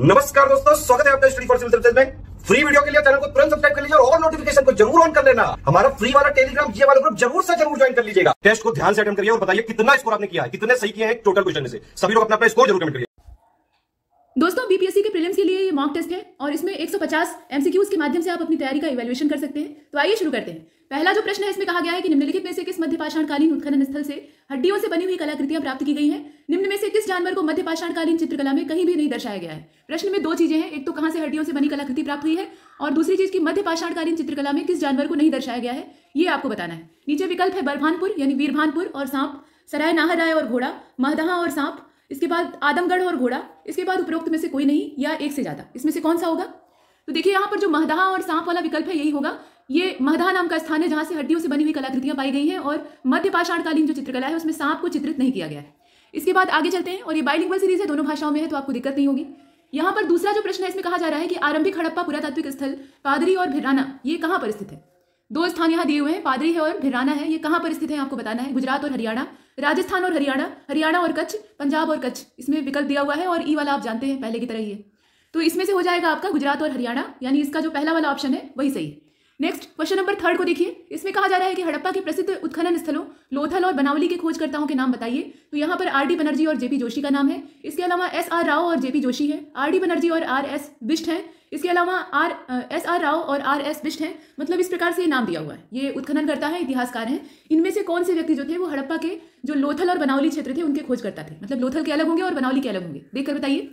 नमस्कार दोस्तों स्वागत है आपका स्टडी फॉर सिविल सर्विसेज में फ्री वीडियो के लिए चैनल को तुरंत सब्सक्राइब कर लीजिए और नोटिफिकेशन को जरूर ऑन कर लेना हमारा फ्री वाला टेलीग्राम जी वाला ग्रुप जरूर से जरूर ज्वाइन कर लीजिएगा टेस्ट को ध्यान से अटेंड करिए और बताइए कितना स्कोर आपने किया है कितने सही किए हैं टोटल क्वेश्चन से सभी लोग अपना अपना स्कोर जरूर कमेंट करिए दोस्तों बीपीएससी के प्रीलिम्स के लिए ये मॉक टेस्ट है और इसमें 150 एमसीक्यूज के माध्यम से आप अपनी तैयारी का इवैल्यूएशन कर सकते हैं तो आइए शुरू करते हैं पहला जो प्रश्न है इसमें कहा गया है कि निम्नलिखित में से किस मध्य पाषाणकालीन उत्खनन स्थल से हड्डियों से बनी हुई कलाकृतियां प्राप्त की गई हैं निम्न में से किस जानवर को मध्य पाषाणकालीन चित्रकला में कहीं भी नहीं दर्शाया गया है प्रश्न में दो चीजें हैं एक तो कहां से हड्डियों से बनी कलाकृति प्राप्त हुई है और दूसरी चीज की मध्य पाषाणकालीन चित्रकला में किस जानवर को नहीं दर्शाया गया है ये आपको बताना है नीचे विकल्प है बरभानपुर यानी वीरभानपुर और सांप सराय नाहराय और घोड़ा महदहा और सांप इसके बाद आदमगढ़ और घोड़ा इसके बाद उपरोक्त में से कोई नहीं या एक से ज्यादा इसमें से कौन सा होगा तो देखिए यहाँ पर जो महदहा और सांप वाला विकल्प है यही होगा ये महदा नाम का स्थान है जहां से हड्डियों से बनी हुई कलाकृतियां पाई गई हैं और मध्य पाषाणकालीन जो चित्रकला है उसमें सांप को चित्रित नहीं किया गया है इसके बाद आगे चलते हैं और ये बाइलिंगुअल सीरीज है दोनों भाषाओं में है तो आपको दिक्कत नहीं होगी यहां पर दूसरा जो प्रश्न है इसमें कहा जा रहा है कि आरंभिक हड़प्पा पुरातात्विक स्थल पादरी और भिराना ये कहां पर स्थित है दो स्थान यहां दिए हुए हैं पादरी है और भिराना है ये कहां पर स्थित है आपको बताना है गुजरात और हरियाणा राजस्थान और हरियाणा हरियाणा और कच्छ पंजाब और कच्छ इसमें विकल्प दिया हुआ है और ई वाला आप जानते हैं पहले की तरह ही है तो इसमें से हो जाएगा आपका गुजरात और हरियाणा यानी इसका जो पहला वाला ऑप्शन है वही सही है नेक्स्ट क्वेश्चन नंबर थर्ड को देखिए इसमें कहा जा रहा है कि हड़प्पा के प्रसिद्ध उत्खनन स्थलों लोथल और बनावली के खोजकर्ताओं के नाम बताइए तो यहाँ पर आर डी बनर्जी और जेपी जोशी का नाम है इसके अलावा एस आर राव और जेपी जोशी है आर डी बनर्जी और आर एस बिष्ट हैं इसके अलावा आर एस आर राव और आर एस बिष्ट हैं मतलब इस प्रकार से ये नाम दिया हुआ है ये उत्खनन करता है इतिहासकार हैं इनमें से कौन से व्यक्ति जो थे वो हड़प्पा के जो लोथल और बनावली क्षेत्र थे उनके खोजकर्ता थे मतलब लोथल के अलग होंगे और बनावली के अलग होंगे देखकर बताइए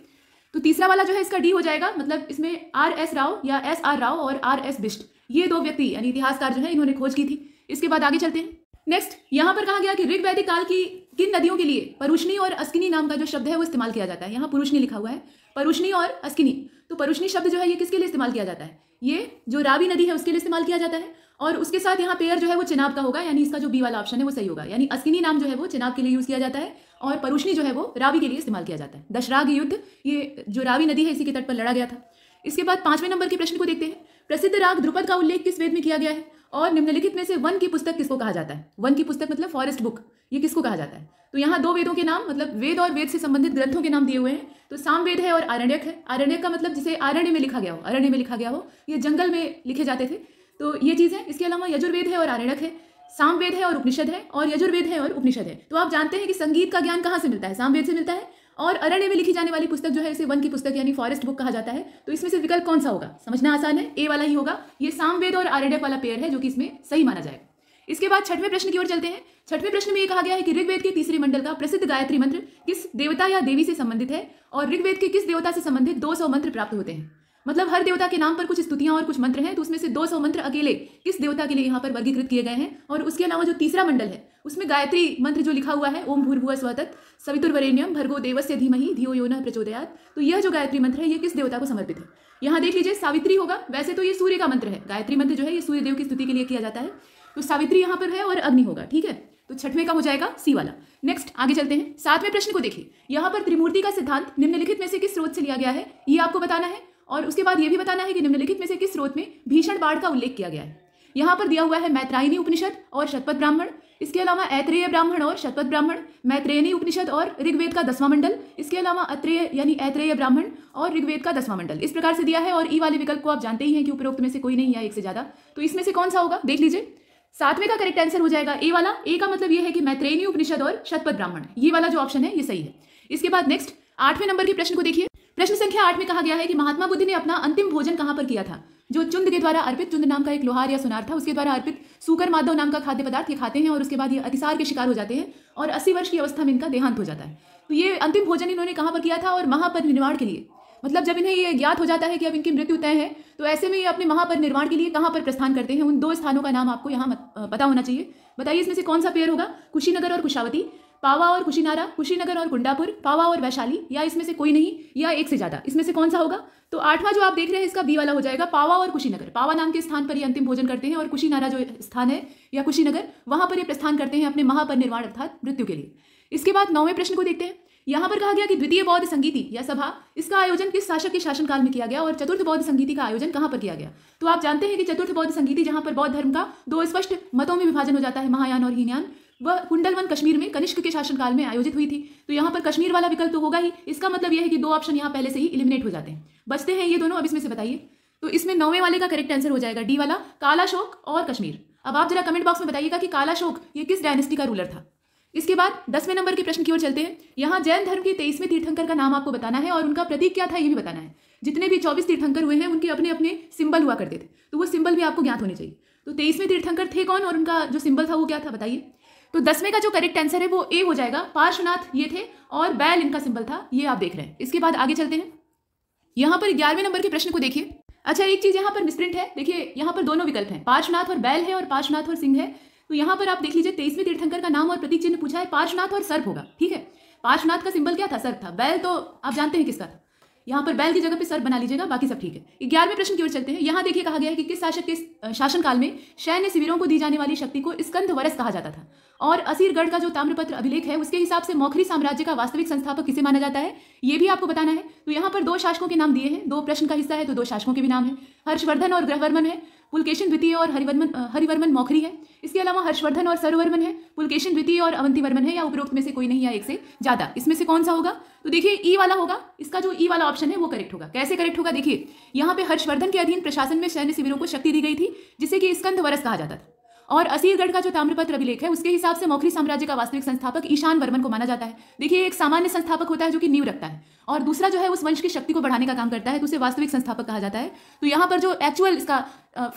तो तीसरा वाला जो है इसका डी हो जाएगा मतलब इसमें आर एस राव या एस आर राव और आर एस बिष्ट ये दो व्यक्ति यानी इतिहासकार जो है इन्होंने खोज की थी इसके बाद आगे चलते हैं नेक्स्ट यहाँ पर कहा गया कि ऋग वैदिक काल की किन नदियों के लिए परुषनी और अस्किनी नाम का जो शब्द है वो इस्तेमाल किया जाता है यहाँ पुरुषनी लिखा हुआ है परुषनी और अस्किनी तो परुषनी शब्द जो है ये किसके लिए इस्तेमाल किया जाता है ये जो रावी नदी है उसके लिए इस्तेमाल किया जाता है और उसके साथ यहाँ पेयर जो है वो चिनाब का होगा यानी इसका जो बी वाला ऑप्शन है वो सही होगा यानी अस्किनी नाम जो है वो चिनाब के लिए यूज़ किया जाता है और परुषनी जो है वो रावी के लिए इस्तेमाल किया जाता है दशराग युद्ध ये जो रावी नदी है इसी के तट पर लड़ा गया था इसके बाद पांचवें नंबर के प्रश्न को देखते हैं प्रसिद्ध राग ध्रुपद का उल्लेख किस वेद में किया गया है और निम्नलिखित में से वन की पुस्तक किसको कहा जाता है वन की पुस्तक मतलब फॉरेस्ट बुक ये किसको कहा जाता है तो यहाँ दो वेदों के नाम मतलब वेद और वेद से संबंधित ग्रंथों के नाम दिए हुए हैं तो सामवेद है और आरण्यक है आरण्यक का मतलब जिसे आरण्य में लिखा गया हो अरण्य में लिखा गया हो ये जंगल में लिखे जाते थे तो ये चीज़ है इसके अलावा यजुर्वेद है और आरण्यक है सामवेद है और उपनिषद है और यजुर्वेद है और उपनिषद है तो आप जानते हैं कि संगीत का ज्ञान कहाँ से मिलता है सामवेद से मिलता है और अरण्य में लिखी जाने वाली पुस्तक जो है इसे वन की पुस्तक यानी फॉरेस्ट बुक कहा जाता है तो इसमें से विकल्प कौन सा होगा समझना आसान है ए वाला ही होगा ये सामवेद और आरण्यक वाला पेयर है जो कि इसमें सही माना जाएगा इसके बाद छठवें प्रश्न की ओर चलते हैं छठवें प्रश्न में यह कहा गया है कि ऋग्वेद के तीसरे मंडल का प्रसिद्ध गायत्री मंत्र किस देवता या देवी से संबंधित है और ऋग्वेद के किस देवता से संबंधित 200 मंत्र प्राप्त होते हैं मतलब हर देवता के नाम पर कुछ स्तुतियां और कुछ मंत्र हैं तो उसमें से 200 मंत्र अकेले किस देवता के लिए यहाँ पर वर्गीकृत किए गए हैं और उसके अलावा जो तीसरा मंडल है उसमें गायत्री मंत्र जो लिखा हुआ है ओम भूर्भुव स्वतत सवितुर्वरेण्यम भर्गो देवस्य धीमहि धियो यो न प्रचोदयात तो यह जो गायत्री मंत्र है ये किस देवता को समर्पित है यहाँ देख लीजिए सावित्री होगा वैसे तो ये सूर्य का मंत्र है गायत्री मंत्र जो है ये सूर्यदेव की स्तुति के लिए किया जाता है तो सावित्री यहाँ पर है और अग्नि होगा ठीक है तो छठवें का हो जाएगा सी वाला नेक्स्ट आगे चलते हैं सातवें प्रश्न को देखिए यहाँ पर त्रिमूर्ति का सिद्धांत निम्नलिखित में से किस स्रोत से लिया गया है ये आपको बताना है और उसके बाद ये भी बताना है कि निम्नलिखित में से किस स्रोत में भीषण बाढ़ का उल्लेख किया गया है यहाँ पर दिया हुआ है मैत्राइनी उपनिषद और शतपथ ब्राह्मण इसके अलावा ऐत्रेय ब्राह्मण और शतपथ ब्राह्मण मैत्रेयनी उपनिषद और ऋग्वेद का दसवां मंडल इसके अलावा अत्रेय यानी ऐत्रेय ब्राह्मण और ऋग्वेद का दसवां मंडल इस प्रकार से दिया है और ई वाले विकल्प को आप जानते ही हैं कि उपरोक्त में से कोई नहीं है एक से ज्यादा तो इसमें से कौन सा होगा देख लीजिए सातवें का करेक्ट आंसर हो जाएगा ए वाला ए का मतलब यह है कि मैत्रेयनी उपनिषद और शतपथ ब्राह्मण ये वाला जो ऑप्शन है ये सही है इसके बाद नेक्स्ट आठवें नंबर के प्रश्न को देखिए प्रश्न संख्या आठ में कहा गया है कि महात्मा बुद्ध ने अपना अंतिम भोजन कहां पर किया था जो चुंद के द्वारा अर्पित चुंद नाम का एक लोहार या सुनार था उसके द्वारा अर्पित सुकर माधव नाम का खाद्य पदार्थ ये खाते हैं और उसके बाद ये अतिसार के शिकार हो जाते हैं और अस्सी वर्ष की अवस्था में इनका देहांत हो जाता है तो ये अंतिम भोजन इन्होंने कहाँ पर किया था और महापरिनिर्वाण के लिए मतलब जब इन्हें ये ज्ञात हो जाता है कि अब इनकी मृत्यु तय है तो ऐसे में ये अपने महापरिनिर्वाण के लिए कहाँ पर प्रस्थान करते हैं उन दो स्थानों का नाम आपको यहाँ पता होना चाहिए बताइए इसमें से कौन सा पेयर होगा कुशीनगर और कुशावती पावा और कुशीनारा कुशीनगर और गुंडापुर पावा और वैशाली या इसमें से कोई नहीं या एक से ज़्यादा इसमें से कौन सा होगा तो आठवां जो आप देख रहे हैं इसका बी वाला हो जाएगा पावा और कुशीनगर पावा नाम के स्थान पर ये अंतिम भोजन करते हैं और कुशीनारा जो स्थान है या कुशीनगर वहां पर ये प्रस्थान करते हैं अपने महापरिनिर्वाण अर्थात मृत्यु के लिए इसके बाद नौवें प्रश्न को देखते हैं यहां पर कहा गया कि द्वितीय बौद्ध संगीति या सभा इसका आयोजन किस शासक के शासनकाल में किया गया और चतुर्थ बौद्ध संगीति का आयोजन कहां पर किया गया तो आप जानते हैं कि चतुर्थ बौद्ध संगीति जहां पर बौद्ध धर्म का दो स्पष्ट मतों में विभाजन हो जाता है महायान और हीनयान वह कुंडलवन कश्मीर में कनिष्क के शासनकाल में आयोजित हुई थी तो यहां पर कश्मीर वाला विकल्प तो होगा ही इसका मतलब यह है कि दो ऑप्शन यहाँ पहले से ही इलिमिनेट हो जाते हैं बचते हैं ये दोनों अब इसमें से बताइए तो इसमें नौवें वाले का करेक्ट आंसर हो जाएगा डी वाला काला शोक और कश्मीर अब आप जरा कमेंट बॉक्स में बताइएगा कि काला शोक ये किस डायनेस्टी का रूलर था इसके बाद दसवें नंबर के प्रश्न की ओर चलते हैं यहाँ जैन धर्म के तेईसवें तीर्थंकर का नाम आपको बताना है और उनका प्रतीक क्या था ये भी बताना है जितने भी चौबीस तीर्थंकर हुए हैं उनके अपने अपने सिंबल हुआ करते थे तो वो सिंबल भी आपको ज्ञात होने चाहिए तो तेईसवें तीर्थंकर थे कौन और उनका जो सिंबल था वो क्या था बताइए तो दसवें का जो करेक्ट आंसर है वो ए हो जाएगा पार्श्वनाथ ये थे और बैल इनका सिंबल था ये आप देख रहे हैं इसके बाद आगे चलते हैं यहाँ पर ग्यारहवें नंबर के प्रश्न को देखिए अच्छा एक चीज़ यहाँ पर मिसप्रिंट है देखिए यहाँ पर दोनों विकल्प हैं पार्श्वनाथ और बैल है और पार्श्वनाथ और सिंह है तो यहाँ पर आप देख लीजिए तेईसवें तीर्थंकर का नाम और प्रतीक चिन्ह पूछा है पार्श्वनाथ और सर्प होगा ठीक है पार्श्वनाथ का सिंबल क्या था सर्प था बैल तो आप जानते हैं किसका था यहाँ पर बैल की जगह पर सर्प बना लीजिएगा बाकी सब ठीक है ग्यारहवें प्रश्न की ओर चलते हैं यहाँ देखिए कहा गया है कि किस शासक के शासनकाल में शैन्य शिविरों को दी जाने वाली शक्ति को स्कंध वरस कहा जाता था और असीरगढ़ का जो ताम्रपत्र अभिलेख है उसके हिसाब से मौखरी साम्राज्य का वास्तविक संस्थापक किसे माना जाता है ये भी आपको बताना है तो यहाँ पर दो शासकों के नाम दिए हैं दो प्रश्न का हिस्सा है तो दो शासकों के भी नाम है हर्षवर्धन और ग्रहवर्मन है पुलकेशन द्वितीय और हरिवर्मन हरिवर्मन मौखरी है इसके अलावा हर्षवर्धन और सरोवर्मन है पुलकेशन द्वितीय और वर्मन है या उपरोक्त में से कोई नहीं है एक से ज्यादा इसमें से कौन सा होगा तो देखिए ई वाला होगा इसका जो ई वाला ऑप्शन है वो करेक्ट होगा कैसे करेक्ट होगा देखिए यहाँ पे हर्षवर्धन के अधीन प्रशासन में सैन्य शिविरों को शक्ति दी गई थी जिसे कि स्कंध वरस कहा जाता था और असीरगढ़ का जो ताम्रपत्र अभिलेख है उसके हिसाब से मौखरी साम्राज्य का वास्तविक संस्थापक ईशान वर्मन को माना जाता है देखिए एक सामान्य संस्थापक होता है जो कि नींव रखता है और दूसरा जो है उस वंश की शक्ति को बढ़ाने का काम करता है तो उसे वास्तविक संस्थापक कहा जाता है तो यहाँ पर जो एक्चुअल इसका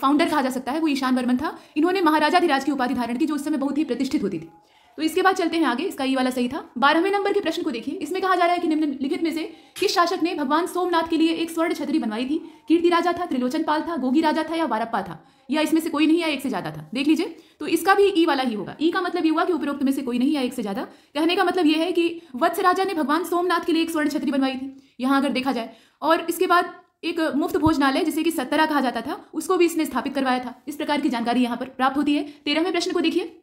फाउंडर कहा जा सकता है वो ईशान वर्मन था इन्होंने महाराजाधिराज की उपाधि धारण की जो उस समय बहुत ही प्रतिष्ठित होती थी तो इसके बाद चलते हैं आगे इसका ये वाला सही था बारहवें नंबर के प्रश्न को देखिए इसमें कहा जा रहा है कि निम्नलिखित में से किस शासक ने भगवान सोमनाथ के लिए एक स्वर्ण छतरी बनवाई थी कीर्ति राजा था त्रिलोचन पाल था गोगी राजा था या वारप्पा था या इसमें से कोई नहीं या एक से ज्यादा था देख लीजिए तो इसका भी ई वाला ही होगा ई का मतलब ये हुआ कि उपरोक्त में से कोई नहीं या एक से ज्यादा कहने का मतलब यह है कि वत्स राजा ने भगवान सोमनाथ के लिए एक स्वर्ण छतरी बनवाई थी यहाँ अगर देखा जाए और इसके बाद एक मुफ्त भोजनालय जिसे कि सत्तरा कहा जाता था उसको भी इसने स्थापित करवाया था इस प्रकार की जानकारी यहाँ पर प्राप्त होती है तेरहवें प्रश्न को देखिए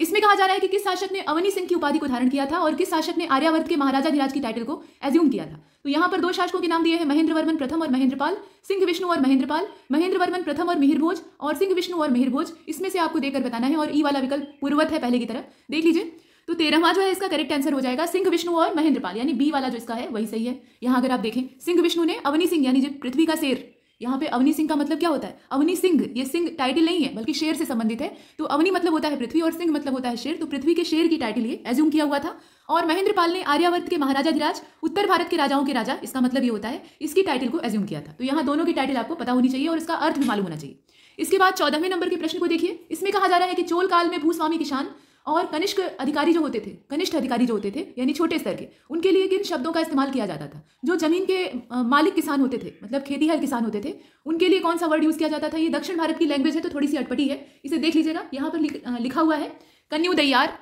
इसमें कहा जा रहा है कि किस शासक ने अवनी सिंह की उपाधि को धारण किया था और किस शासक ने आर्यावर्त के महाराजा धीराज की टाइटल को एज्यूम किया था तो यहाँ पर दो शासकों के नाम दिए हैं महेंद्र वर्मन प्रथम और महेंद्रपाल सिंह विष्णु और महेंद्रपाल महेंद्र वर्मन प्रथम और मिहिर भोज और सिंह विष्णु और मिहिर भोज इसमें से आपको देकर बताना है और ई वाला विकल्प पूर्वत है पहले की तरह देख लीजिए तो तेरहवा जो है इसका करेक्ट आंसर हो जाएगा सिंह विष्णु और महेंद्रपाल यानी बी वाला जो इसका है वही सही है यहाँ अगर आप देखें सिंह विष्णु ने अवनी सिंह यानी जो पृथ्वी का शेर यहाँ पे अवनी सिंह का मतलब क्या होता है अवनी सिंह ये सिंह टाइटल नहीं है बल्कि शेर से संबंधित है तो अवनी मतलब होता है पृथ्वी और सिंह मतलब होता है शेर तो पृथ्वी के शेर की टाइटल ये एज्यूम किया हुआ था और महेंद्रपाल ने आर्यावर्त के महाराजाधिराज उत्तर भारत के राजाओं के राजा इसका मतलब ये होता है इसकी टाइटल को एज्यूम किया था तो यहाँ दोनों की टाइटल आपको पता होनी चाहिए और इसका अर्थ भी मालूम होना चाहिए इसके बाद चौदहवें नंबर के प्रश्न को देखिए इसमें कहा जा रहा है कि चोल काल में भूस्वामी किसान और कनिष्क अधिकारी जो होते थे कनिष्ठ अधिकारी जो होते थे यानी छोटे स्तर के उनके लिए किन शब्दों का इस्तेमाल किया जाता था जो जमीन के मालिक किसान होते थे मतलब खेतीहर किसान होते थे उनके लिए कौन सा वर्ड यूज़ किया जाता था ये दक्षिण भारत की लैंग्वेज है तो थोड़ी सी अटपटी है इसे देख लीजिएगा यहाँ पर लिखा हुआ है कन्यू दैयार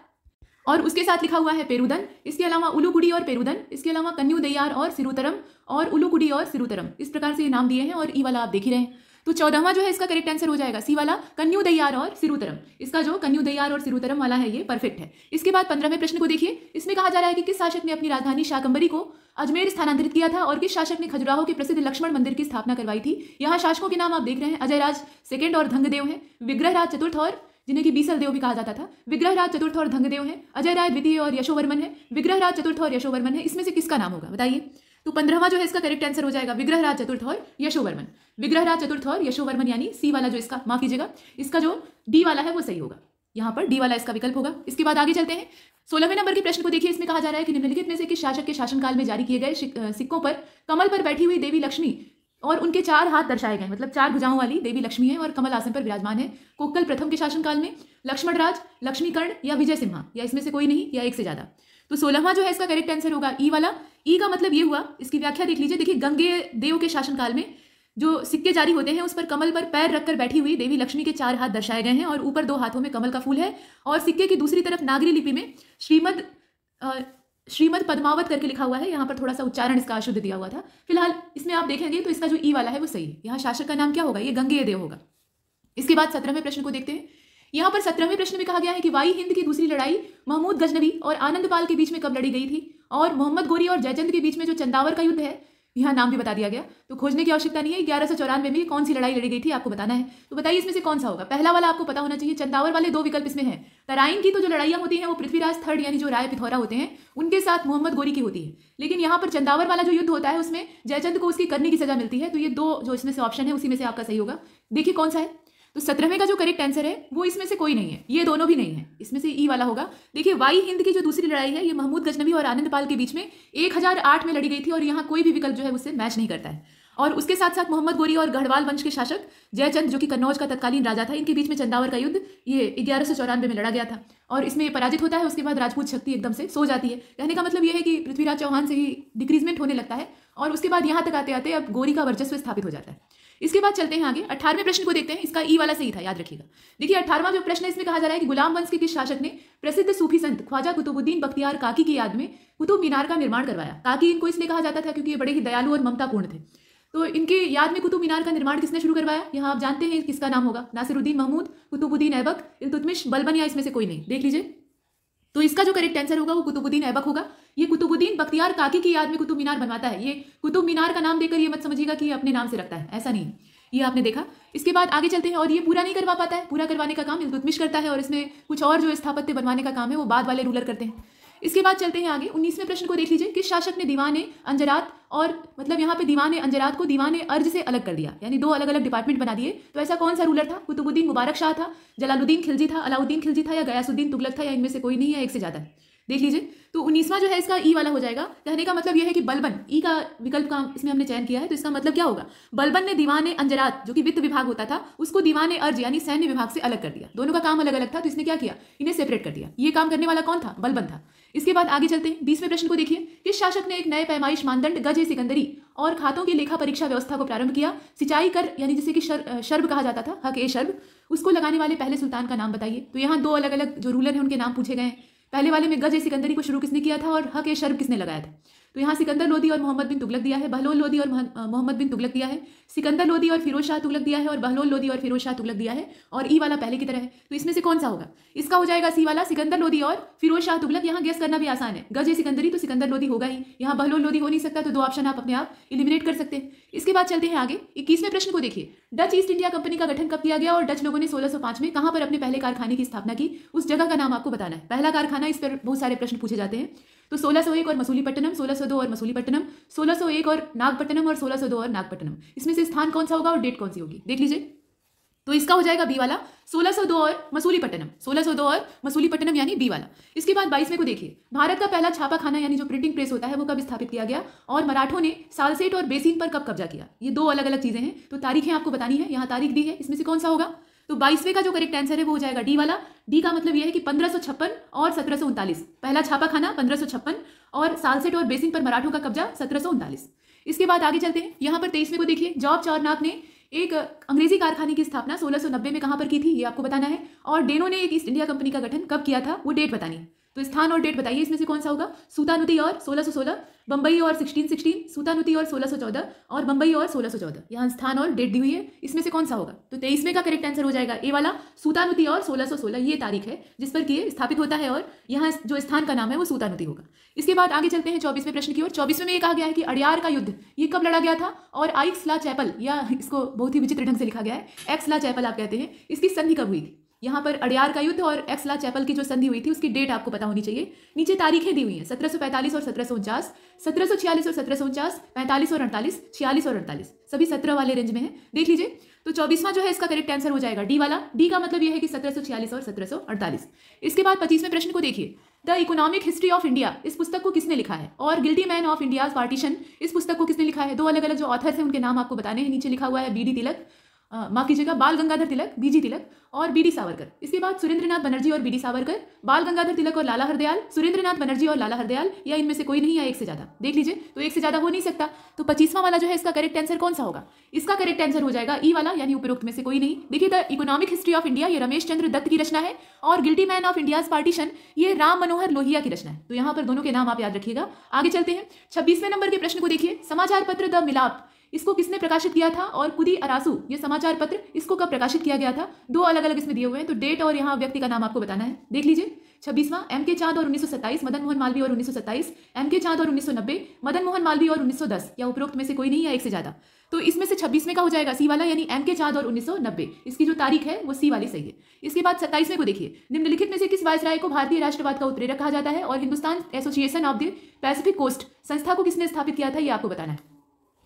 और उसके साथ लिखा हुआ है पेरुदन इसके अलावा उलूकुडी और पेरुदन इसके अलावा कन्यू दैयार और सिरुतरम और उलूकुडी और सिरुतरम इस प्रकार से ये नाम दिए हैं और ई वाला आप देख ही रहे हैं तो चौदहवा जो है इसका करेक्ट आंसर हो जाएगा सी वाला कन्यू दैयार और सिरुतरम इसका जो कन्यू दैयार और सिरुतरम वाला है ये परफेक्ट है इसके बाद पंद्रहवें प्रश्न को देखिए इसमें कहा जा रहा है कि किस शासक ने अपनी राजधानी शाकंबरी को अजमेर स्थानांतरित किया था और किस शासक ने खजुराहो के प्रसिद्ध लक्ष्मण मंदिर की स्थापना करवाई थी यहाँ शासकों के नाम आप देख रहे हैं अजयराज सेकेंड और धंगदेव है विग्रहराज चतुर्थ और जिन्हें की बीसल देव भी कहा जाता था विग्रहराज चतुर्थ और धंगदेव है अजय राय द्वितीय और यशोवर्मन है विग्रहराज चतुर्थ और यशोवर्मन है इसमें से किसका नाम होगा बताइए तो पंद्रहवा जो है इसका करेक्ट आंसर हो जाएगा विग्रहराज चतुर्थ और यशोवर्मन विग्रहराज चतुर्थ और यशोवर्मन यानी सी वाला जो इसका माफ कीजिएगा इसका जो डी वाला है वो सही होगा यहाँ पर डी वाला इसका विकल्प होगा इसके बाद आगे चलते हैं सोलहवें नंबर के प्रश्न को देखिए इसमें कहा जा रहा है कि निम्नलिखित में से किस शासक के शासनकाल में जारी किए गए सिक्कों पर कमल पर बैठी हुई देवी लक्ष्मी और उनके चार हाथ दर्शाए गए मतलब चार भुजाओं वाली देवी लक्ष्मी है और कमल आसन पर विराजमान है कोकल प्रथम के शासनकाल में लक्ष्मण राज लक्ष्मीकर्ण या विजय सिम्हा या इसमें से कोई नहीं या एक से ज्यादा तो सोलहवा जो है इसका करेक्ट आंसर होगा ई e वाला ई का मतलब ये हुआ इसकी व्याख्या देख लीजिए देखिए गंगे देव के शासनकाल में जो सिक्के जारी होते हैं उस पर कमल पर पैर रखकर बैठी हुई देवी लक्ष्मी के चार हाथ दर्शाए गए हैं और ऊपर दो हाथों में कमल का फूल है और सिक्के की दूसरी तरफ नागरी लिपि में श्रीमद श्रीमद पद्मावत करके लिखा हुआ है यहाँ पर थोड़ा सा उच्चारण इसका अशुद्ध दिया हुआ था फिलहाल इसमें आप देखेंगे तो इसका जो ई वाला है वो सही है यहाँ शासक का नाम क्या होगा ये गंगे देव होगा इसके बाद सत्रहवें प्रश्न को देखते हैं यहाँ पर सत्रहवें प्रश्न में कहा गया है कि वाई हिंद की दूसरी लड़ाई महमूद गजनबी और आनंदपाल के बीच में कब लड़ी गई थी और मोहम्मद गोरी और जयचंद के बीच में जो चंदावर का युद्ध है यहाँ नाम भी बता दिया गया तो खोजने की आवश्यकता नहीं है ग्यारह सौ चौरानवे में कौन सी लड़ाई लड़ी गई थी आपको बताना है तो बताइए इसमें से कौन सा होगा पहला वाला आपको पता होना चाहिए चंदावर वाले दो विकल्प इसमें है तराइन की तो जो लड़ाइया होती हैं वो पृथ्वीराज थर्ड यानी जो राय पिथौरा होते हैं उनके साथ मोहम्मद गोरी की होती है लेकिन यहाँ पर चंदावर वाला जो युद्ध होता है उसमें जयचंद को उसकी करने की सजा मिलती है तो ये दो जो इसमें से ऑप्शन है उसी में से आपका सही होगा देखिए कौन सा है तो सत्रहवें का जो करेक्ट आंसर है वो इसमें से कोई नहीं है ये दोनों भी नहीं है इसमें से ई e वाला होगा देखिए वाई हिंद की जो दूसरी लड़ाई है ये महमूद गजनबी और आनंद पाल के बीच में आठ में लड़ी गई थी और यहाँ कोई भी विकल्प जो है उससे मैच नहीं करता है और उसके साथ साथ मोहम्मद गोरी और गढ़वाल वंश के शासक जयचंद जो कि कन्नौज का तत्कालीन राजा था इनके बीच में चंदावर का युद्ध ये ग्यारह सौ चौरानवे में लड़ा गया था और इसमें पराजित होता है उसके बाद राजपूत शक्ति एकदम से सो जाती है कहने का मतलब यह है कि पृथ्वीराज चौहान से ही डिक्रीजमेंट होने लगता है और उसके बाद यहाँ तक आते आते अब गोरी का वर्चस्व स्थापित हो जाता है इसके बाद चलते हैं आगे अठारहवें प्रश्न को देखते हैं इसका ई वाला सही था याद रखिएगा देखिए अठारहवा जो प्रश्न है इसमें कहा जा रहा है कि गुलाम वंश के किस शासक ने प्रसिद्ध सूफी संत ख्वाजा कुतुबुद्दीन बख्तियार काकी की याद में कुतुब मीनार का निर्माण करवाया काकी इनको इसलिए कहा जाता था क्योंकि ये बड़े ही दयालु और ममतापूर्ण थे तो इनके याद में कुतुब मीनार का निर्माण किसने शुरू करवाया यहाँ आप जानते हैं किसका नाम होगा नासिरुद्दीन महमूद कुतुबुद्दीन ऐबक इलतुतमिश बलबन या इसमें से कोई नहीं देख लीजिए तो इसका जो करेक्ट आंसर होगा वो कुतुबुद्दीन ऐबक होगा ये कुतुबुद्दीन बख्तियार काकी की याद में कुतुब मीनार बनवाता है ये कुतुब मीनार का नाम देकर ये मत समझिएगा कि ये अपने नाम से रखता है ऐसा नहीं ये आपने देखा इसके बाद आगे चलते हैं और ये पूरा नहीं करवा पाता है पूरा करवाने का काम इल्तुतमिश करता है और इसमें कुछ और जो स्थापत्य बनवाने का काम है वो बाद वाले रूलर करते हैं इसके बाद चलते हैं आगे उन्नीसवें प्रश्न को देख लीजिए किस शासक ने दीवान अंजरात और मतलब यहाँ पे दीवान अंजरात को दीवान अर्ज से अलग कर दिया यानी दो अलग अलग डिपार्टमेंट बना दिए तो ऐसा कौन सा रूलर था कुतुबुद्दीन मुबारक शाह था जलालुद्दीन खिलजी था अलाउद्दीन खिलजी था या गयासुद्दीन तुगलक था या इनमें से कोई नहीं है एक से ज़्यादा देख लीजिए तो उन्नीसवां जो है इसका ई वाला हो जाएगा कहने का मतलब यह है कि बलबन ई का विकल्प का इसमें हमने चयन किया है तो इसका मतलब क्या होगा बलबन ने दीवाने अंजरात जो कि वित्त विभाग होता था उसको दीवाने अर्ज यानी सैन्य विभाग से अलग कर दिया दोनों का काम अलग अलग था तो इसने क्या किया इन्हें सेपरेट कर दिया ये काम करने वाला कौन था बलबन था इसके बाद आगे चलते हैं बीसवें प्रश्न को देखिए किस शासक ने एक नए पैमाइश मानदंड गज सिकंदरी और खातों की लेखा परीक्षा व्यवस्था को प्रारंभ किया सिंचाई कर यानी जिसे कि शर, शर्ब कहा जाता था हक ए शर्ब उसको लगाने वाले पहले सुल्तान का नाम बताइए तो यहाँ दो अलग अलग जो रूलर हैं उनके नाम पूछे गए हैं पहले वाले में गज ए सिकंदरी को शुरू किसने किया था और हक ए शर्ब किसने लगाया था तो यहाँ सिकंदर लोधी और मोहम्मद बिन तुगलक दिया है बहलोल लोधी और मोहम्मद बिन तुगलक दिया है सिकंदर लोधी और फिरोज शाह तुगलक दिया है और बहलोल लोधी और फिरोज शाह तुगलक दिया है और ई वाला पहले की तरह है तो इसमें से कौन सा होगा इसका हो जाएगा सी वाला सिकंदर लोधी और फिरोज शाह तुगलक यहाँ गेस करना भी आसान है गज सिकंदरी तो सिकंदर लोधी होगा ही यहाँ बहलोल लोधी हो नहीं सकता तो दो ऑप्शन आप अपने आप इलिमिनेट कर सकते हैं इसके बाद चलते हैं आगे इक्कीसवें प्रश्न को देखिए डच ईस्ट इंडिया कंपनी का गठन कब किया गया और डच लोगों ने सोलह में कहां पर अपने पहले कारखाने की स्थापना की उस जगह का नाम आपको बताना है पहला कारखाना इस पर बहुत सारे प्रश्न पूछे जाते हैं तो सोलह सौ एक और मसूलीपट्टनम सोलह सौ दो और मसूलीपट्टनम सोलह सौ एक और नागपट्टनम और सोलह सौ दो और नागपट्टनम इसमें से स्थान कौन सा होगा और डेट कौन सी होगी देख लीजिए तो इसका हो जाएगा बी वाला सोलह सौ दो और मसूलीपट्टनम दो और मसूलीपट्टनम यानी बी वाला इसके बाद बाईस में को देखिए भारत का पहला छापाखाना यानी जो प्रिंटिंग प्रेस होता है वो कब स्थापित किया गया और मराठों ने सालसेट और बेसिन पर कब कब्जा किया ये दो अलग अलग चीजें हैं तो तारीखें आपको बतानी है यहाँ तारीख दी है इसमें से कौन सा होगा तो बाईसवें का जो करेक्ट आंसर है वो हो जाएगा डी वाला डी का मतलब यह है कि पंद्रह और सत्रह पहला छापा खाना पंद्रह और सालसेट और बेसिन पर मराठों का कब्जा सत्रह इसके बाद आगे चलते हैं यहाँ पर तेईसवें को देखिए जॉब चौरनाथ ने एक अंग्रेजी कारखाने की स्थापना 1690 में कहां पर की थी ये आपको बताना है और डेनो ने एक ईस्ट इंडिया कंपनी का गठन कब किया था वो डेट बतानी तो स्थान और डेट बताइए इसमें से कौन सा होगा सूतानुति और सोलह सौ सोलह बंबई और सिक्सटीन सिक्सटीन सूतानुति और सोलह सौ चौदह और बंबई और सोलह सौ चौदह यहाँ स्थान और डेट दी हुई है इसमें से कौन सा होगा तो तेईसवें का करेक्ट आंसर हो जाएगा ए वाला सूतानुति और सोलह सौ सोलह ये तारीख है जिस पर कि स्थापित होता है और यहाँ जो स्थान का नाम है वो सूतानुति होगा इसके बाद आगे चलते हैं चौबीसवें प्रश्न की ओर चौबीसवें में ये कहा गया है कि अड़ियार का युद्ध ये कब लड़ा गया था और आइक्सला चैपल या इसको बहुत ही विचित्र ढंग से लिखा गया है एक्सला चैपल आप कहते हैं इसकी संधि कब हुई थी यहाँ पर अड़ियार का युद्ध और एक्सला चैपल की जो संधि हुई थी उसकी डेट आपको पता होनी चाहिए नीचे तारीखें दी हुई हैं सत्रह और सत्रह सत्रह और सत्रह पैंतालीस और अड़तालीस छियालीस और अड़तालीस सभी सत्रह वाले रेंज में है देख लीजिए तो चौबीसवा जो है इसका करेक्ट आंसर हो जाएगा डी वाला डी का मतलब यह है कि सत्रह और सत्रह इसके बाद पच्चीसवें प्रश्न को देखिए the economic history of India इस पुस्तक को किसने लिखा है और guilty man of India partition इस पुस्तक को किसने लिखा है दो अलग अलग जो ऑथर्स हैं उनके नाम आपको बताने हैं नीचे लिखा हुआ है बी डी तिलक माफ कीजिएगा बाल गंगाधर तिलक बीजी तिलक और बी डी सावरकर इसके बाद सुरेंद्रनाथ बनर्जी और बी डी सावरकर बाल गंगाधर तिलक और लाला हरदयाल सुरेंद्रनाथ बनर्जी और लाला हरदयाल या इनमें से कोई नहीं है एक से ज्यादा देख लीजिए तो एक से ज्यादा हो नहीं सकता तो पच्चीसवां वाला जो है इसका करेक्ट आंसर कौन सा होगा इसका करेक्ट आंसर हो जाएगा ई e वाला यानी उपरोक्त में से कोई नहीं देखिए the economic history of India ये रमेश चंद्र दत्त की रचना है और guilty man of India's partition ये राम मनोहर लोहिया की रचना है तो यहाँ पर दोनों के नाम आप याद रखिएगा आगे चलते हैं छब्बीसवें नंबर के प्रश्न को देखिए समाचार पत्र द मिलाप इसको किसने प्रकाशित किया था और कुदी अरासू ये समाचार पत्र इसको कब प्रकाशित किया गया था दो अलग अलग इसमें दिए हुए हैं तो डेट और यहाँ व्यक्ति का नाम आपको बताना है देख लीजिए छब्बीसवा एम के चांद और 1927 मदन मोहन मालवी और 1927 एम के चांद और 1990 मदन मोहन मालवी और 1910 या उपरोक्त में से कोई नहीं या एक से ज्यादा तो इसमें से छब्बीसवें का हो जाएगा सी वाला यानी एम के चांद और 1990 इसकी जो तारीख है वो सी वाली सही है इसके बाद सत्ताईसवें को देखिए निम्नलिखित में से किस वायसराय को भारतीय राष्ट्रवाद का उत्प्रेरक कहा जाता है और Hindustan association of the Pacific coast संस्था को किसने स्थापित किया था ये आपको बताना है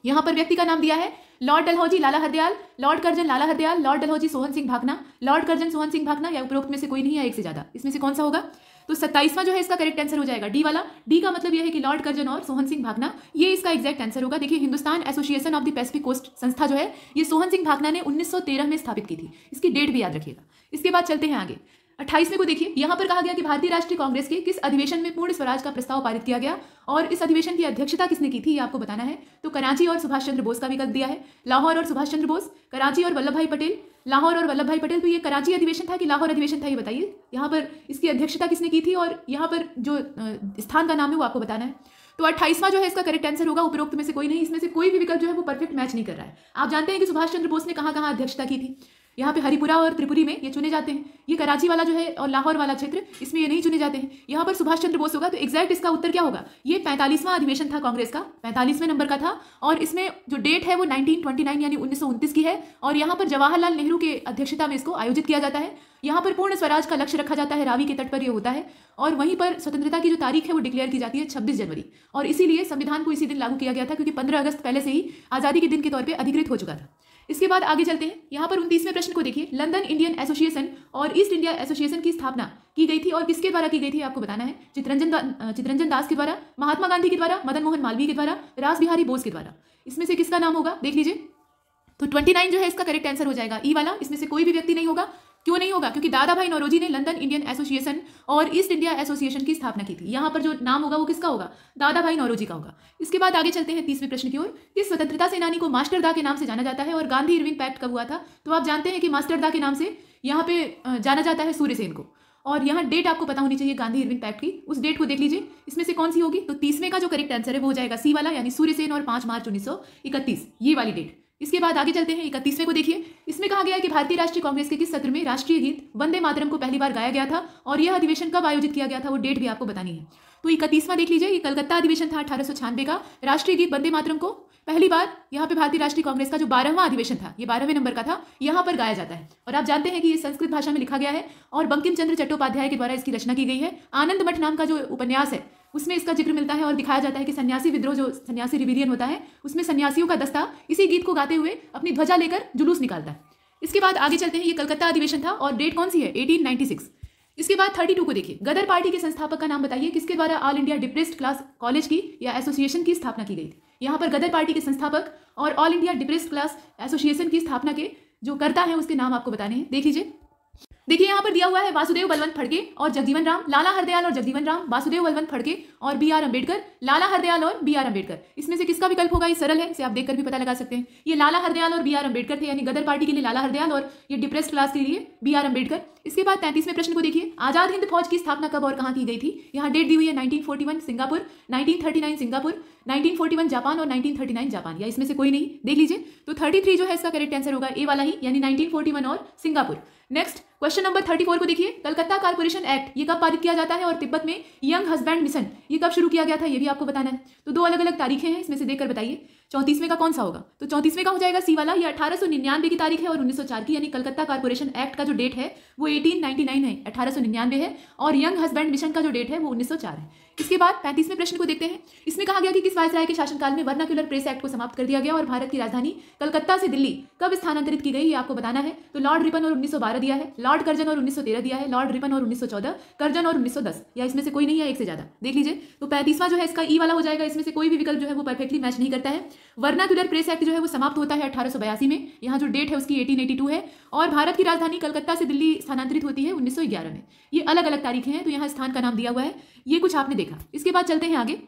यहां पर व्यक्ति का नाम दिया है Lord Dalhousie Lala Hardayal Lord Curzon Lala Hardayal Lord Dalhousie Sohan Singh Bhakna Lord Curzon Sohan Singh भागना या उपरोक्त में से कोई नहीं है एक से ज्यादा इसमें से कौन सा होगा तो सत्ताईसवां जो है इसका करेक्ट आंसर हो जाएगा डी वाला डी का मतलब यह है कि लॉर्ड कर्जन और सोहन सिंह भागना ये इसका एक्जैक्ट आंसर होगा देखिए Hindustan association of the Pacific coast संस्था जो है ये सोहन सिंह भागना ने 1913 में स्थापित की थी इसकी डेट भी याद रखिएगा इसके बाद चलते हैं आगे अट्ठाईसवें को देखिए यहां पर कहा गया कि भारतीय राष्ट्रीय कांग्रेस के किस अधिवेशन में पूर्ण स्वराज का प्रस्ताव पारित किया गया और इस अधिवेशन की अध्यक्षता किसने की थी ये आपको बताना है तो कराची और सुभाष चंद्र बोस का विकल्प दिया है लाहौर और सुभाष चंद्र बोस कराची और वल्लभ भाई पटेल लाहौर और वल्लभ भाई पटेल तो ये कराची अधिवेशन था कि लाहौर अधिवेशन था ये बताइए यहाँ पर इसकी अध्यक्षता किसने की थी और यहाँ पर जो स्थान का नाम है वो आपको बताना है तो अट्ठाईसवां जो है इसका करेक्ट आंसर होगा उपरोक्त में से कोई नहीं इसमें से कोई भी विकल्प जो है वो परफेक्ट मैच नहीं कर रहा है आप जानते हैं कि सुभाष चंद्र बोस ने कहाँ कहाँ अध्यक्षता की थी यहाँ पे हरिपुरा और त्रिपुरी में ये चुने जाते हैं ये कराची वाला जो है और लाहौर वाला क्षेत्र इसमें ये नहीं चुने जाते हैं यहाँ पर सुभाष चंद्र बोस होगा तो एग्जैक्ट इसका उत्तर क्या होगा ये पैंतालीसवां अधिवेशन था कांग्रेस का पैंतालीसवें नंबर का था और इसमें जो डेट है वो नाइनटीन यानी उन्नीस की है और यहाँ पर जवाहरलाल नेहरू के अध्यक्षता में इसको आयोजित किया जाता है यहाँ पर पूर्ण स्वराज का लक्ष्य रखा जाता है रावी के तट पर ये होता है और वहीं पर स्वतंत्रता की जो तारीख है वो डिक्लेयर की जाती है 26 जनवरी और इसीलिए संविधान को इसी दिन लागू किया गया था क्योंकि 15 अगस्त पहले से ही आज़ादी के दिन के तौर पर अधिकृत हो चुका था इसके बाद आगे चलते हैं यहाँ पर उनतीसवें प्रश्न को देखिए लंदन इंडियन एसोसिएशन और ईस्ट इंडिया एसोसिएशन की स्थापना की गई थी और किसके द्वारा की गई थी आपको बताना है चित्रंजन दा, चित्रंजन दास के द्वारा महात्मा गांधी के द्वारा मदन मोहन मालवीय के द्वारा रास बिहारी बोस के द्वारा इसमें से किसका नाम होगा देख लीजिए तो ट्वेंटी जो है इसका करेक्ट आंसर हो जाएगा ई वाला इसमें से कोई भी व्यक्ति नहीं होगा क्यों नहीं होगा क्योंकि दादा भाई नौरोजी ने लंदन इंडियन एसोसिएशन और ईस्ट इंडिया एसोसिएशन की स्थापना की थी यहां पर जो नाम होगा वो किसका होगा दादा भाई नौरोजी का होगा इसके बाद आगे चलते हैं तीसवें प्रश्न की ओर किस स्वतंत्रता सेनानी को मास्टर दा के नाम से जाना जाता है और गांधी इरविन पैक्ट कब हुआ था तो आप जानते हैं कि मास्टर दा के नाम से यहाँ पे जाना जाता है सूर्यसेन को और यहाँ डेट आपको पता होनी चाहिए गांधी इरविन पैक्ट की उस डेट को देख लीजिए इसमें से कौन सी होगी तो तीसवें का जो करेक्ट आंसर है वो हो जाएगा सी वाला यानी सूर्यसेन और पांच मार्च उन्नीस ये वाली डेट इसके बाद आगे चलते हैं इकतीसवें को देखिए इसमें कहा गया है कि भारतीय राष्ट्रीय कांग्रेस के किस सत्र में राष्ट्रीय गीत वंदे मातरम को पहली बार गाया गया था और यह अधिवेशन कब आयोजित किया गया था वो डेट भी आपको बतानी है तो इकतीसवां देख लीजिए ये कलकत्ता अधिवेशन था अठारह का राष्ट्रीय गीत वंदे मातरम को पहली बार यहाँ पे भारतीय राष्ट्रीय कांग्रेस का जो बारहवां अधिवेशन था ये बारहवें नंबर का था यहाँ पर गाया जाता है और आप जानते हैं कि ये संस्कृत भाषा में लिखा गया है और बंकिम चंद्र चट्टोपाध्याय के द्वारा इसकी रचना की गई है आनंद मठ नाम का जो उपन्यास है उसमें इसका जिक्र मिलता है और दिखाया जाता है कि सन्यासी विद्रोह जो सन्यासी रिविलियन होता है उसमें सन्यासियों का दस्ता इसी गीत को गाते हुए अपनी ध्वजा लेकर जुलूस निकालता है इसके बाद आगे चलते हैं ये कलकत्ता अधिवेशन था और डेट कौन सी है एटीन इसके बाद थर्टी को देखिए गदर पार्टी के संस्थापक का नाम बताइए किसके द्वारा all India depressed class college की या एसोसिएशन की स्थापना की गई थी यहाँ पर गदर पार्टी के संस्थापक और all India depressed class association की स्थापना के जो करता है उसके नाम आपको बताने हैं देख लीजिए देखिए यहाँ पर दिया हुआ है वासुदेव बलवंत फड़के और जगजीवन राम लाला हरदयाल और जगजीवन राम वासुदेव बलवंत फड़के और बी आर अम्बेडकर लाला हरदयाल और बी आर अम्बेडकर इसमें से किसका विकल्प होगा ये सरल है इसे आप देखकर भी पता लगा सकते हैं ये लाला हरदयाल और बी आर अम्बेडकर थे यानी गदर पार्टी के लिए लाला हरदयाल और ये डिप्रेस क्लास के लिए बी आर अम्बेडकर इसके बाद तैंतीसवें प्रश्न को देखिए आजाद हिंद फौज की स्थापना कब और कहाँ की गई थी यहाँ डेट दी हुई है nineteen Singapore nineteen Singapore nineteen Japan और नाइनटीन जापान या इसमें से कोई नहीं देख लीजिए तो थर्टी जो है इसका करेक्ट आंसर होगा ए वाला ही यानी नाइनटीन और Singapore next question number thirty four को देखिए कलकत्ता कारपोरेशन एक्ट ये कब पारित किया जाता है और तिब्बत में यंग हस्बैंड मिशन ये कब शुरू किया गया था ये भी आपको बताना है तो दो अलग अलग तारीखें हैं इसमें से देखकर बताइए चौंतीसवें का कौन सा होगा तो चौंतीसवें का हो जाएगा सी वाला ये अठारह निन्यानवे की तारीख है और उन्नीस सौ चार की यानी कलकत्ता कारपोरेशन एक्ट का जो डेट है वो एटीन नाइन्टी नाइन है अठारह सौ निन्यानवे है और यंग हस्बैंड मिशन का जो डेट है वो उन्नीस सौ चार है इसके बाद पैंतीसवें प्रश्न को देखते हैं इसमें कहा गया कि किस वायसराय के शासनकाल में वर्नाक्यूलर प्रेस एक्ट को समाप्त कर दिया गया और भारत की राजधानी कलकत्ता से दिल्ली कब स्थानांतरित की गई ये आपको बताना है तो लॉर्ड रिपन और 1912 दिया है लॉर्ड कर्जन और 1913 दिया है लॉर्ड रिपन और 1914 कर्जन और 1910 या इसमें से कोई नहीं है एक से ज्यादा देख लीजिए तो पैंतीसवा जो है इसका ई वाला हो जाएगा इसमें से कोई भी विकल्प जो है वो परफेक्टली मैच नहीं करता है वर्नाक्यूलर प्रेस एक्ट जो है वो समाप्त होता है अठारह में यहाँ जो डेट है उसकी एटीन है और भारत की राजधानी कलकत्ता से दिल्ली स्थानांतरित होती है उन्नीस में ये अलग अलग तारीखें हैं तो यहाँ स्थान का नाम दिया हुआ है ये कुछ आपने देखा देखा इसके बाद चलते हैं आगे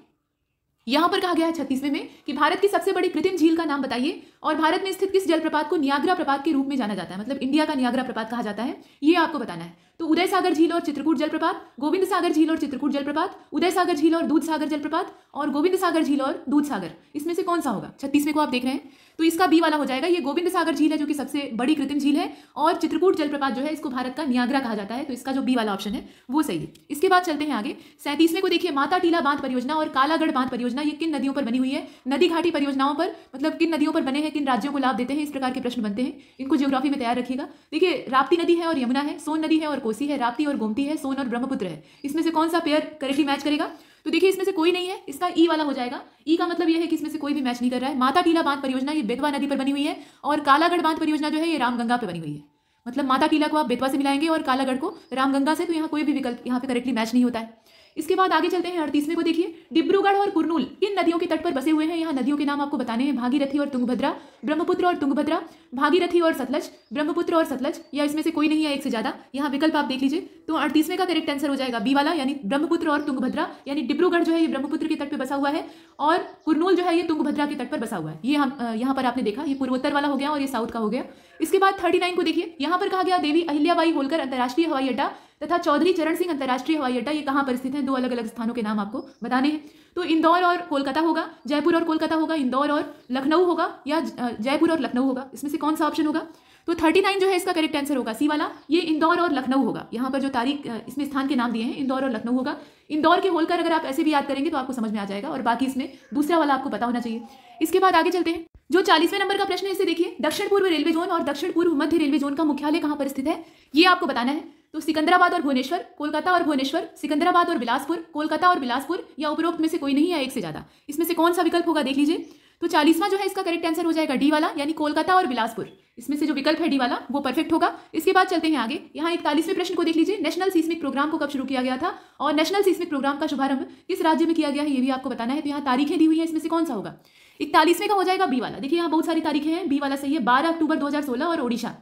यहां पर कहा गया है छत्तीसवें में कि भारत की सबसे बड़ी कृत्रिम झील का नाम बताइए और भारत में स्थित किस जलप्रपात को नियाग्रा प्रपात के रूप में जाना जाता है मतलब इंडिया का नियाग्रा प्रपात कहा जाता है ये आपको बताना है तो उदय सागर झील और चित्रकूट जलप्रपात गोविंद सागर झील और चित्रकूट जलप्रपात उदय सागर झील और दूध सागर जलप्रपात और गोविंद सागर झील और दूध सागर इसमें से कौन सा होगा छत्तीसवें को आप देख रहे हैं तो इसका बी वाला हो जाएगा ये गोविंद सागर झील है जो कि सबसे बड़ी कृत्रिम झील है और चित्रकूट जलप्रपात जो है इसको भारत का नियाग्रा कहा जाता है तो इसका जो बी वाला ऑप्शन है वो सही है इसके बाद चलते हैं आगे सैंतीसवें को देखिए माता टीला बांध परियोजना और कालागढ़ बांध परियोजना ये किन नदियों पर बनी हुई है नदी घाटी परियोजनाओं पर मतलब किन नदियों पर बने हैं किन राज्यों को लाभ देते हैं इस प्रकार के प्रश्न बनते हैं इनको जियोग्राफी में तैयार रखिएगा देखिए राप्ती नदी है और यमुना है सोन नदी है और कोसी है राप्ती और गोमती है सोन और ब्रह्मपुत्र है इसमें से कौन सा पेयर करेक्टली मैच करेगा तो देखिए इसमें से कोई नहीं है इसका ई e वाला हो जाएगा ई e का मतलब यह है कि इसमें से कोई भी मैच नहीं कर रहा है माता टीला बांध परियोजना ये बेतवा नदी पर बनी हुई है और कालागढ़ बांध परियोजना जो है ये रामगंगा पर बनी हुई है मतलब माता टीला को आप बेतवा से मिलाएंगे और कालागढ़ को रामगंगा से तो यहाँ कोई भी विकल्प यहाँ पे करेक्टली मैच नहीं होता है इसके बाद आगे चलते हैं अड़तीसवें को देखिए डिब्रूगढ़ और कुरनूल इन नदियों के तट पर बसे हुए हैं यहाँ नदियों के नाम आपको बताने हैं भागीरथी और तुंगभद्रा ब्रह्मपुत्र और तुंगभद्रा भागीरथी और सतलज ब्रह्मपुत्र और सतलज या इसमें से कोई नहीं है एक से ज्यादा यहाँ विकल्प आप देख लीजिए तो अड़तीसवें का करेक्ट आंसर हो जाएगा बी वाला यानी ब्रह्मपुत्र और तुंगभद्रा यानी डिब्रूगढ़ जो है ये ब्रह्मपुत्र के तट पर बसा हुआ है और कुरनूल जो है ये तुंगभद्रा के तट पर बसा हुआ है ये हम यहाँ पर आपने देखा ये पूर्वोत्तर वाला हो गया और ये साउथ का हो गया इसके बाद थर्टी नाइन को देखिए यहाँ पर कहा गया देवी अहिल्याबाई होलकर अंतर्राष्ट्रीय हवाई अड्डा तथा चौधरी चरण सिंह अंतर्राष्ट्रीय हवाई अड्डा ये कहाँ पर स्थित है दो अलग अलग स्थानों के नाम आपको बताने हैं तो इंदौर और कोलकाता होगा जयपुर और कोलकाता होगा इंदौर और लखनऊ होगा या जयपुर और लखनऊ होगा इसमें से कौन सा ऑप्शन होगा तो थर्टी नाइन जो है इसका करेक्ट आंसर होगा सी वाला ये इंदौर और लखनऊ होगा यहाँ पर जो तारीख इसमें स्थान के नाम दिए हैं इंदौर और लखनऊ होगा इंदौर के होलकर अगर आप ऐसे भी याद करेंगे तो आपको समझ में आ जाएगा और बाकी इसमें दूसरा वाला आपको पता होना चाहिए इसके बाद आगे चलते हैं जो चालीसवें नंबर का प्रश्न है इसे देखिए दक्षिण पूर्व रेलवे जोन और दक्षिण पूर्व मध्य रेलवे जोन का मुख्यालय कहाँ पर स्थित है ये आपको बताना है तो सिकंदराबाद और भुवनेश्वर कोलकाता और भुवनेश्वर सिकंदराबाद और बिलासपुर कोलकाता और बिलासपुर या उपरोक्त में से कोई नहीं है एक से ज्यादा इसमें से कौन सा विकल्प होगा देख लीजिए तो चालीसवा जो है इसका करेक्ट आंसर हो जाएगा डी वाला यानी कोलकाता और बिलासपुर इसमें से जो विकल्प है डी वाला वो परफेक्ट होगा इसके बाद चलते हैं आगे यहाँ इकतालीसवें प्रश्न को देख लीजिए नेशनल सीस्मिक प्रोग्राम को कब शुरू किया गया था और नेशनल सीस्मिक प्रोग्राम का शुभारंभ किस राज्य में किया गया है ये भी आपको बताना है तो यहाँ तारीखें दी हुई है इसमें से कौन सा होगा इकतालीसवें का हो जाएगा बी वाला देखिए यहाँ बहुत सारी तारीखें हैं बी वाला सही है बारह अक्टूबर 2016 और ओडिशा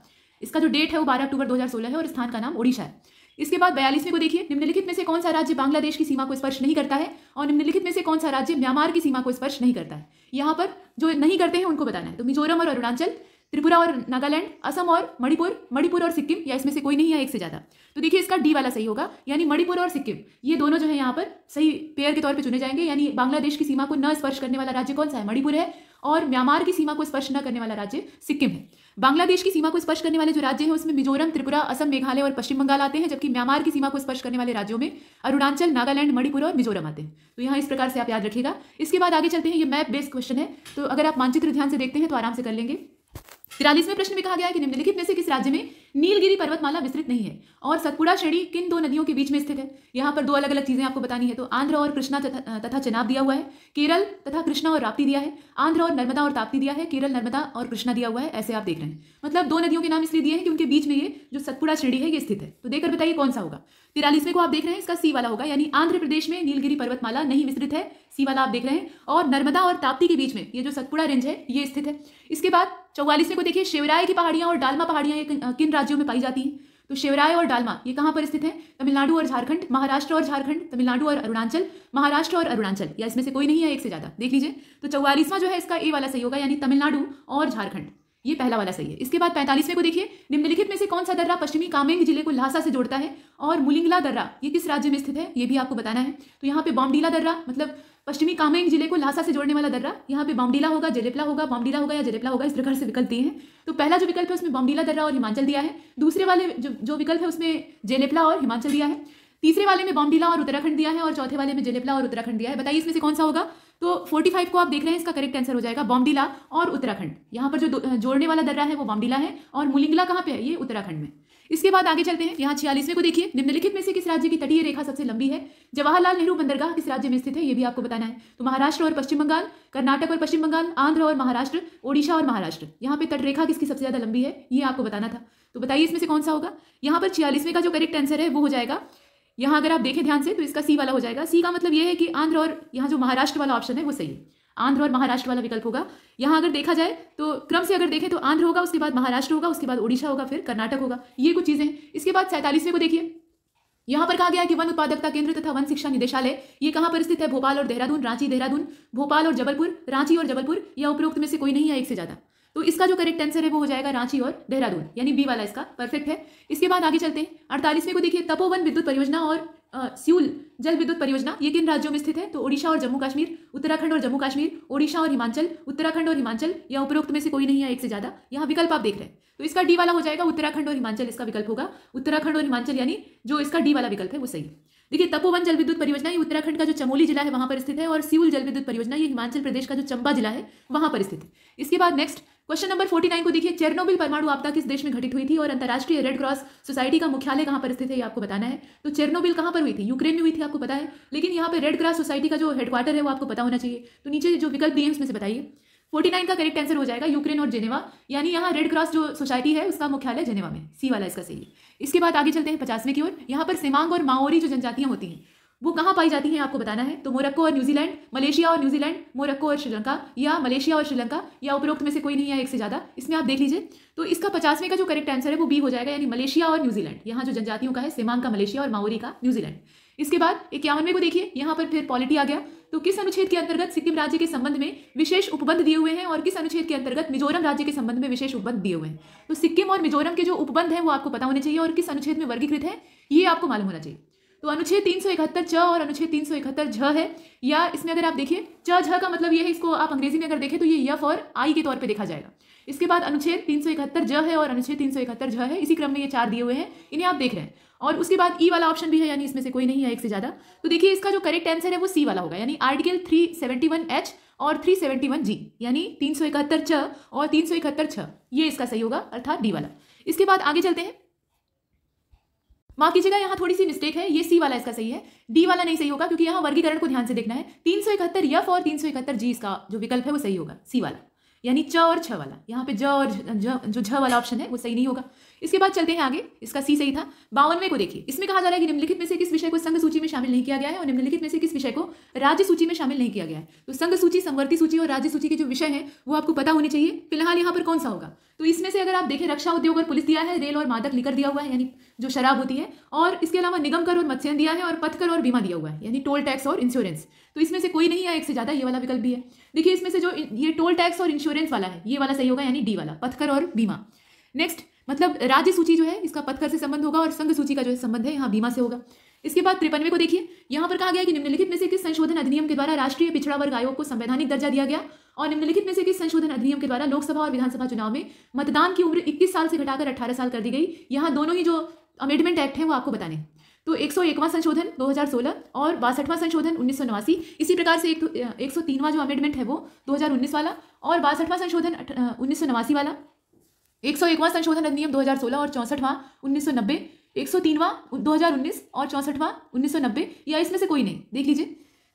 इसका जो डेट है वो बारह अक्टूबर 2016 है और स्थान का नाम ओडिशा है इसके बाद बयालीसवें को देखिए निम्नलिखित में से कौन सा राज्य बांग्लादेश की सीमा को स्पर्श नहीं करता है और निम्नलिखित में से कौन सा राज्य म्यांमार की सीमा को स्पर्श नहीं करता है यहाँ पर जो नहीं करते हैं उनको बताना है तो मिजोरम और अरुणाचल त्रिपुरा और नागालैंड असम और मणिपुर मणिपुर और सिक्किम या इसमें से कोई नहीं है एक से ज़्यादा तो देखिए इसका डी वाला सही होगा यानी मणिपुर और सिक्किम ये दोनों जो है यहाँ पर सही पेयर के तौर पर चुने जाएंगे यानी बांग्लादेश की सीमा को न स्पर्श करने वाला राज्य कौन सा है मणिपुर है और म्यांमार की सीमा को स्पर्श न करने वाला राज्य सिक्किम है बांग्लादेश की सीमा को स्पर्श करने वाले जो राज्य हैं उसमें मिजोरम त्रिपुरा असम मेघालय और पश्चिम बंगाल आते हैं जबकि म्यांमार की सीमा को स्पर्श करने वाले राज्यों में अरुणाचल नागालैंड मणिपुर और मिजोरम आते हैं तो यहाँ इस प्रकार से आप याद रखिएगा इसके बाद आगे चलते हैं ये मैप बेस्ड क्वेश्चन है तो अगर आप मानचित्र ध्यान से देखते हैं तो आराम से कर लेंगे तिरालीसवें प्रश्न में कहा गया है कि निम्नलिखित में से किस राज्य में नीलगिरी पर्वतमाला विस्तृत नहीं है और सतपुड़ा श्रेणी किन दो नदियों के बीच में स्थित है यहाँ पर दो अलग अलग चीजें आपको बतानी है तो आंध्र और कृष्णा तथा चनाब दिया हुआ है केरल तथा कृष्णा और राप्ती दिया है आंध्र और नर्मदा और ताप्ती दिया है केरल नर्मदा और कृष्णा दिया हुआ है ऐसे आप देख रहे हैं मतलब दो नदियों के नाम इसलिए दिए हैं कि उनके बीच में ये जो सतपुड़ा श्रेणी है ये स्थित है तो देखकर बताइए कौन सा होगा तिरालीसवें को आप देख रहे हैं इसका सी वाला होगा यानी आंध्र प्रदेश में नीलगिरी पर्वतमाला नहीं विस्तृत है सी वाला आप देख रहे हैं और नर्मदा और ताप्ती के बीच में ये जो सतपुड़ा रेंज है ये स्थित है इसके बाद चौवालीसवें को देखिए शिवराय की पहाड़ियां और डालमा पहाड़ियां किन राज्यों में पाई जाती हैं तो शिवराय और डालमा ये कहां पर स्थित है तमिलनाडु और झारखंड महाराष्ट्र और झारखंड तमिलनाडु और अरुणाचल महाराष्ट्र और अरुणाचल या इसमें से कोई नहीं है एक से ज़्यादा देख लीजिए तो चौवालीसवां जो है इसका ए वाला सही होगा यानी तमिलनाडु और झारखंड ये पहला वाला सही है इसके बाद पैंतालीसवें को देखिए निम्नलिखित में से कौन सा दर्रा पश्चिमी कामेंग जिले को लहासा से जोड़ता है और मुलिंगला दर्रा ये किस राज्य में स्थित है ये भी आपको बताना है तो यहाँ पे बॉम्बडीला दर्रा मतलब पश्चिमी कामेंग जिले को लासा से जोड़ने वाला दर्रा यहाँ पे बामडीला होगा जलेपला होगा बामडीला होगा या जलेपला होगा इस प्रकार से विकल्प दिए हैं तो पहला जो विकल्प है उसमें बामडीला दर्रा और हिमाचल दिया है दूसरे वाले जो जो विकल्प है उसमें जलेपला और हिमाचल दिया है तीसरे वाले में बॉम्बीला और उत्तराखंड दिया है और चौथे वाले में जलेपला और उत्तराखंड दिया है बताइए इसमें से कौन सा होगा तो 45 को आप देख रहे हैं इसका करेक्ट आंसर हो जाएगा बॉम्डिला और उत्तराखंड यहाँ पर जो जोड़ने वाला दर्रा है वो बॉम्बीला है और मुलिंगला कहाँ पे है ये उत्तराखंड में इसके बाद आगे चलते हैं यहाँ छियालीसवें को देखिए निम्नलिखित में से किस राज्य की तटीय रेखा सबसे लंबी है जवाहरलाल नेहरू बंदरगाह किस राज्य में स्थित है ये भी आपको बताना है तो महाराष्ट्र और पश्चिम बंगाल कर्नाटक और पश्चिम बंगाल आंध्र और महाराष्ट्र ओडिशा और महाराष्ट्र यहाँ पे तटरेखा किसकी सबसे ज्यादा लंबी है ये आपको बताना था तो बताइए इसमें से कौन सा होगा यहाँ पर छियालीसवें का जो करेक्ट आंसर है वो हो जाएगा यहाँ अगर आप देखें ध्यान से तो इसका सी वाला हो जाएगा सी का मतलब ये है कि आंध्र और यहाँ जो महाराष्ट्र वाला ऑप्शन है वो सही है आंध्र और महाराष्ट्र वाला विकल्प होगा यहाँ अगर देखा जाए तो क्रम से अगर देखें तो आंध्र होगा उसके बाद महाराष्ट्र होगा उसके बाद उड़ीसा होगा फिर कर्नाटक होगा ये कुछ चीज़ें हैं इसके बाद सैंतालीसवें को देखिए यहाँ पर कहा गया कि वन उत्पादकता केंद्र तथा वन शिक्षा निदेशालय ये कहाँ पर स्थित है भोपाल और देहरादून रांची देहरादून भोपाल और जबलपुर रांची और जबलपुर या उपरोक्त में से कोई नहीं है एक से ज़्यादा तो इसका जो करेक्ट आंसर है वो हो जाएगा रांची और देहरादून यानी बी वाला इसका परफेक्ट है इसके बाद आगे चलते हैं अड़तालीसवें को देखिए तपोवन विद्युत परियोजना और सियूल जल विद्युत परियोजना ये किन राज्यों में स्थित है तो ओडिशा और जम्मू कश्मीर उत्तराखंड और जम्मू कश्मीर ओडिशा और हिमाचल उत्तराखंड और हिमाचल या उपरोक्त में से कोई नहीं है एक से ज्यादा यहाँ विकल्प आप देख रहे हैं तो इसका डी वाला हो जाएगा उत्तराखंड और हिमाचल इसका विकल्प होगा उत्तराखंड और हिमाचल यानी जो इसका डी वाला विकल्प है वो सही देखिए तपोवन जल विद्युत परियोजना ये उत्तराखंड का जो चमोली जिला है वहां पर स्थित है और सियूल जल विद्युत परियोजना ये हिमाचल प्रदेश का जो चंबा जिला है वहां पर स्थित है इसके बाद next question number forty nine को देखिए चेरनोबिल परमाणु आपदा किस देश में घटित हुई थी और अंतर्राष्ट्रीय रेड क्रॉस सोसाइटी का मुख्यालय कहां पर स्थित है ये आपको बताना है तो चेरनोबिल कहाँ पर हुई थी यूक्रेन में हुई थी आपको पता है लेकिन यहाँ पर रेड क्रॉस सोसाइटी का जो हेडक्वार्टर है वो आपको पता होना चाहिए तो नीचे जो विकल्प दिए उसमें से बताइए फोर्टी नाइन का करेक्ट आंसर हो जाएगा यूक्रेन और जेनेवा यानी यहाँ रेड क्रॉस जो सोसाइटी है उसका मुख्यालय जेनेवा में सी वाला इसका सही है इसके बाद आगे चलते हैं पचासवें की ओर यहाँ पर सेमांग और माओरी जो जनजातियाँ होती हैं वो कहाँ पाई जाती हैं आपको बताना है तो मोरक्को और न्यूजीलैंड मलेशिया और न्यूजीलैंड मोरक्को और श्रीलंका या मलेशिया और श्रीलंका या उपरोक्त में से कोई नहीं है एक से ज़्यादा इसमें आप देख लीजिए तो इसका पचासवें का जो करेक्ट आंसर है वो बी हो जाएगा यानी मलेशिया और न्यूजीलैंड यहाँ जो जनजातियों का है सेमांग का मलेशिया और माओरी का न्यूजीलैंड इसके बाद इक्यावनवे को देखिए यहाँ पर फिर पॉलिटी आ गया तो किस अनुच्छेद के अंतर्गत सिक्किम राज्य के संबंध में विशेष उपबंध दिए हुए हैं और किस अनुच्छेद के अंतर्गत मिजोरम राज्य के संबंध में विशेष उपबंध दिए हुए हैं तो सिक्किम और मिजोरम के जो उपबंध हैं वो आपको पता होने चाहिए और किस अनुच्छेद में वर्गीकृत है ये आपको मालूम होना चाहिए तो अनुच्छेद तीन सौ इकहत्तर छ और अनुच्छेद तीन सौ इकहत्तर झ है या इसमें अगर आप देखिए च झ का मतलब यह है इसको आप अंग्रेजी में अगर देखें तो ये यफ और आई के तौर पे देखा जाएगा इसके बाद अनुच्छेद तीन सौ इकहत्तर ज है और अनुच्छेद तीन सौ इकहत्तर झ है इसी क्रम में ये चार दिए हुए हैं इन्हें आप देख रहे हैं और उसके बाद ई वाला ऑप्शन भी है यानी इसमें से कोई नहीं है एक से ज़्यादा तो देखिए इसका जो करेक्ट आंसर है वो सी वाला होगा यानी article three seventy one H और थ्री सेवेंटी वन जी यानी तीन सौ इकहत्तर च और तीन सौ इकहत्तर छ ये इसका सही होगा अर्थात डी वाला इसके बाद आगे चलते हैं माफ कीजिएगा यहाँ थोड़ी सी मिस्टेक है ये सी वाला इसका सही है डी वाला नहीं सही होगा क्योंकि यहाँ वर्गीकरण को ध्यान से देखना है तीन सौ इकहत्तर यफ और तीन सौ इकहत्तर जी इसका जो विकल्प है वो सही होगा सी वाला यानी च और छ वाला यहाँ पे ज और ज जो झ वाला ऑप्शन है वो सही नहीं होगा इसके बाद चलते हैं आगे इसका सी सही था बावनवे को देखिए इसमें कहा जा रहा है कि निम्नलिखित में से किस विषय को संघ सूची में शामिल नहीं किया गया है और निम्नलिखित में से किस विषय को राज्य सूची में शामिल नहीं किया गया है तो संघ सूची संवर्ती सूची और राज्य सूची के जो विषय है वो आपको पता होने चाहिए फिलहाल यहाँ पर कौन सा होगा तो इसमें से अगर आप देखें रक्षा उद्योग और पुलिस दिया है रेल और मादक लिकर दिया हुआ है यानी जो शराब होती है और इसके अलावा निगम कर और मत्स्यन दिया है और पथकर और बीमा दिया हुआ है यानी टोल टैक्स और इंश्योरेंस तो इसमें से कोई नहीं है एक से ज़्यादा ये वाला विकल्प भी है देखिए इसमें से जो ये टोल टैक्स और इंश्योरेंस वाला है ये वाला सही होगा यानी डी वाला पथकर और बीमा नेक्स्ट मतलब राज्य सूची जो है इसका पथकर से संबंध होगा और संघ सूची का जो है संबंध है यहाँ बीमा से होगा इसके बाद तिरपनवे को देखिए यहाँ पर कहा गया कि निम्नलिखित में से किस संशोधन अधिनियम के द्वारा राष्ट्रीय पिछड़ा वर्ग आयोग को संवैधानिक दर्जा दिया गया और निम्नलिखित में से किस संशोधन अधिनियम के द्वारा लोकसभा और विधानसभा चुनाव में मतदान की उम्र इक्कीस साल से घटाकर अट्ठारह साल कर दी गई यहाँ दोनों ही जो अमेंडमेंट एक्ट है वो आपको बताने तो एक संशोधन 2016 और बासठवां संशोधन उन्नीस इसी प्रकार से एक, एक जो अमेंडमेंट है वो 2019 वाला और बासठवां संशोधन उन्नीस वाला एक सौ एकवा संशोधन अधिनियम 2016 और चौंसठवां दो हजार उन्नीस और चौंसठवां नब्बे या इसमें से कोई नहीं देख लीजिए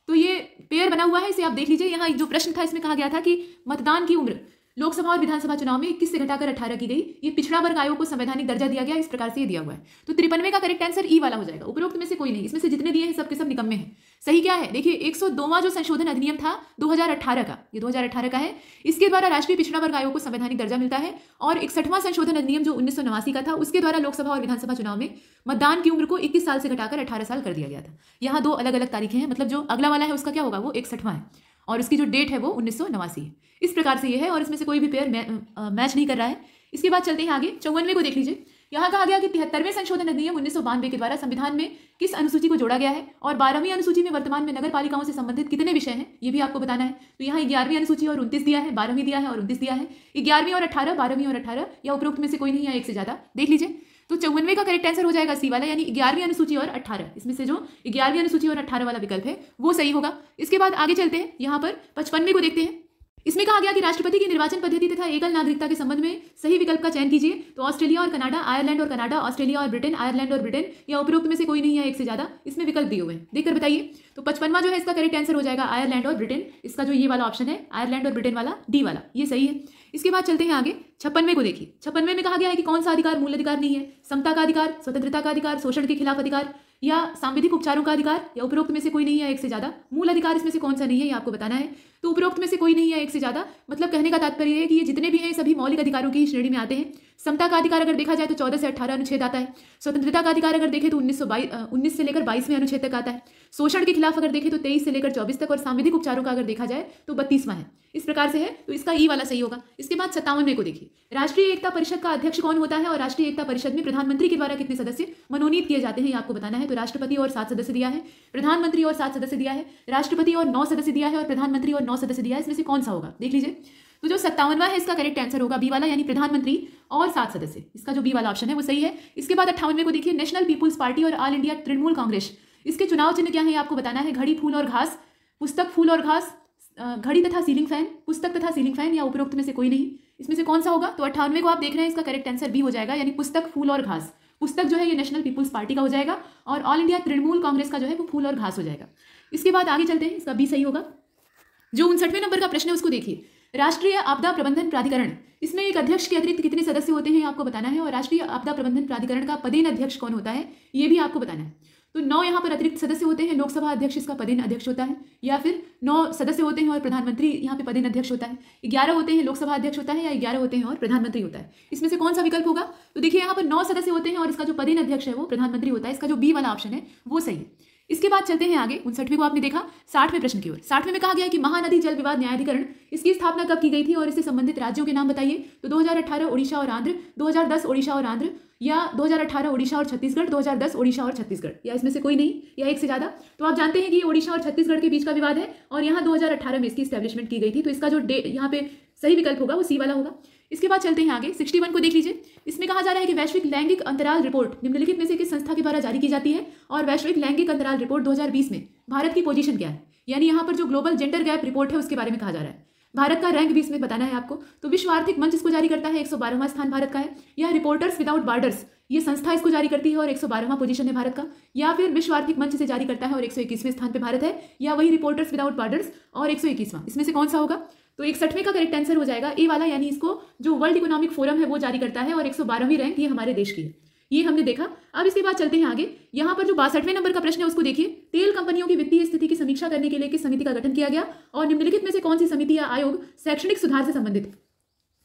तो ये पेयर बना हुआ है इसे आप देख लीजिए यहाँ जो प्रश्न था इसमें कहा गया था कि मतदान की उम्र लोकसभा और विधानसभा चुनाव में इक्कीस से घटाकर अठारह की गई ये पिछड़ा वर्ग आयोग को संवैधानिक दर्जा दिया गया इस प्रकार से ये दिया हुआ है तो तिरपनवे का करेक्ट आंसर ई वाला हो जाएगा उपरोक्त में से कोई नहीं इसमें से जितने दिए हैं सबके सब निकम्मे हैं सही क्या है देखिए एक जो संशोधन अधिनियम था दो का ये दो का है इसके द्वारा राष्ट्रीय पिछड़ा वर्ग आयोग को संवैधानिक दर्जा मिलता है और इकसठवां संशोधन अधिनियम जो उन्नीस का था उसके द्वारा लोकसभा और विधानसभा चुनाव में मतदान की उम्र को इक्कीस साल से घटाकर अठारह साल कर दिया गया था यहाँ दो अलग अलग तारीखें हैं मतलब जो अगला वाला है उसका क्या होगा वो इकसठवां है और इसकी जो डेट है वो उन्नीस है इस प्रकार से ये है और इसमें से कोई भी पेयर मैच नहीं कर रहा है इसके बाद चलते हैं आगे चौवनवे को देख लीजिए यहाँ कहा गया कि तिहत्तरवें संशोधन अधिनियम उन्नीस के द्वारा संविधान में किस अनुसूची को जोड़ा गया है और बारहवीं अनुसूची में वर्तमान में नगर पालिकाओं से संबंधित कितने विषय हैं ये भी आपको बताना है तो यहाँ ग्यारहवीं अनुसूची और उन्तीस दिया है बारहवीं दिया है और उन्तीस दिया है ग्यारहवीं और अठारह बारहवीं और अठारह या उपरोक्त में से कोई नहीं है एक से ज़्यादा देख लीजिए तो चौवनवे का करेक्ट आंसर हो जाएगा सी वाला यानी ग्यारहवीं अनुसूची और अट्ठारह इसमें से जो ग्यारहवीं अनुसूची और अट्ठारह वाला विकल्प है वो सही होगा इसके बाद आगे चलते हैं यहाँ पर पचपनवे को देखते हैं इसमें कहा गया कि राष्ट्रपति की निर्वाचन पद्धति तथा एकल नागरिकता के संबंध में सही विकल्प का चयन कीजिए तो ऑस्ट्रेलिया और कनाडा आयरलैंड और कनाडा ऑस्ट्रेलिया और ब्रिटेन आयरलैंड और ब्रिटेन या उपरोक्त में से कोई नहीं है एक से ज्यादा इसमें विकल्प दिए हुए देखकर बताइए तो पचपनवा जो है इसका करेक्ट आंसर हो जाएगा आयरलैंड और ब्रिटेन इसका जो ये वाला ऑप्शन है आयरलैंड और ब्रिटेन वाला डी वाला ये सही है इसके बाद चलते हैं आगे छप्पनवे को देखिए छप्पनवे में कहा गया है कि कौन सा अधिकार मूल अधिकार नहीं है समता का अधिकार स्वतंत्रता का अधिकार शोषण के खिलाफ अधिकार या सांविधिक उपचारों का अधिकार या उपरोक्त में से कोई नहीं है एक से ज़्यादा मूल अधिकार इसमें से कौन सा नहीं है ये आपको बताना है तो उपरोक्त में से कोई नहीं है एक से ज़्यादा मतलब कहने का तात्पर्य है कि ये जितने भी हैं सभी मौलिक अधिकारों की श्रेणी में आते हैं समता का अधिकार अगर देखा जाए तो चौदह से अठारह अनुच्छेद आता है स्वतंत्रता का अधिकार अगर देखें तो उन्नीस सौ उन्नीस से लेकर बाईसवें अनुच्छेद तक आता है शोषण के खिलाफ अगर देखें तो तेईस से लेकर चौबीस तक और सांविधिक उपचारों का अगर देखा जाए तो बत्तीसवां है इस प्रकार से है तो इसका ई वाला सही होगा इसके बाद सत्तावनवे को देखिए राष्ट्रीय एकता परिषद का अध्यक्ष कौन होता है और राष्ट्रीय एकता परिषद में प्रधानमंत्री के द्वारा कितने सदस्य मनोनीत किए जाते हैं आपको बताना है तो को राष्ट्रपति और सात सदस्य दिया है प्रधानमंत्री और सात सदस्य दिया है राष्ट्रपति और नौ सदस्य दिया है और प्रधानमंत्री और नौ सदस्य दिया है इसमें से कौन सा होगा देख लीजिए तो जो सत्तावनवा है इसका करेक्ट आंसर होगा बी वाला यानी प्रधानमंत्री और सात सदस्य इसका जो बी वाला ऑप्शन है वो सही है इसके बाद अट्ठावनवे को देखिए नेशनल पीपुल्स पार्टी और ऑल इंडिया तृणमूल कांग्रेस इसके चुनाव चिन्ह क्या है आपको बताना है घड़ी फूल और घास पुस्तक फूल और घास घड़ी तथा सीलिंग फैन पुस्तक तथा सीलिंग फैन या उपरोक्त में से कोई नहीं इसमें से कौन सा होगा तो अट्ठानवे को आप देख रहे हैं इसका करेक्ट आंसर बी हो जाएगा यानी पुस्तक फूल और घास पुस्तक जो है ये नेशनल पीपुल्स पार्टी का हो जाएगा और ऑल इंडिया तृणमूल कांग्रेस का जो है वो फूल और घास हो जाएगा इसके बाद आगे चलते हैं इसका भी सही होगा जो उनसठवें नंबर का प्रश्न है उसको देखिए राष्ट्रीय आपदा प्रबंधन प्राधिकरण इसमें एक अध्यक्ष के अतिरिक्त कितने सदस्य होते हैं आपको बताना है और राष्ट्रीय आपदा प्रबंधन प्राधिकरण का पदेन अध्यक्ष कौन होता है ये भी आपको बताना है तो नौ यहाँ पर अतिरिक्त सदस्य होते हैं लोकसभा अध्यक्ष इसका पदेन अध्यक्ष होता है या फिर नौ सदस्य होते हैं और प्रधानमंत्री यहाँ पे पदेन अध्यक्ष होता है ग्यारह होते हैं लोकसभा अध्यक्ष होता है या ग्यारह होते हैं और प्रधानमंत्री होता है इसमें से कौन सा विकल्प होगा तो देखिए यहाँ पर नौ सदस्य होते हैं और इसका जो पदेन अध्यक्ष है वो प्रधानमंत्री होता है इसका जो बी वाला ऑप्शन है वो सही है इसके बाद चलते हैं आगे उनसठवें को आपने देखा साठवें प्रश्न की ओर साठवें में कहा गया कि महानदी जल विवाद न्यायाधिकरण इसकी स्थापना कब की गई थी और इससे संबंधित राज्यों के नाम बताइए तो 2018 ओडिशा और आंध्र 2010 ओडिशा और आंध्र या 2018 ओडिशा और छत्तीसगढ़ 2010 ओडिशा और छत्तीसगढ़ या इसमें से कोई नहीं या एक से ज़्यादा तो आप जानते हैं कि ओडिशा और छत्तीसगढ़ के बीच का विवाद है और यहाँ 2018 में इसकी स्टैब्लिशमेंट की गई थी तो इसका जो डेट यहाँ पे सही विकल्प होगा वो सी वाला होगा इसके बाद चलते हैं आगे 61 को देख लीजिए इसमें कहा जा रहा है कि वैश्विक लैंगिक अंतराल रिपोर्ट निम्नलिखित में से किस संस्था के द्वारा जारी की जाती है और वैश्विक लैंगिक अंतराल रिपोर्ट 2020 में भारत की पोजीशन क्या है यानी यहाँ पर जो ग्लोबल जेंडर गैप रिपोर्ट है उसके बारे में कहा जा रहा है भारत का रैंक भी इसमें बताना है आपको तो विश्व आर्थिक मंच इसको जारी करता है एक स्थान भारत का है या रिपोर्टर्स विदाउट बार्डर्स ये संस्था इसको जारी करती है और एक पोजीशन है भारत का या फिर विश्व आर्थिक मंच इसे जारी करता है और एक स्थान पर भारत है या वही रिपोर्टर्स विदाउट बार्डर्स और एक इसमें से कौन सा होगा तो इकसठवें का करेक्ट आंसर हो जाएगा ए वाला यानी इसको जो वर्ल्ड इकोनॉमिक फोरम है वो जारी करता है और एक रैंक ये हमारे देश की है ये हमने देखा अब इसके बाद चलते हैं आगे यहाँ पर जो बासठवें नंबर का प्रश्न है उसको देखिए तेल कंपनियों की वित्तीय स्थिति की समीक्षा करने के लिए किस समिति का गठन किया गया और निम्नलिखित में से कौन सी समिति या आयोग शैक्षणिक सुधार से संबंधित है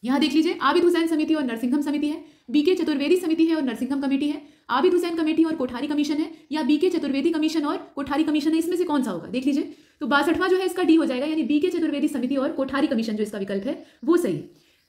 यहाँ देख लीजिए आबिद हुसैन समिति और नरसिंहम समिति है बीके चतुर्वेदी समिति है और नरसिंहम कमेटी है आबिद हुसैन कमेटी और कोठारी कमीशन है या बीके चतुर्वेदी कमीशन और कोठारी कमीशन है इसमें से कौन सा होगा देख लीजिए तो बासठवां जो है इसका डी हो जाएगा यानी बी के चतुर्वेदी समिति और कोठारी कमीशन जो इसका विकल्प है वो सही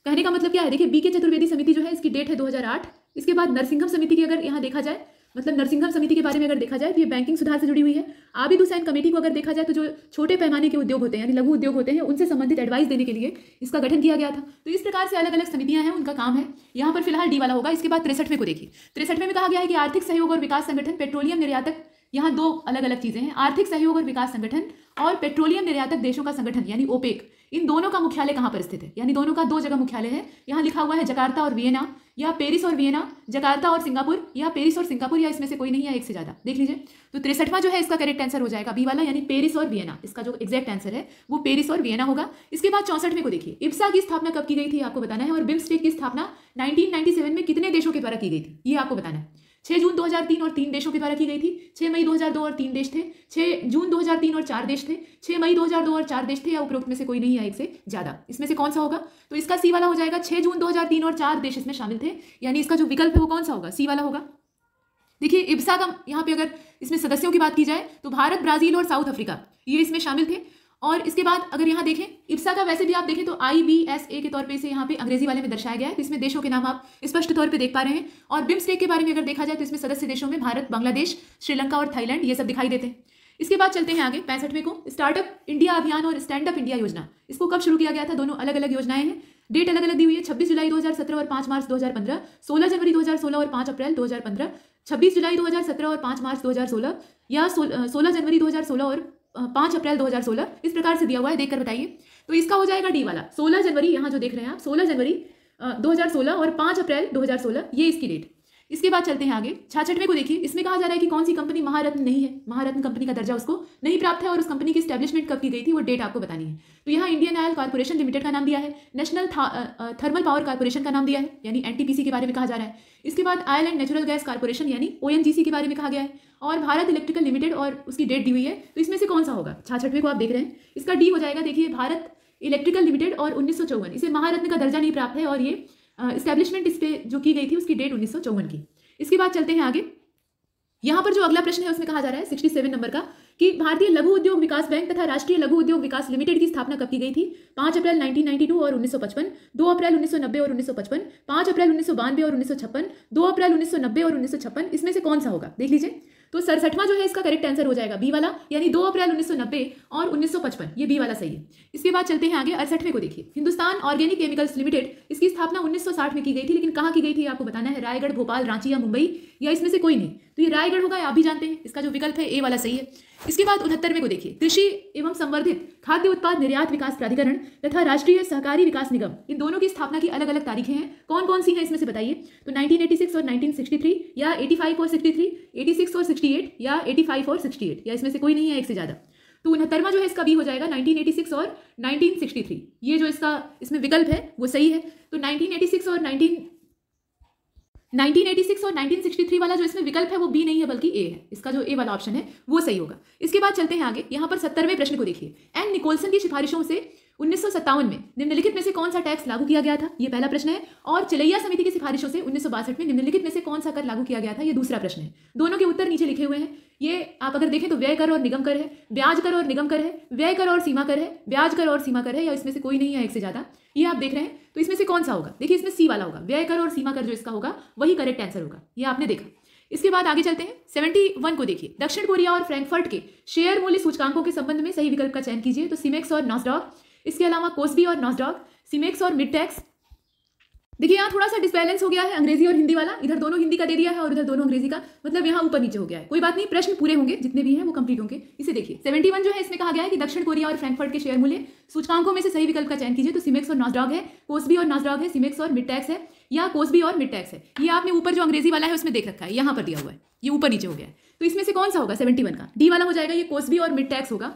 कहने का मतलब क्या है देखिए बी के चतुर्वेदी समिति जो है इसकी डेट है 2008 इसके बाद नरसिंहम समिति की अगर यहाँ देखा जाए मतलब नरसिंहम समिति के बारे में अगर देखा जाए तो ये बैंकिंग सुधार से जुड़ी हुई है आबिद हुसैन कमेटी को अगर देखा जाए तो जो छोटे पैमाने के उद्योग होते हैं यानी लघु उद्योग होते हैं उनसे संबंधित एडवाइस देने के लिए इसका गठन किया गया था तो इस प्रकार से अलग अलग समितियां हैं उनका काम है यहाँ पर फिलहाल डी वाला होगा इसके बाद तिरसठवें को देखिए तिरसठवें में कहा गया है कि आर्थिक सहयोग और विकास संगठन पेट्रोलियम निर्यातक यहाँ दो अलग अलग चीज़ें हैं आर्थिक सहयोग और विकास संगठन और पेट्रोलियम निर्यातक देशों का संगठन यानी ओपेक इन दोनों का मुख्यालय कहाँ पर स्थित है यानी दोनों का दो जगह मुख्यालय है यहाँ लिखा हुआ है जकार्ता और वियना या पेरिस और वियना जकार्ता और सिंगापुर या पेरिस और सिंगापुर या इसमें से कोई नहीं है एक से ज़्यादा देख लीजिए तो तिरसठवां जो है इसका करेक्ट आंसर हो जाएगा बी वाला यानी पेरिस और वियना इसका जो एक्जैक्ट आंसर है वो पेरिस और वियना होगा इसके बाद चौसठवें को देखिए इप्सा की स्थापना कब की गई थी आपको बताना है और बिम्स्टेक की स्थापना नाइनटीन में कितने देशों के द्वारा की गई थी ये आपको बताना है छह जून 2003 और तीन देशों के द्वारा की गई थी छह मई 2002 और तीन देश थे छह जून 2003 और चार देश थे छह मई 2002 और चार देश थे या उपरोक्त में से कोई नहीं है एक से ज्यादा इसमें से कौन सा होगा तो इसका सी वाला हो जाएगा छह जून 2003 और चार देश इसमें शामिल थे यानी इसका जो विकल्प है वो कौन सा होगा सी वाला होगा देखिए इब्सा का यहाँ पे अगर इसमें सदस्यों की बात की जाए तो भारत ब्राजील और साउथ अफ्रीका ये इसमें शामिल थे और इसके बाद अगर यहाँ देखें इप्सा का वैसे भी आप देखें तो आई बी एस ए के तौर पे इसे यहाँ पे अंग्रेजी वाले में दर्शाया गया है इसमें देशों के नाम आप स्पष्ट तौर पे देख पा रहे हैं और बिम्सटेक के बारे में अगर देखा जाए तो इसमें सदस्य देशों में भारत बांग्लादेश श्रीलंका और थाईलैंड ये सब दिखाई देते हैं इसके बाद चलते हैं आगे पैंसठवें को स्टार्टअप इंडिया अभियान और स्टैंड अप इंडिया योजना इसको कब शुरू किया गया था दोनों अलग अलग योजनाएं हैं डेट अलग अलग दी हुई है छब्बीस जुलाई दो और पांच मार्च दो हजार जनवरी दो और पांच अप्रैल दो 26 जुलाई 2017 और 5 मार्च 2016 या 16 जनवरी 2016 और पाँच अप्रैल 2016 इस प्रकार से दिया हुआ है देखकर बताइए तो इसका हो जाएगा डी वाला सोलह जनवरी यहाँ जो देख रहे हैं आप सोलह जनवरी 2016 और 5 अप्रैल 2016 ये इसकी डेट इसके बाद चलते हैं आगे छाछठवें को देखिए इसमें कहा जा रहा है कि कौन सी कंपनी महारत्न नहीं है महारत्न कंपनी का दर्जा उसको नहीं प्राप्त है और उस कंपनी की स्टैब्लिशमेंट कब की गई थी वो डेट आपको बतानी है तो यहाँ इंडियन ऑयल कॉर्पोरेशन लिमिटेड का नाम दिया है नेशनल थर्मल पावर कॉर्पोरेशन का नाम दिया है यानी एनटीपीसी के बारे में कहा जा रहा है इसके बाद oil and natural gas corporation यानी ओ के बारे में कहा गया है और भारत इलेक्ट्रिकल लिमिटेड और उसकी डेट दी हुई है तो इसमें से कौन सा होगा छाछठवें को आप देख रहे हैं इसका डी हो जाएगा देखिए भारत इलेक्ट्रिकल लिमिटेड और उन्नीस इसे महारत्न का दर्जा नहीं प्राप्त है और ये इस्टेब्लिशमेंट इस पर जो की गई थी उसकी डेट उन्नीस की इसके बाद चलते हैं आगे यहाँ पर जो अगला प्रश्न है उसमें कहा जा रहा है सिक्सटी सेवन नंबर का कि भारतीय लघु उद्योग विकास बैंक तथा राष्ट्रीय लघु उद्योग विकास लिमिटेड की स्थापना कब की गई थी पांच अप्रैल 1992 और 1955, दो अप्रैल 1990 और 1955, पांच अप्रैल उन्नीस और उन्नीस दो अप्रैल 1990 और उन्नीस इसमें से कौन सा होगा देख लीजिए तो सड़सठवां जो है इसका करेक्ट आंसर हो जाएगा बी वाला यानी दो अप्रैल 1990 और 1955 ये बी वाला सही है इसके बाद चलते हैं आगे अड़सठवें को देखिए हिंदुस्तान ऑर्गेनिक केमिकल्स लिमिटेड इसकी स्थापना 1960 में की गई थी लेकिन कहाँ की गई थी आपको बताना है रायगढ़ भोपाल रांची या मुंबई या इसमें से कोई नहीं तो ये रायगढ़ होगा आप भी जानते हैं इसका जो विकल्प है ए वाला सही है इसके बाद उनहत्तर में को देखिए कृषि एवं संवर्धित खाद्य उत्पाद निर्यात विकास प्राधिकरण तथा राष्ट्रीय सहकारी विकास निगम इन दोनों की स्थापना की अलग अलग तारीखें हैं कौन कौन सी हैं इसमें से बताइए तो 1986 और 1963 या 85 और 63, 86 और 68 या 85 और 68 या इसमें से कोई नहीं है एक से ज़्यादा तो उनहत्तरवा जो है इसका बी हो जाएगा 1986 और 1963 ये जो इसका इसमें विकल्प है वो सही है तो 1986 और 19 1986 और 1963 वाला जो इसमें विकल्प है वो बी नहीं है बल्कि ए है इसका जो ए वाला ऑप्शन है वो सही होगा इसके बाद चलते हैं आगे यहाँ पर सत्तरवें प्रश्न को देखिए एंड निकोलसन की सिफारिशों से उन्नीस में निम्नलिखित में से कौन सा टैक्स लागू किया गया था यह पहला प्रश्न है और चिलैया समिति की सिफारिशों से उन्नीस में निम्नलिखित में से कौन सा कर लागू किया गया था यह दूसरा प्रश्न है दोनों के उत्तर नीचे लिखे हुए हैं ये आप अगर देखें तो व्यय कर और निगम कर है ब्याज कर और निगम कर है व्यय कर और सीमा कर है ब्याज कर और सीमा कर है या इसमें से कोई नहीं है एक से ज्यादा ये आप देख रहे हैं तो इसमें से कौन सा होगा देखिए इसमें सी वाला होगा व्यय कर और सीमा कर जो इसका होगा वही करेक्ट आंसर होगा ये आपने देखा इसके बाद आगे चलते हैं 71 को देखिए दक्षिण कोरिया और फ्रैंकफर्ट के शेयर मूल्य सूचकांकों के संबंध में सही विकल्प का चयन कीजिए तो सिमेक्स और नॉसडॉक इसके अलावा कोसबी और नॉसडॉग सीमेक्स और मिड टैक्स देखिए यहाँ थोड़ा सा डिसबैलेंस हो गया है अंग्रेजी और हिंदी वाला इधर दोनों हिंदी का दे दिया है और इधर दोनों अंग्रेजी का मतलब यहाँ ऊपर नीचे हो गया है कोई बात नहीं प्रश्न पूरे होंगे जितने भी हैं वो कंप्लीट होंगे इसे देखिए 71 जो है इसमें कहा गया है कि दक्षिण कोरिया और फ्रैंकफर्ट के शेयर मूल्य सूचकांकों में से सही विकल्प का चयन कीजिए तो सिमेक्स और नॉसडॉग है कोसबी और नॉसडॉग है सिमेक्स और मिड टैक्स है या कोसबी और मिड टैक्स है ये आपने ऊपर जो अंग्रेजी वाला है उसमें देख रखा है यहाँ पर दिया हुआ है ये ऊपर नीचे हो गया है तो इसमें से कौन सा होगा सेवेंटी का डी वाला हो जाएगा ये कोसबी और मिड टैक्स होगा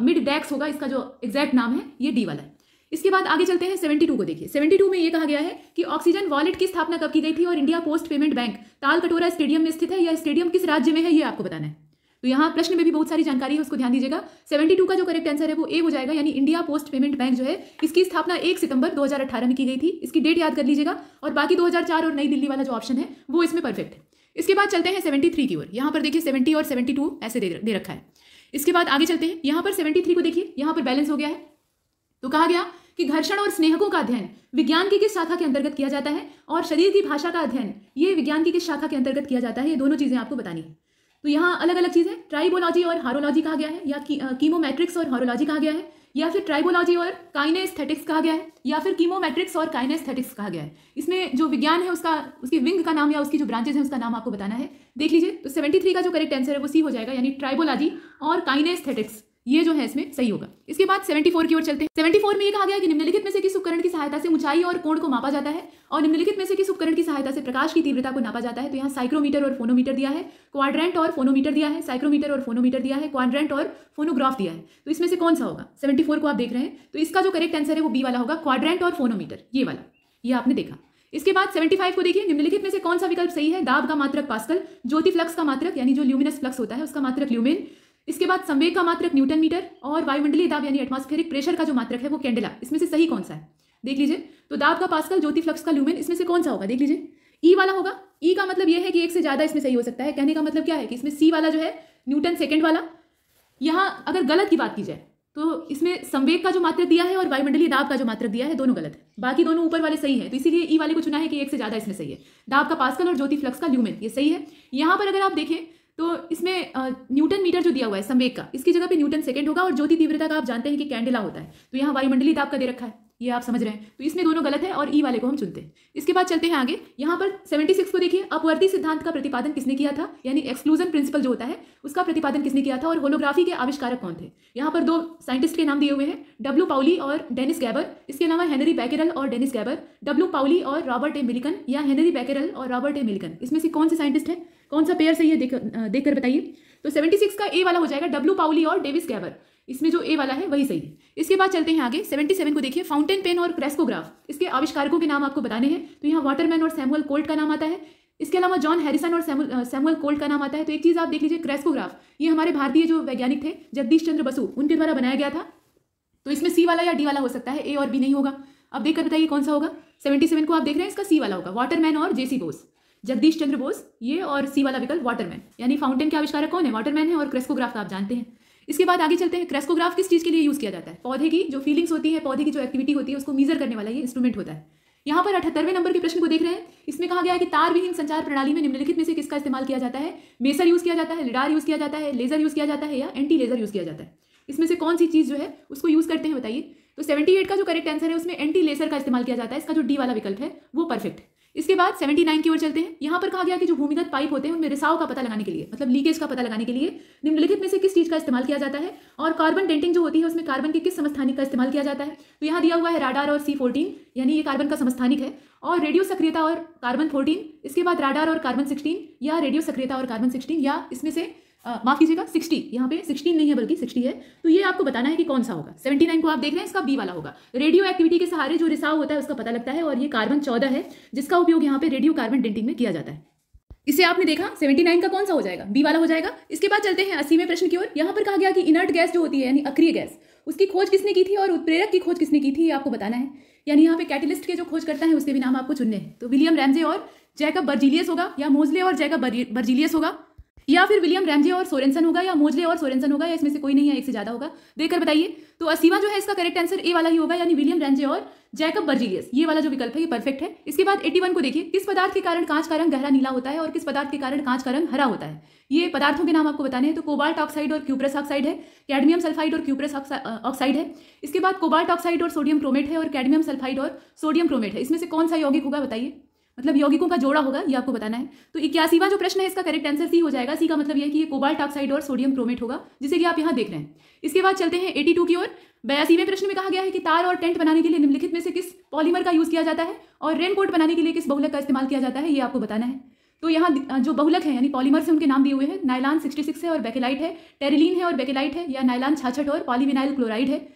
मिड डैक्स होगा इसका जो एग्जैक्ट नाम है ये डी वाला है इसके बाद आगे चलते हैं 72 को देखिए 72 में ये कहा गया है कि ऑक्सीजन वॉलेट की स्थापना कब की गई थी और इंडिया पोस्ट पेमेंट बैंक ताल कटोरा स्टेडियम में स्थित है या स्टेडियम किस राज्य में है ये आपको बताना है तो यहाँ प्रश्न में भी बहुत सारी जानकारी है उसको ध्यान दीजिएगा 72 का जो करेक्ट आंसर है वो ए हो जाएगा यानी इंडिया पोस्ट पेमेंट बैंक जो है इसकी स्थापना एक सितंबर दो में की गई थी इसकी डेट याद कर लीजिएगा और बाकी दो और नई दिल्ली वाला जो ऑप्शन है वो इसमें परफेक्ट है इसके बाद चलते हैं सेवेंटी की ओर यहाँ पर देखिए सेवेंटी और सेवेंटी ऐसे दे रखा है इसके बाद आगे चलते हैं यहां पर सेवेंटी थ्री को देखिए यहां पर बैलेंस हो गया है तो कहा गया कि घर्षण और स्नेहकों का अध्ययन विज्ञान की किस शाखा के अंतर्गत किया जाता है और शरीर की भाषा का अध्ययन ये विज्ञान की किस शाखा के अंतर्गत किया जाता है ये दोनों चीज़ें आपको बतानी है तो यहाँ अलग अलग चीज़ें ट्राइबोलॉजी और हारोलॉजी कहा गया है या कीमोमेट्रिक्स और हारोलॉजी कहा गया है या फिर ट्राइबोलॉजी और काइनेस्थेटिक्स कहा गया है या फिर कीमोमेट्रिक्स और काइनेस्थेटिक्स कहा गया है इसमें जो विज्ञान है उसका उसकी विंग का नाम या उसकी जो ब्रांचेज है उसका नाम आपको बताना है देख लीजिए तो सेवेंटी थ्री का जो करेक्ट आंसर है वो सी हो जाएगा यानी ट्राइबोलॉजी और काइनेस्थेटिक्स ये जो है इसमें सही होगा इसके बाद 74 की ओर चलते हैं 74 में ये कहा गया कि निम्नलिखित में से किस उपकरण की सहायता से ऊंचाई और कोण को मापा जाता है और निम्नलिखित में से किस उपकरण की सहायता से प्रकाश की तीव्रता को नापा जाता है तो यहाँ साइक्रोमीटर और फोनोमीटर दिया है क्वाड्रेंट और फोनोमीटर दिया है साइक्रोमीटर और फोनोमीटर दिया है क्वाड्रेंट और फोनोग्राफ दिया है तो इसमें से कौन सा होगा सेवेंटी को आप देख रहे हैं तो इसका जो करेक्ट आंसर है वो बी वाला होगा क्वाड्रेंट और फोनोमीटर ये वाला ये आपने देखा इसके बाद 75 को देखिए निम्नलिखित में से कौन सा विकल्प सही है दाब का मात्रक पास्कल ज्योति फ्लक्स का मात्रक यानी जो ल्यूमिनस फ्लक्स होता है उसका मात्रक ल्यूमिन इसके बाद संवेद का मात्रक न्यूटन मीटर और वायुमंडलीय दाब यानी एटमॉस्फेरिक प्रेशर का जो मात्रक है वो कैंडेला इसमें से सही कौन सा है देख लीजिए तो दाब का पास्कल ज्योति फ्लक्स का लूमेन इसमें से कौन सा होगा देख लीजिए ई e वाला होगा ई e का मतलब यह है कि एक से ज़्यादा इसमें सही हो सकता है कहने का मतलब क्या है कि इसमें सी वाला जो है न्यूटन सेकेंड वाला यहाँ अगर गलत की बात की जाए तो इसमें संवेद का जो मात्र दिया है और वायुमंडलीय दाब का जो मात्र दिया है दोनों गलत है बाकी दोनों ऊपर वाले सही है तो इसीलिए ई e वाले को चुना है कि एक से ज़्यादा इसमें सही है दाब का पास्कल और ज्योति फ्लक्स का ल्यूमेन ये सही है यहाँ पर अगर आप देखें तो इसमें न्यूटन मीटर जो दिया हुआ है संवेग का इसकी जगह पे न्यूटन सेकंड होगा और ज्योति तीव्रता का आप जानते हैं कि कैंडिला होता है तो यहाँ वायुमंडली ताप का दे रखा है ये आप समझ रहे हैं तो इसमें दोनों गलत है और ई e वाले को हम चुनते हैं इसके बाद चलते हैं आगे यहाँ पर 76 को देखिए अपवर्ती सिद्धांत का प्रतिपादन किसने किया था यानी एक्सक्लूजन प्रिंसिपल जो होता है उसका प्रतिपादन किसने किया था और होलोग्राफी के आविष्कारक कौन थे यहाँ पर दो साइंटिस्ट के नाम दिए हुए हैं डब्ल्यू पाउली और डेनिस गैबर इसके अलावा हेनरी बैकेरल और डेनिस गैबर डब्ल्यू पाउली और रॉबर्ट ए मिलिकन या हेनरी बैकेरल और रॉबर्ट ए मिलिकन इसमें से कौन से साइंटिस्ट है कौन सा पेयर सही है देख देखकर कर बताइए तो सेवेंटी सिक्स का ए वाला हो जाएगा डब्लू पाउली और डेविस गैवर इसमें जो ए वाला है वही सही है इसके बाद चलते हैं आगे सेवेंटी सेवन को देखिए फाउंटेन पेन और क्रेस्कोग्राफ इसके आविष्कारकों के नाम आपको बताने हैं तो यहाँ वाटरमैन और सैमुअल कोल्ट का नाम आता है इसके अलावा जॉन हैरिसन और सैमुअल कोल्ट का नाम आता है तो एक चीज़ आप देख लीजिए क्रेस्कोग्राफ ये हमारे भारतीय जो वैज्ञानिक थे जगदीश चंद्र बसु उनके द्वारा बनाया गया था तो इसमें सी वाला या डी वाला हो सकता है ए और बी नहीं होगा अब देखकर बताइए कौन सा होगा सेवेंटी सेवन को आप देख रहे हैं इसका सी वाला होगा वाटरमैन और जेसी बोस जगदीश चंद्र बोस ये और सी वाला विकल्प वाटरमैन यानी फाउंटेन के आविष्कार कौन है वाटरमैन है और क्रेस्कोग्राफ तो आप जानते हैं इसके बाद आगे चलते हैं क्रेस्कोग्राफ किस चीज़ के लिए यूज़ किया जाता है पौधे की जो फीलिंग्स होती है पौधे की जो एक्टिविटी होती है उसको मीजर करने वाला ये इंस्ट्रूमेंट होता है यहाँ पर अठहत्तरवें नंबर के प्रश्न को देख रहे हैं इसमें कहा गया है कि तार विहीन संचार प्रणाली में निम्नलिखित में से किसका इस्तेमाल किया जाता है मेसर यूज़ किया जाता है लिडार यूज़ किया जाता है लेजर यूज़ किया जाता है या एंटी लेजर यूज़ किया जाता है इसमें से कौन सी चीज़ जो है उसको यूज़ करते हैं बताइए तो सेवेंटी का जो करेक्ट आंसर है उसमें एंटी लेसर का इस्तेमाल किया जाता है इसका जो डी वाला विकल्प है वो परफेक्ट इसके बाद 79 की ओर चलते हैं यहां पर कहा गया कि जो भूमिगत पाइप होते हैं उनमें रिसाव का पता लगाने के लिए मतलब लीकेज का पता लगाने के लिए निम्नलिखित में से किस चीज़ का इस्तेमाल किया जाता है और कार्बन डेंटिंग जो होती है उसमें कार्बन के किस समस्थानिक का इस्तेमाल किया जाता है तो यहाँ दिया हुआ है राडार और सी फोर्टीन यानी ये कार्बन का समस्थानिक है और रेडियो सक्रियता और कार्बन फोर्टीन इसके बाद राडार और कार्बन सिक्सटीन या रेडियो सक्रियता और कार्बन सिक्सटीन या इसमें से माफ कीजिएगा सिक्सटी यहाँ पे सिक्सटीन नहीं है बल्कि सिक्सटी है तो ये आपको बताना है कि कौन सा होगा सेवेंटी नाइन को आप देख रहे हैं इसका बी वाला होगा रेडियो एक्टिविटी के सहारे जो रिसाव होता है उसका पता लगता है और ये कार्बन चौदह है जिसका उपयोग यहाँ पे रेडियो कार्बन डेंटिंग में किया जाता है इसे आपने देखा 79 का कौन सा हो जाएगा बी वाला हो जाएगा इसके बाद चलते हैं अस्सी में प्रश्न की ओर यहाँ पर कहा गया कि इनर्ट गैस जो होती है यानी अक्रिय गैस उसकी खोज किसने की थी और उत्प्रेरक की खोज किसने की थी ये आपको बताना है यानी यहाँ पे कैटलिस्ट के जो खोज करता है उसके भी नाम आपको चुनने हैं तो विलियम रैमजे और जैकब बर्जीलियस होगा या मोजले और जैकब बर्जीलियस होगा या फिर विलियम रैमजे और सोरेंसन होगा या मोजले और सोरेंसन होगा या इसमें से कोई नहीं है एक से ज़्यादा होगा देखकर बताइए तो असीवा जो है इसका करेक्ट आंसर ए वाला ही होगा यानी विलियम रैमजे और जैकब बर्जीलियस ये वाला जो विकल्प है ये परफेक्ट है इसके बाद 81 को देखिए किस पदार्थ के कारण कांच का रंग गहरा नीला होता है और किस पदार्थ के कारण कांच का रंग हरा होता है ये पदार्थों के नाम आपको बताने हैं तो कोबाल्ट ऑक्साइड और क्यूप्रस ऑक्साइड है कैडमियम सल्फाइड और क्यूप्रस ऑक्साइड है इसके बाद कोबाल्ट ऑक्साइड और सोडियम क्रोमेट है और कैडमियम सल्फाइड और सोडियम क्रोमेट है इसमें से कौन सा यौगिक होगा बताइए मतलब यौगिकों का जोड़ा होगा ये आपको बताना है तो इक्यासीवा जो प्रश्न है इसका करेक्ट आंसर सी हो जाएगा सी का मतलब यह कि ये कोबाल्ट ऑक्साइड और सोडियम क्रोमेट होगा जिसे कि आप यहाँ देख रहे हैं इसके बाद चलते हैं एटी टू की ओर बयासीवें प्रश्न में कहा गया है कि तार और टेंट बनाने के लिए निम्नलिखित में से किस पॉलीमर का यूज़ किया जाता है और रेनकोट बनाने के लिए किस बहुलक का इस्तेमाल किया जाता है ये आपको बताना है तो यहाँ जो बहुलक है यानी पॉलीमर से उनके नाम दिए हुए हैं सिक्सटी सिक्स है और बेकेलाइट है टेरिलीन है और बेकेलाइट है या नायलान छाछठ और पॉलीविनाइल क्लोराइड है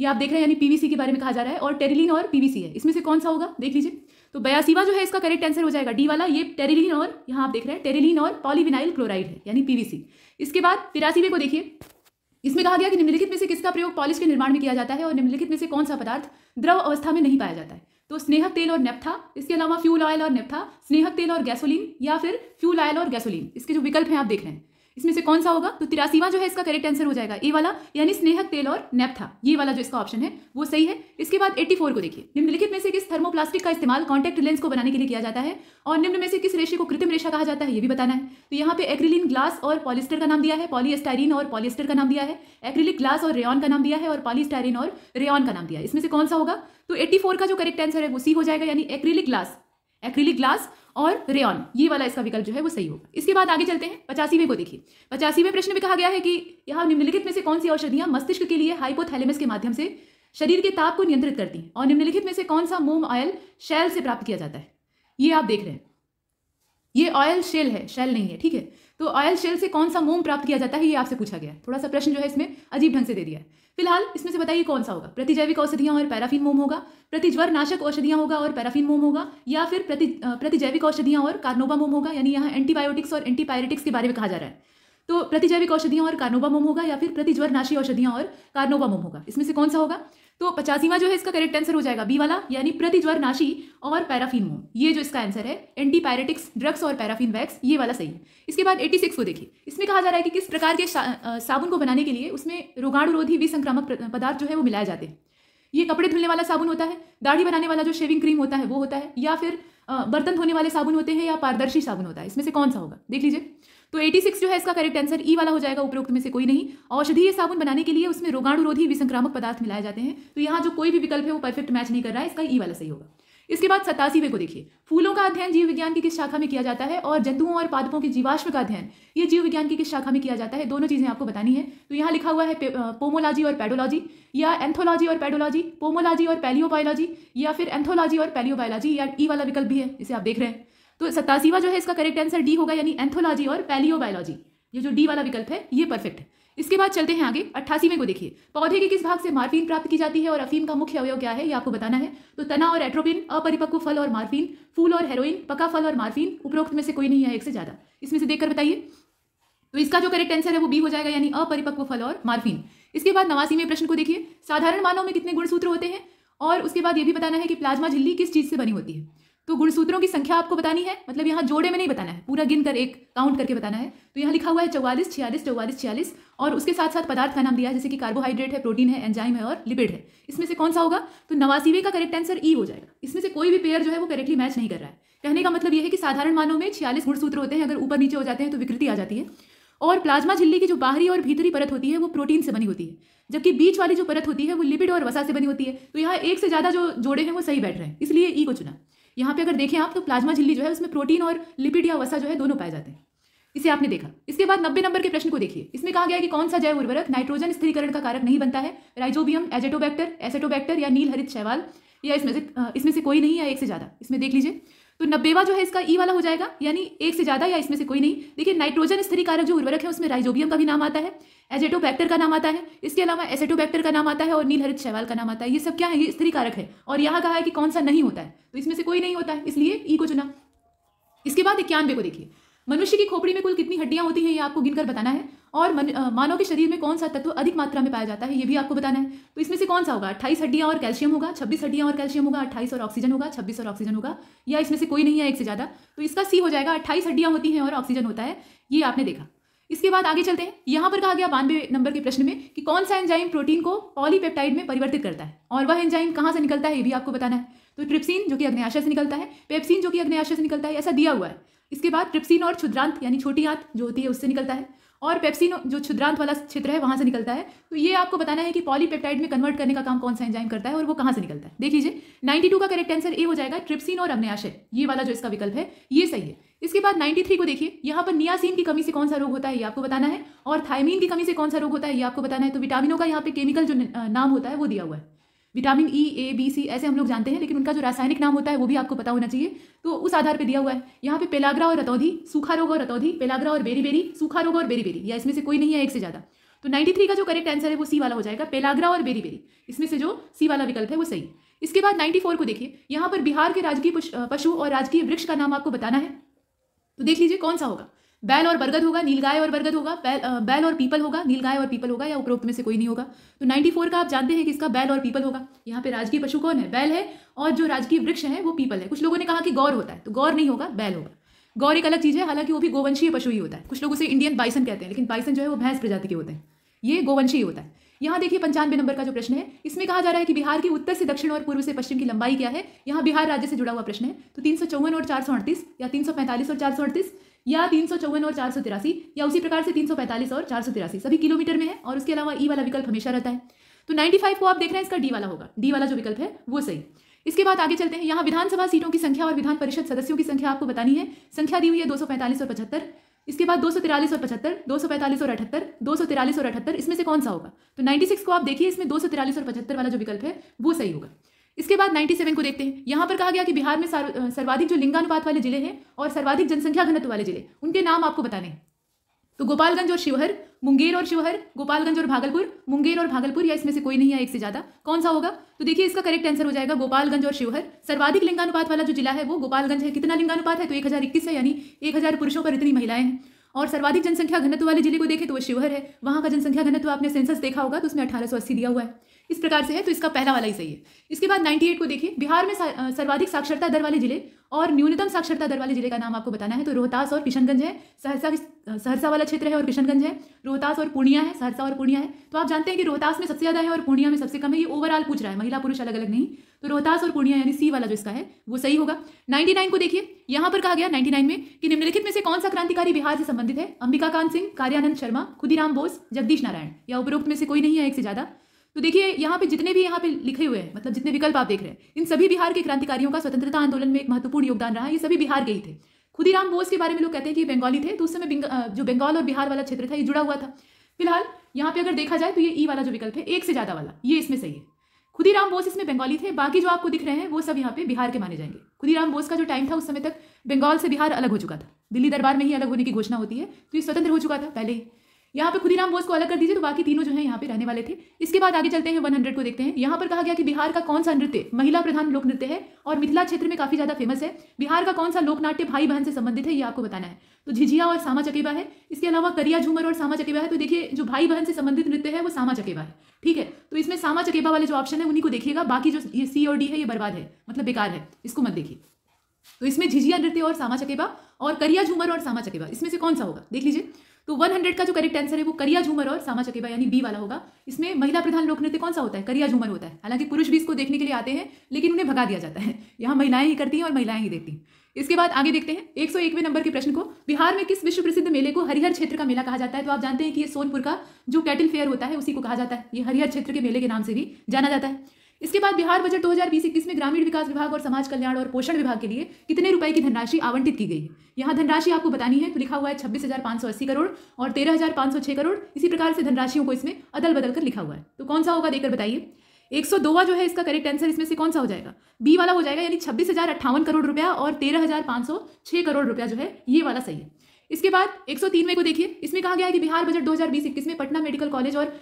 ये आप देख रहे हैं यानी पीवीसी के बारे में कहा जा रहा है और टेरिलीन और पीवीसी है इसमें से कौन सा होगा देख लीजिए तो बयासीवा जो है इसका करेक्ट आंसर हो जाएगा डी वाला ये टेरिलीन और यहाँ आप देख रहे हैं टेरिलीन और पॉलीविनाइल क्लोराइड है यानी पीवीसी इसके बाद तिरासीवे को देखिए इसमें कहा गया कि निम्नलिखित में से किसका प्रयोग पॉलिश के निर्माण में किया जाता है और निम्नलिखित में से कौन सा पदार्थ द्रव अवस्था में नहीं पाया जाता है तो स्नेहक तेल और नेप्था इसके अलावा फ्यूल ऑयल और नेप्था स्नेहक तेल और गैसोलीन या फिर फ्यूल ऑयल और गैसोलीन इसके जो विकल्प हैं आप देख रहे हैं इसमें से कौन सा होगा तो तिरासीवा जो है इसका करेक्ट आंसर हो जाएगा ए वाला यानी स्नेहक तेल और नेपथा ये वाला जो इसका ऑप्शन है वो सही है इसके बाद 84 को देखिए निम्नलिखित में से किस थर्मोप्लास्टिक का इस्तेमाल कॉन्टैक्ट लेंस को बनाने के लिए किया जाता है और निम्न में से किस रेशे को कृत्रिम रेशा कहा जाता है यह भी बताना है तो यहाँ पे एक्रिलिन ग्लास और पॉलिस्टर का नाम दिया है पॉलीस्टाइरिन और पॉलिस्टर का नाम दिया है एक्रिलिक ग्लास और रेन का नाम दिया है और पॉलीस्टाइरिन और रेन का नाम दिया है इसमें से कौन सा होगा तो एट्टी का जो करेक्ट आंसर है वो सी हो जाएगा यानी एक्रिलिक ग्लास एक्रिलिक ग्लास और रेन ये वाला इसका विकल्प जो है वो सही होगा इसके बाद आगे चलते हैं पचासीवे को देखिए पचासीवे प्रश्न में कहा गया है कि यहाँ निम्नलिखित में से कौन सी औषधियां मस्तिष्क के लिए हाइपोथैलेमस के माध्यम से शरीर के ताप को नियंत्रित करती हैं और निम्नलिखित में से कौन सा मोम ऑयल शैल से प्राप्त किया जाता है ये आप देख रहे हैं ये ऑयल शेल है शैल नहीं है ठीक है तो ऑयल शेल से कौन सा मोम प्राप्त किया जाता है ये आपसे पूछा गया है थोड़ा सा प्रश्न जो है इसमें अजीब ढंग से दे दिया है फिलहाल इसमें से बताइए कौन सा होगा प्रतिजैविक औषधियां और पैराफिन मोम होगा प्रतिज्वर नाशक औषधियां होगा और पैराफिन मोम होगा या फिर प्रति प्रतिजैविक औषधियां और कार्नोबा मोम होगा यानी यहाँ एंटीबायोटिक्स और एंटीपायरेटिक्स के बारे में कहा जा रहा है तो प्रतिजैविक औषधियां और कार्नोबा मोम होगा या फिर प्रतिज्वर नाशी औषधियां और कार्नोबा मोम होगा इसमें से कौन सा होगा तो पचासीवा जो है इसका करेक्ट आंसर हो जाएगा बी वाला यानी प्रतिज्वर नाशी और पैराफिन मोम ये जो इसका आंसर है एंटी पायरेटिक्स ड्रग्स और पैराफिन वैक्स ये वाला सही है इसके बाद 86 को देखिए इसमें कहा जा रहा है कि किस प्रकार के साबुन को बनाने के लिए उसमें रोगाणुरोधी विसंक्रामक पदार्थ जो है वो मिलाए जाते हैं ये कपड़े धुलने वाला साबुन होता है दाढ़ी बनाने वाला जो शेविंग क्रीम होता है वो होता है या फिर बर्तन धोने वाले साबुन होते हैं या पारदर्शी साबुन होता है इसमें से कौन सा होगा देख लीजिए तो 86 जो है इसका करेक्ट आंसर ई वाला हो जाएगा उपरोक्त में से कोई नहीं औषधीय साबुन बनाने के लिए उसमें रोगाणुरोधी विसंक्रामक पदार्थ मिलाए जाते हैं तो यहाँ जो कोई भी विकल्प है वो परफेक्ट मैच नहीं कर रहा है इसका ई e वाला सही होगा इसके बाद में को देखिए फूलों का अध्ययन जीव विज्ञान की किस शाखा में किया जाता है और जंतुओं और पादपों के जीवाश्म का अध्ययन ये जीव विज्ञान की किस शाखा में किया जाता है दोनों चीज़ें आपको बतानी है तो यहाँ लिखा हुआ है पोमोलॉजी और पेडोलॉजी या एंथोलॉजी और पेडोलॉजी पोमोलॉजी और पैलियोबायोलॉजी या फिर एंथोलॉजी और पैलियोबायोलॉजी या ई e वाला विकल्प भी है इसे आप देख रहे हैं तो सतासीवा जो है इसका करेक्ट आंसर डी होगा यानी एंथोलॉजी और पैलियोबायोलॉजी ये जो डी वाला विकल्प है ये परफेक्ट है इसके बाद चलते हैं आगे अट्ठासीवें को देखिए पौधे के किस भाग से मार्फिन प्राप्त की जाती है और अफीम का मुख्य अवयव क्या है ये आपको बताना है तो तना और एट्रोपिन अपरिपक्व फल और मार्फिन फूल और हेरोइन पका फल और मार्फिन उपरोक्त में से कोई नहीं है एक से ज़्यादा इसमें से देखकर बताइए तो इसका जो करेक्ट आंसर है वो बी हो जाएगा यानी अपरिपक्व फल और मार्फिन इसके बाद नवासी में प्रश्न को देखिए साधारण मानव में कितने गुणसूत्र होते हैं और उसके बाद ये भी बताना है कि प्लाज्मा झिल्ली किस चीज़ से बनी होती है तो गुणसूत्रों की संख्या आपको बतानी है मतलब यहाँ जोड़े में नहीं बताना है पूरा गिनकर एक काउंट करके बताना है तो यहाँ लिखा हुआ है चौवालीस छियालीस चौवालीस छियालीस और उसके साथ साथ पदार्थ का नाम दिया है जैसे कि कार्बोहाइड्रेट है प्रोटीन है एंजाइम है और लिपिड है इसमें से कौन सा होगा तो नवासीवे का करेक्ट आंसर ई हो जाएगा इसमें से कोई भी पेयर जो है वो करेक्टली मैच नहीं कर रहा है कहने का मतलब यह है कि साधारण मानों में छियालीस गुणसूत्र होते हैं अगर ऊपर नीचे हो जाते हैं तो विकृति आ जाती है और प्लाज्मा झिल्ली की जो बाहरी और भीतरी परत होती है वो प्रोटीन से बनी होती है जबकि बीच वाली जो परत होती है वो लिपिड और वसा से बनी होती है तो यहाँ एक से ज़्यादा जो जोड़े हैं वो सही बैठ रहे हैं इसलिए ई e को चुना यहाँ पे अगर देखें आप तो प्लाज्मा झिल्ली जो है उसमें प्रोटीन और लिपिड या वसा जो है दोनों पाए जाते हैं इसे आपने देखा इसके बाद नब्बे नंबर के प्रश्न को देखिए इसमें कहा गया है कि कौन सा जैव उर्वरक नाइट्रोजन स्थिरीकरण का कारक नहीं बनता है राइजोबियम एजेटोबैक्टर एसेटोबैक्टर या नील हरित शैवाल या इसमें से इसमें से कोई नहीं या एक से ज़्यादा इसमें देख लीजिए तो नब्बेवा जो है इसका ई e वाला हो जाएगा यानी एक से ज़्यादा या इसमें से कोई नहीं देखिए नाइट्रोजन स्थिरी कारक जो उर्वरक है उसमें राइजोबियम का भी नाम आता है एजेटोबैक्टर का नाम आता है इसके अलावा एसेटोबैक्टर का नाम आता है और नीलहरित शैवाल का नाम आता है ये सब क्या है ये स्थिरी कारक है और यहाँ कहा है कि कौन सा नहीं होता है तो इसमें से कोई नहीं होता है इसलिए ई e को चुना इसके बाद इक्यानवे को देखिए मनुष्य की खोपड़ी में कुल कितनी हड्डियां होती हैं ये आपको गिनकर बताना है और मन, मानव के शरीर में कौन सा तत्व अधिक मात्रा में पाया जाता है ये भी आपको बताना है तो इसमें से कौन सा होगा अट्ठाईस हड्डियाँ और कैल्शियम होगा छब्बीस हड्डियाँ और कैल्शियम होगा अट्ठाईस और ऑक्सीजन होगा छब्बीस और ऑक्सीजन होगा या इसमें से कोई नहीं है एक से ज़्यादा तो इसका सी हो जाएगा अट्ठाईस हड्डियाँ होती हैं और ऑक्सीजन होता है ये आपने देखा इसके बाद आगे चलते हैं यहाँ पर कहा गया बानवे नंबर के प्रश्न में कि कौन सा एंजाइम प्रोटीन को पॉलीपेप्टाइड में परिवर्तित करता है और वह एंजाइम कहाँ से निकलता है ये भी आपको बताना है तो ट्रिप्सिन जो कि अग्नियाशय से निकलता है पेप्सिन जो कि अग्नियाशय से निकलता है ऐसा दिया हुआ है इसके बाद ट्रिप्सिन और क्षुद्रांत यानी छोटी आंत जो होती है उससे निकलता है और पेप्सिन जो क्षुद्रांत वाला क्षेत्र है वहाँ से निकलता है तो ये आपको बताना है कि पॉलीपेप्टाइड में कन्वर्ट करने का काम कौन सा एंजाइम करता है और वो कहाँ से निकलता है देख लीजिए 92 का करेक्ट आंसर ए हो जाएगा ट्रिप्सिन और अग्नयाशय ये वाला जो इसका विकल्प है ये सही है इसके बाद 93 को देखिए यहाँ पर नियासीन की कमी से कौन सा रोग होता है ये आपको बताना है और थायमीन की कमी से कौन सा रोग होता है ये आपको बताना है तो विटामिनों का यहाँ पे केमिकल जो नाम होता है वो दिया हुआ है vitamin E A B C ऐसे हम लोग जानते हैं लेकिन उनका जो रासायनिक नाम होता है वो भी आपको पता होना चाहिए तो उस आधार पे दिया हुआ है यहाँ पे पेलाग्रा और रतौधी सूखा रोग और रतौधी पेलाग्रा और बेरी बेरी सूखा रोग और बेरी बेरी या इसमें से कोई नहीं है एक से ज़्यादा तो 93 का जो करेक्ट आंसर है वो सी वाला हो जाएगा पेलाग्रा और बेरी बेरी इसमें से जो सी वाला विकल्प है वो सही इसके बाद फोर को देखिए यहाँ पर बिहार के राजकीय पशु और राजकीय वृक्ष का नाम आपको बताना है तो देख लीजिए कौन सा होगा बैल और बरगद होगा नीलगाय और बरगद होगा बैल बैल और पीपल होगा नीलगाय और पीपल होगा या उपरोक्त में से कोई नहीं होगा तो 94 का आप जानते हैं कि इसका बैल और पीपल होगा यहाँ पे राजकीय पशु कौन है बैल है और जो राजकीय वृक्ष है वो पीपल है कुछ लोगों ने कहा कि गौर होता है तो गौर नहीं होगा बैल होगा गौर एक अलग चीज़ है हालांकि वो भी गोवंशीय पशु ही होता है कुछ लोग उसे इंडियन बाइसन कहते हैं लेकिन बाइसन जो है वो भैंस प्रजाति के होते हैं ये गोवंशीय होता है यहाँ देखिए पंचानवे नंबर का जो प्रश्न है इसमें कहा जा रहा है कि बिहार की उत्तर से दक्षिण और पूर्व से पश्चिम की लंबाई क्या है यहाँ बिहार राज्य से जुड़ा हुआ प्रश्न है तो तीन और चार या तीन और चार या तीन सौ चौवन और चार सौ तिरासी या उसी प्रकार से तीन सौ पैंतालीस और चार सौ तिरासी सभी किलोमीटर में है और उसके अलावा ई e वाला विकल्प हमेशा रहता है तो नाइन्टी फाइव को आप देख रहे हैं इसका डी वाला होगा डी वाला जो विकल्प है वो सही इसके बाद आगे चलते हैं यहाँ विधानसभा सीटों की संख्या और विधान परिषद सदस्यों की संख्या आपको बतानी है संख्या दी हुई है दो सौ पैंतालीस और पचहत्तर इसके बाद दो सौ तिरालीस और पचहत्तर दो सौ पैंतालीस और अठहत्तर दो सौ तिरालीस और अठहत्तर इसमें से कौन सा होगा तो सिक्स को आप देखिए इसमें दो सौ तिरालीस और पचहत्तर वाला जो विकल्प है वो सही होगा इसके बाद 97 को देखते हैं यहाँ पर कहा गया कि बिहार में सर्वाधिक जो लिंगानुपात वाले जिले हैं और सर्वाधिक जनसंख्या घनत्व वाले जिले उनके नाम आपको बताने हैं तो गोपालगंज और शिवहर मुंगेर और शिवहर गोपालगंज और भागलपुर मुंगेर और भागलपुर या इसमें से कोई नहीं है एक से ज्यादा कौन सा होगा तो देखिए इसका करेक्ट आंसर हो जाएगा गोपालगंज और शिवहर सर्वाधिक लिंगानुपात वाला जो जिला है वो गोपालगंज है कितना लिंगानुपात है तो एक हजार इक्कीस है यानी एक हजार पुरुषों पर इतनी महिलाएं हैं और सर्वाधिक जनसंख्या घनत्व वाले जिले को देखें तो वो शिवहर है वहां का जनसंख्या घनत्व आपने सेंसस देखा होगा तो उसमें अठारह दिया हुआ है इस प्रकार से है तो इसका पहला वाला ही सही है इसके बाद 98 को देखिए बिहार में सर्वाधिक साक्षरता दर वाले जिले और न्यूनतम साक्षरता दर वाले जिले का नाम आपको बताना है तो रोहतास और किशनगंज है सहरसा सहरसा वाला क्षेत्र है और किशनगंज है रोहतास और पूर्णिया है सहरसा और पूर्णिया है तो आप जानते हैं कि रोहतास में सबसे ज़्यादा है और पूर्णिया में सबसे कम है ये ओवरऑल पूछ रहा है महिला पुरुष अलग अलग नहीं तो रोहतास और पूर्णिया यानी सी वाला जो इसका है वो सही होगा नाइन्टी को देखिए यहाँ पर कहा गया नाइन्टी में कि निम्नलिखित में से कौन सा क्रांतिकारी बिहार से संबंधित है अंबिकाकांत सिंह कार्यानंद शर्मा खुदीराम बोस जगदीश नारायण या उपरोक्त में से कोई नहीं है एक से ज़्यादा तो देखिए यहाँ पे जितने भी यहाँ पे लिखे हुए हैं मतलब जितने विकल्प आप देख रहे हैं इन सभी बिहार के क्रांतिकारियों का स्वतंत्रता आंदोलन में एक महत्वपूर्ण योगदान रहा ये सभी बिहार के ही थे खुदीराम बोस के बारे में लोग कहते हैं कि बंगाली थे तो उस समय जो बंगाल और बिहार वाला क्षेत्र था ये जुड़ा हुआ था फिलहाल यहाँ पे अगर देखा जाए तो ये ई वाला जो विकल्प है एक से ज़्यादा वाला ये इसमें सही है खुदीराम बोस इसमें बंगाली थे बाकी जो आपको दिख रहे हैं वो सब यहाँ पे बिहार के माने जाएंगे खुदीराम बोस का जो टाइम था उस समय तक बंगाल से बिहार अलग हो चुका था दिल्ली दरबार में ही अलग होने की घोषणा होती है तो ये स्वतंत्र हो चुका था पहले ही यहाँ पर खुदीराम बोस को अलग कर दीजिए तो बाकी तीनों जो है यहाँ पे रहने वाले थे इसके बाद आगे चलते हैं वन को देखते हैं यहाँ पर कहा गया कि बिहार का कौन सा नृत्य महिला प्रधान लोक नृत्य है और मिथिला क्षेत्र में काफी ज्यादा फेमस है बिहार का कौन सा लोक नाट्य भाई बहन से संबंधित है ये आपको बताना है तो झिझिया और सामा चकेबा है इसके अलावा करिया झूमर और सामा चकेबा है तो देखिए जो भाई बहन से संबंधित नृत्य है वो सामा चकेबा है ठीक है तो इसमें सामा चकेबा वाले जो ऑप्शन है उन्हीं को देखिएगा बाकी जो ये सी और डी है ये बर्बाद है मतलब बेकार है इसको मत देखिए तो इसमें झिझिया नृत्य और सामा चकेबा और करिया झूमर और सामा चकेबा इसमें से कौन सा होगा देख लीजिए तो 100 का जो करेक्ट आंसर है वो करिया झूमर और सामा चकेबा यानी बी वाला होगा इसमें महिला प्रधान लोक नृत्य कौन सा होता है करिया झूमर होता है हालांकि पुरुष भी इसको देखने के लिए आते हैं लेकिन उन्हें भगा दिया जाता है यहाँ महिलाएं ही करती हैं और महिलाएं ही देखती हैं इसके बाद आगे देखते हैं एक सौ एकवे नंबर के प्रश्न को बिहार में किस विश्व प्रसिद्ध मेले को हरिहर क्षेत्र का मेला कहा जाता है तो आप जानते हैं कि ये सोनपुर का जो कैटल फेयर होता है उसी को कहा जाता है ये हरिहर क्षेत्र के मेले के नाम से भी जाना जाता है इसके बाद बिहार बजट दो 21 में ग्रामीण विकास विभाग और समाज कल्याण और पोषण विभाग के लिए कितने रुपए की धनराशि आवंटित की गई है यहाँ धनराशि आपको बतानी है तो लिखा हुआ है छब्बीस हजार सौ अस्सी करोड़ और तेरह हजार सौ छह करोड़ इसी प्रकार से धनराशियों को इसमें अदल बदल कर लिखा हुआ है तो कौन सा होगा देकर बताइए एक सौ दोवा जो है इसका करेक्ट आंसर इसमें से कौन सा हो जाएगा बी वाला हो जाएगा यानी छब्बीस हजार अट्ठावन करोड़ रुपया और तेरह हजार पांच सौ छह करोड़ रुपया जो है ये वाला सही है इसके बाद 103 में को देखिए इसमें कहा गया है कि बिहार बजट बीस इक्कीस में पटना मेडिकल कॉलेज और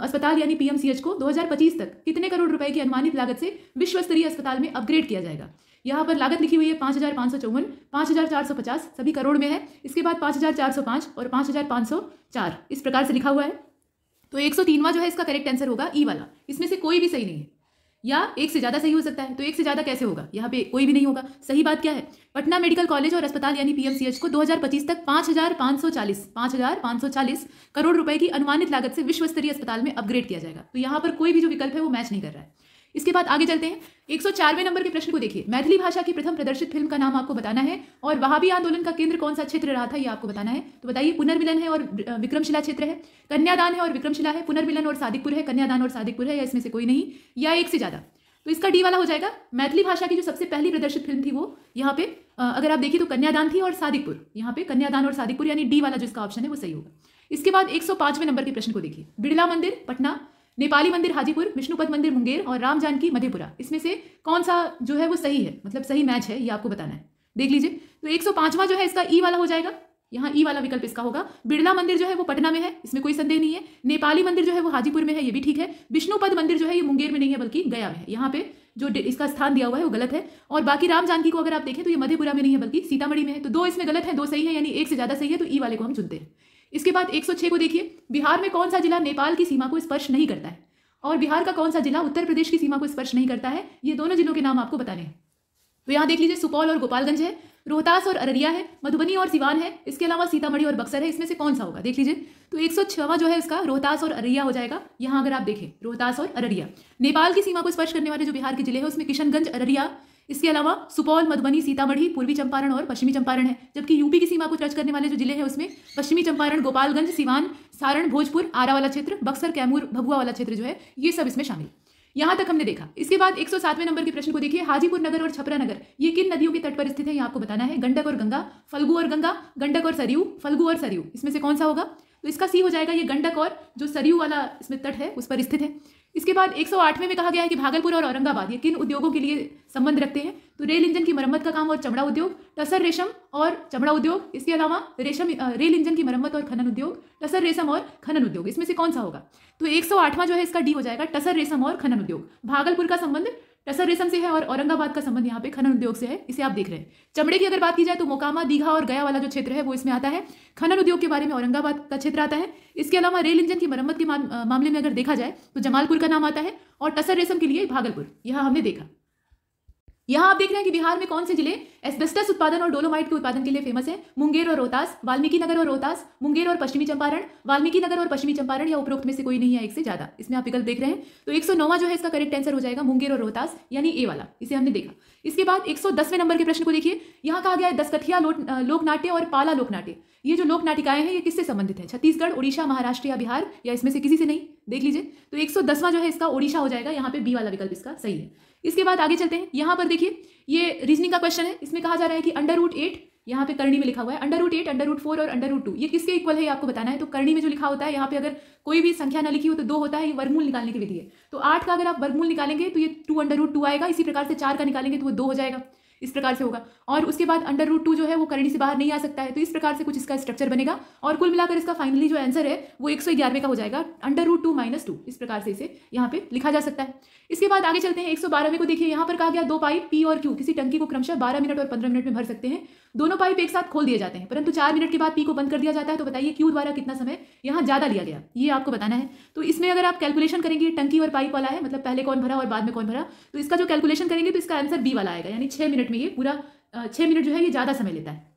अस्पताल यानी पीएमसीएच को 2025 तक कितने करोड़ रुपए की अनुमानित लागत से विश्व स्तरीय अस्पताल में अपग्रेड किया जाएगा यहाँ पर लागत लिखी हुई है पाँच हज़ार पाँच सौ चौवन पाँच हज़ार चार सौ पचास सभी करोड़ में है इसके बाद पाँच हज़ार चार सौ पाँच और पाँच हज़ार पाँच सौ चार इस प्रकार से लिखा हुआ है तो एक सौ तीनवा जो है इसका करेक्ट आंसर होगा ई वाला इसमें से कोई भी सही नहीं है या एक से ज़्यादा सही हो सकता है तो एक से ज़्यादा कैसे होगा यहाँ पे कोई भी नहीं होगा सही बात क्या है पटना मेडिकल कॉलेज और अस्पताल यानी पीएमसीएच को 2025 तक 5,540 5,540 करोड़ रुपए की अनुमानित लागत से विश्व स्तरीय अस्पताल में अपग्रेड किया जाएगा तो यहाँ पर कोई भी जो विकल्प है वो मैच नहीं कर रहा है इसके बाद आगे चलते हैं एक नंबर के प्रश्न को देखिए मैथिली भाषा की प्रथम प्रदर्शित फिल्म का नाम आपको बताना है और वहां भी आंदोलन का केंद्र कौन सा क्षेत्र रहा था यह आपको बताना है तो बताइए पुनर्मिलन है और विक्रमशिला क्षेत्र है कन्यादान है और विक्रमशिला है पुनर्मिलन और सादिकपुर है कन्यादान और सादिकपुर है या इसमें से कोई नहीं या एक से ज़्यादा तो इसका डी वाला हो जाएगा मैथिली भाषा की जो सबसे पहली प्रदर्शित फिल्म थी वो यहाँ पे अगर आप देखिए तो कन्यादान थी और सादिकपुर यहाँ पे कन्यादान और सादिकपुर यानी डी वाला जो इसका ऑप्शन है वो सही होगा इसके बाद एक नंबर के प्रश्न को देखिए बिड़ला मंदिर पटना नेपाली मंदिर हाजीपुर विष्णुपद मंदिर मुंगेर और राम जानकी मधेपुरा इसमें से कौन सा जो है वो सही है मतलब सही मैच है ये आपको बताना है देख लीजिए तो एक जो है इसका ई e वाला हो जाएगा यहाँ ई e वाला विकल्प इसका होगा बिरला मंदिर जो है वो पटना में है इसमें कोई संदेह नहीं है नेपाली मंदिर जो है वो हाजीपुर में है ये भी ठीक है विष्णुपद मंदिर जो है ये मुंगेर में नहीं है बल्कि गया में है यहाँ पे जो इसका स्थान दिया हुआ है वो गलत है और बाकी राम जानकी को अगर आप देखें तो ये मधेपुरा में नहीं है बल्कि सीतामढ़ी में है तो दो इसमें गलत है दो सही है यानी एक से ज्यादा सही है तो ई e वाले को हम चुनते हैं इसके बाद 106 को देखिए बिहार में कौन सा जिला नेपाल की सीमा को स्पर्श नहीं करता है और बिहार का कौन सा जिला उत्तर प्रदेश की सीमा को स्पर्श नहीं करता है ये दोनों जिलों के नाम आपको बताने हैं तो यहाँ देख लीजिए सुपौल और गोपालगंज है रोहतास और अररिया है मधुबनी और सिवान है इसके अलावा सीतामढ़ी और बक्सर है इसमें से कौन सा होगा देख लीजिए तो एक जो है इसका रोहतास और अररिया हो जाएगा यहाँ अगर आप देखें रोहतास और अररिया नेपाल की सीमा को स्पर्श करने वाले जो बिहार के जिले हैं उसमें किशनगंज अररिया इसके अलावा सुपौल मधुबनी सीतामढ़ी पूर्वी चंपारण और पश्चिमी चंपारण है जबकि यूपी की सीमा को टच करने वाले जो जिले हैं उसमें पश्चिमी चंपारण गोपालगंज सीवान सारण भोजपुर आरा वाला क्षेत्र बक्सर कैमूर भभुआ वाला क्षेत्र जो है ये सब इसमें शामिल यहाँ तक हमने देखा इसके बाद एक नंबर के प्रश्न को देखिए हाजीपुर नगर और छपरा नगर ये किन नदियों के तट पर स्थित है ये आपको बताना है गंडक और गंगा फलगू और गंगा गंडक और सरयू फलगू और सरयू इसमें से कौन सा होगा तो इसका सी हो जाएगा ये गंडक और जो सरयू वाला इसमें तट है उस पर स्थित है इसके बाद 108वें में कहा गया है कि भागलपुर और औरंगाबाद ये किन उद्योगों के लिए संबंध रखते हैं तो रेल इंजन की मरम्मत का काम और चमड़ा उद्योग टसर रेशम और चमड़ा उद्योग इसके अलावा रेशम रेल इंजन की मरम्मत और खनन उद्योग टसर रेशम और खनन उद्योग इसमें से कौन सा होगा तो एक जो है इसका डी हो जाएगा टसर रेशम और खनन उद्योग भागलपुर का संबंध टसर रेशम से है और औरंगाबाद का संबंध यहाँ पे खनन उद्योग से है इसे आप देख रहे हैं चमड़े की अगर बात की जाए तो मोकामा दीघा और गया वाला जो क्षेत्र है वो इसमें आता है खनन उद्योग के बारे में औरंगाबाद का क्षेत्र आता है इसके अलावा रेल इंजन की मरम्मत के मामले में अगर देखा जाए तो जमालपुर का नाम आता है और टसर रेशम के लिए भागलपुर यहाँ हमने देखा यहां आप देख रहे हैं कि बिहार में कौन से जिले एस्बेस्टस उत्पादन और डोलोमाइट के उत्पादन के लिए फेमस है मुंगेर और रोहतास वाल्मीकि नगर और रोहतास मुंगेर और पश्चिमी चंपारण वाल्मीकि नगर और पश्चिमी चंपारण या उपरोक्त में से कोई नहीं है एक से ज्यादा इसमें आप विकल्प देख रहे हैं तो एक जो है इसका करेक्ट आंसर हो जाएगा मुंगेर और रोहतास यानी ए वाला इसे हमने देखा इसके बाद एक नंबर के प्रश्न को देखिए यहां कहा गया है दसकथिया लोकनाट्य और पाला लोकनाट्य ये जो लोक नाटिकाएं हैं ये किससे संबंधित है छत्तीसगढ़ उड़ीसा महाराष्ट्र या बिहार या इसमें से किसी से नहीं देख लीजिए तो एक जो है इसका ओडिशा हो जाएगा यहाँ पे बी वाला विकल्प इसका सही है इसके बाद आगे चलते हैं यहाँ पर देखिए ये रीजनिंग का क्वेश्चन है इसमें कहा जा रहा है कि अंडर रूट एट यहाँ पे करणी में लिखा हुआ है under root eight under root four और अंडर रूट टू ये किसके इक्वल है ये आपको बताना है तो करणी में जो लिखा होता है यहाँ पे अगर कोई भी संख्या ना लिखी हो तो दो होता है ये वर्गमूल निकालने की विधि है तो आठ का अगर आप वर्गमूल निकालेंगे तो ये टू अंडर रूट टू आएगा इसी प्रकार से चार का निकालेंगे तो वो दो हो जाएगा इस प्रकार से होगा और उसके बाद अंडर रूट टू जो है वो करणी से बाहर नहीं आ सकता है तो इस प्रकार से कुछ इसका स्ट्रक्चर बनेगा और कुल मिलाकर इसका फाइनली जो आंसर है वो एक का हो जाएगा under root two minus two इस प्रकार से इसे यहाँ पे लिखा जा सकता है इसके बाद आगे चलते हैं एक सौ को देखिए यहाँ पर कहा गया दो पाइप पी और क्यू किसी टंकी को क्रमशः बारह मिनट और पंद्रह मिनट में भर सकते हैं दोनों पाइप एक साथ खोल दिए जाते हैं परंतु चार मिनट के बाद पी को बंद कर दिया जाता है तो बताइए क्यू द्वारा कितना समय यहाँ ज़्यादा लिया गया ये आपको बताना है तो इसमें अगर आप कैलकुलेशन करेंगे टंकी और पाइप वाला है मतलब पहले कौन भरा और बाद में कौन भरा तो इसका जो कैलकुलेशन करेंगे तो इसका आंसर बी वाला आएगा यानी छह मिनट मिनट में ये पूरा छः मिनट जो है ये ज़्यादा समय लेता है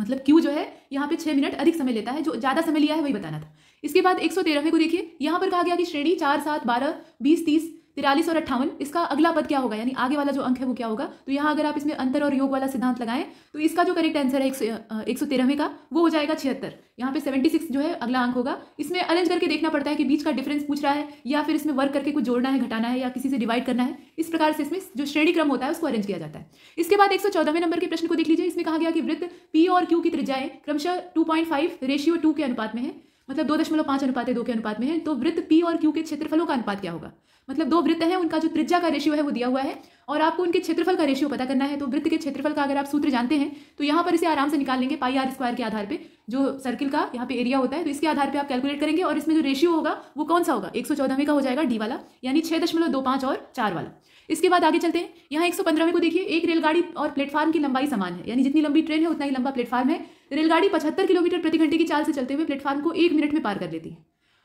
मतलब क्यों जो है यहाँ पे छः मिनट अधिक समय लेता है जो ज़्यादा समय लिया है वही बताना था इसके बाद एक सौ तेरहवें को देखिए यहाँ पर कहा गया कि श्रेणी चार सात बारह बीस तीस तिरालीस और अट्ठावन इसका अगला पद क्या होगा यानी आगे वाला जो अंक है वो क्या होगा तो यहाँ अगर आप इसमें अंतर और योग वाला सिद्धांत लगाएं तो इसका जो करेक्ट आंसर है एक सौ तेरहवें का वो हो जाएगा छिहत्तर यहाँ पे सेवेंटी सिक्स जो है अगला अंक होगा इसमें अरेंज करके देखना पड़ता है कि बीच का डिफरेंस पूछ रहा है या फिर इसमें वर्क करके कुछ जोड़ना है घटाना है या किसी से डिवाइड करना है इस प्रकार से इसमें जो श्रेणी क्रम होता है उसको अरेंज किया जाता है इसके बाद एक सौ चौदहवें नंबर के प्रश्न को देख लीजिए इसमें कहा गया कि वृत्त पी और क्यू की त्रिजाएं क्रमशः two point five ratio two के अनुपात में है मतलब दो दशमलव पांच अनुपात दो के अनुपात में है तो वृत्त पी और क्यू के क्षेत्रफलों का अनुपात क्या होगा मतलब दो वृत्त हैं उनका जो त्रिज्या का रेशियो है वो दिया हुआ है और आपको उनके क्षेत्रफल का रेशियो पता करना है तो वृत्त के क्षेत्रफल का अगर आप सूत्र जानते हैं तो यहाँ पर इसे आराम से निकाल लेंगे पाई आर स्क्वायर के आधार पर जो सर्किल का यहाँ पे एरिया होता है तो इसके आधार पर आप कैलकुलेट करेंगे और इसमें जो रेशियो होगा वो कौन सा होगा एक का हो जाएगा डी वाला यानी छह दशमलव दो और चार वाला इसके बाद आगे चलते हैं यहाँ एक सौ को देखिए एक रेलगाड़ी और प्लेटफार्म की लंबाई समान है यानी जितनी लंबी ट्रेन है उतना ही लंबा प्लेटफार्म है रेलगाड़ी पचहत्तर किलोमीटर प्रति घंटे की चाल से चलते हुए प्लेटफार्म को एक मिनट में पार कर लेती है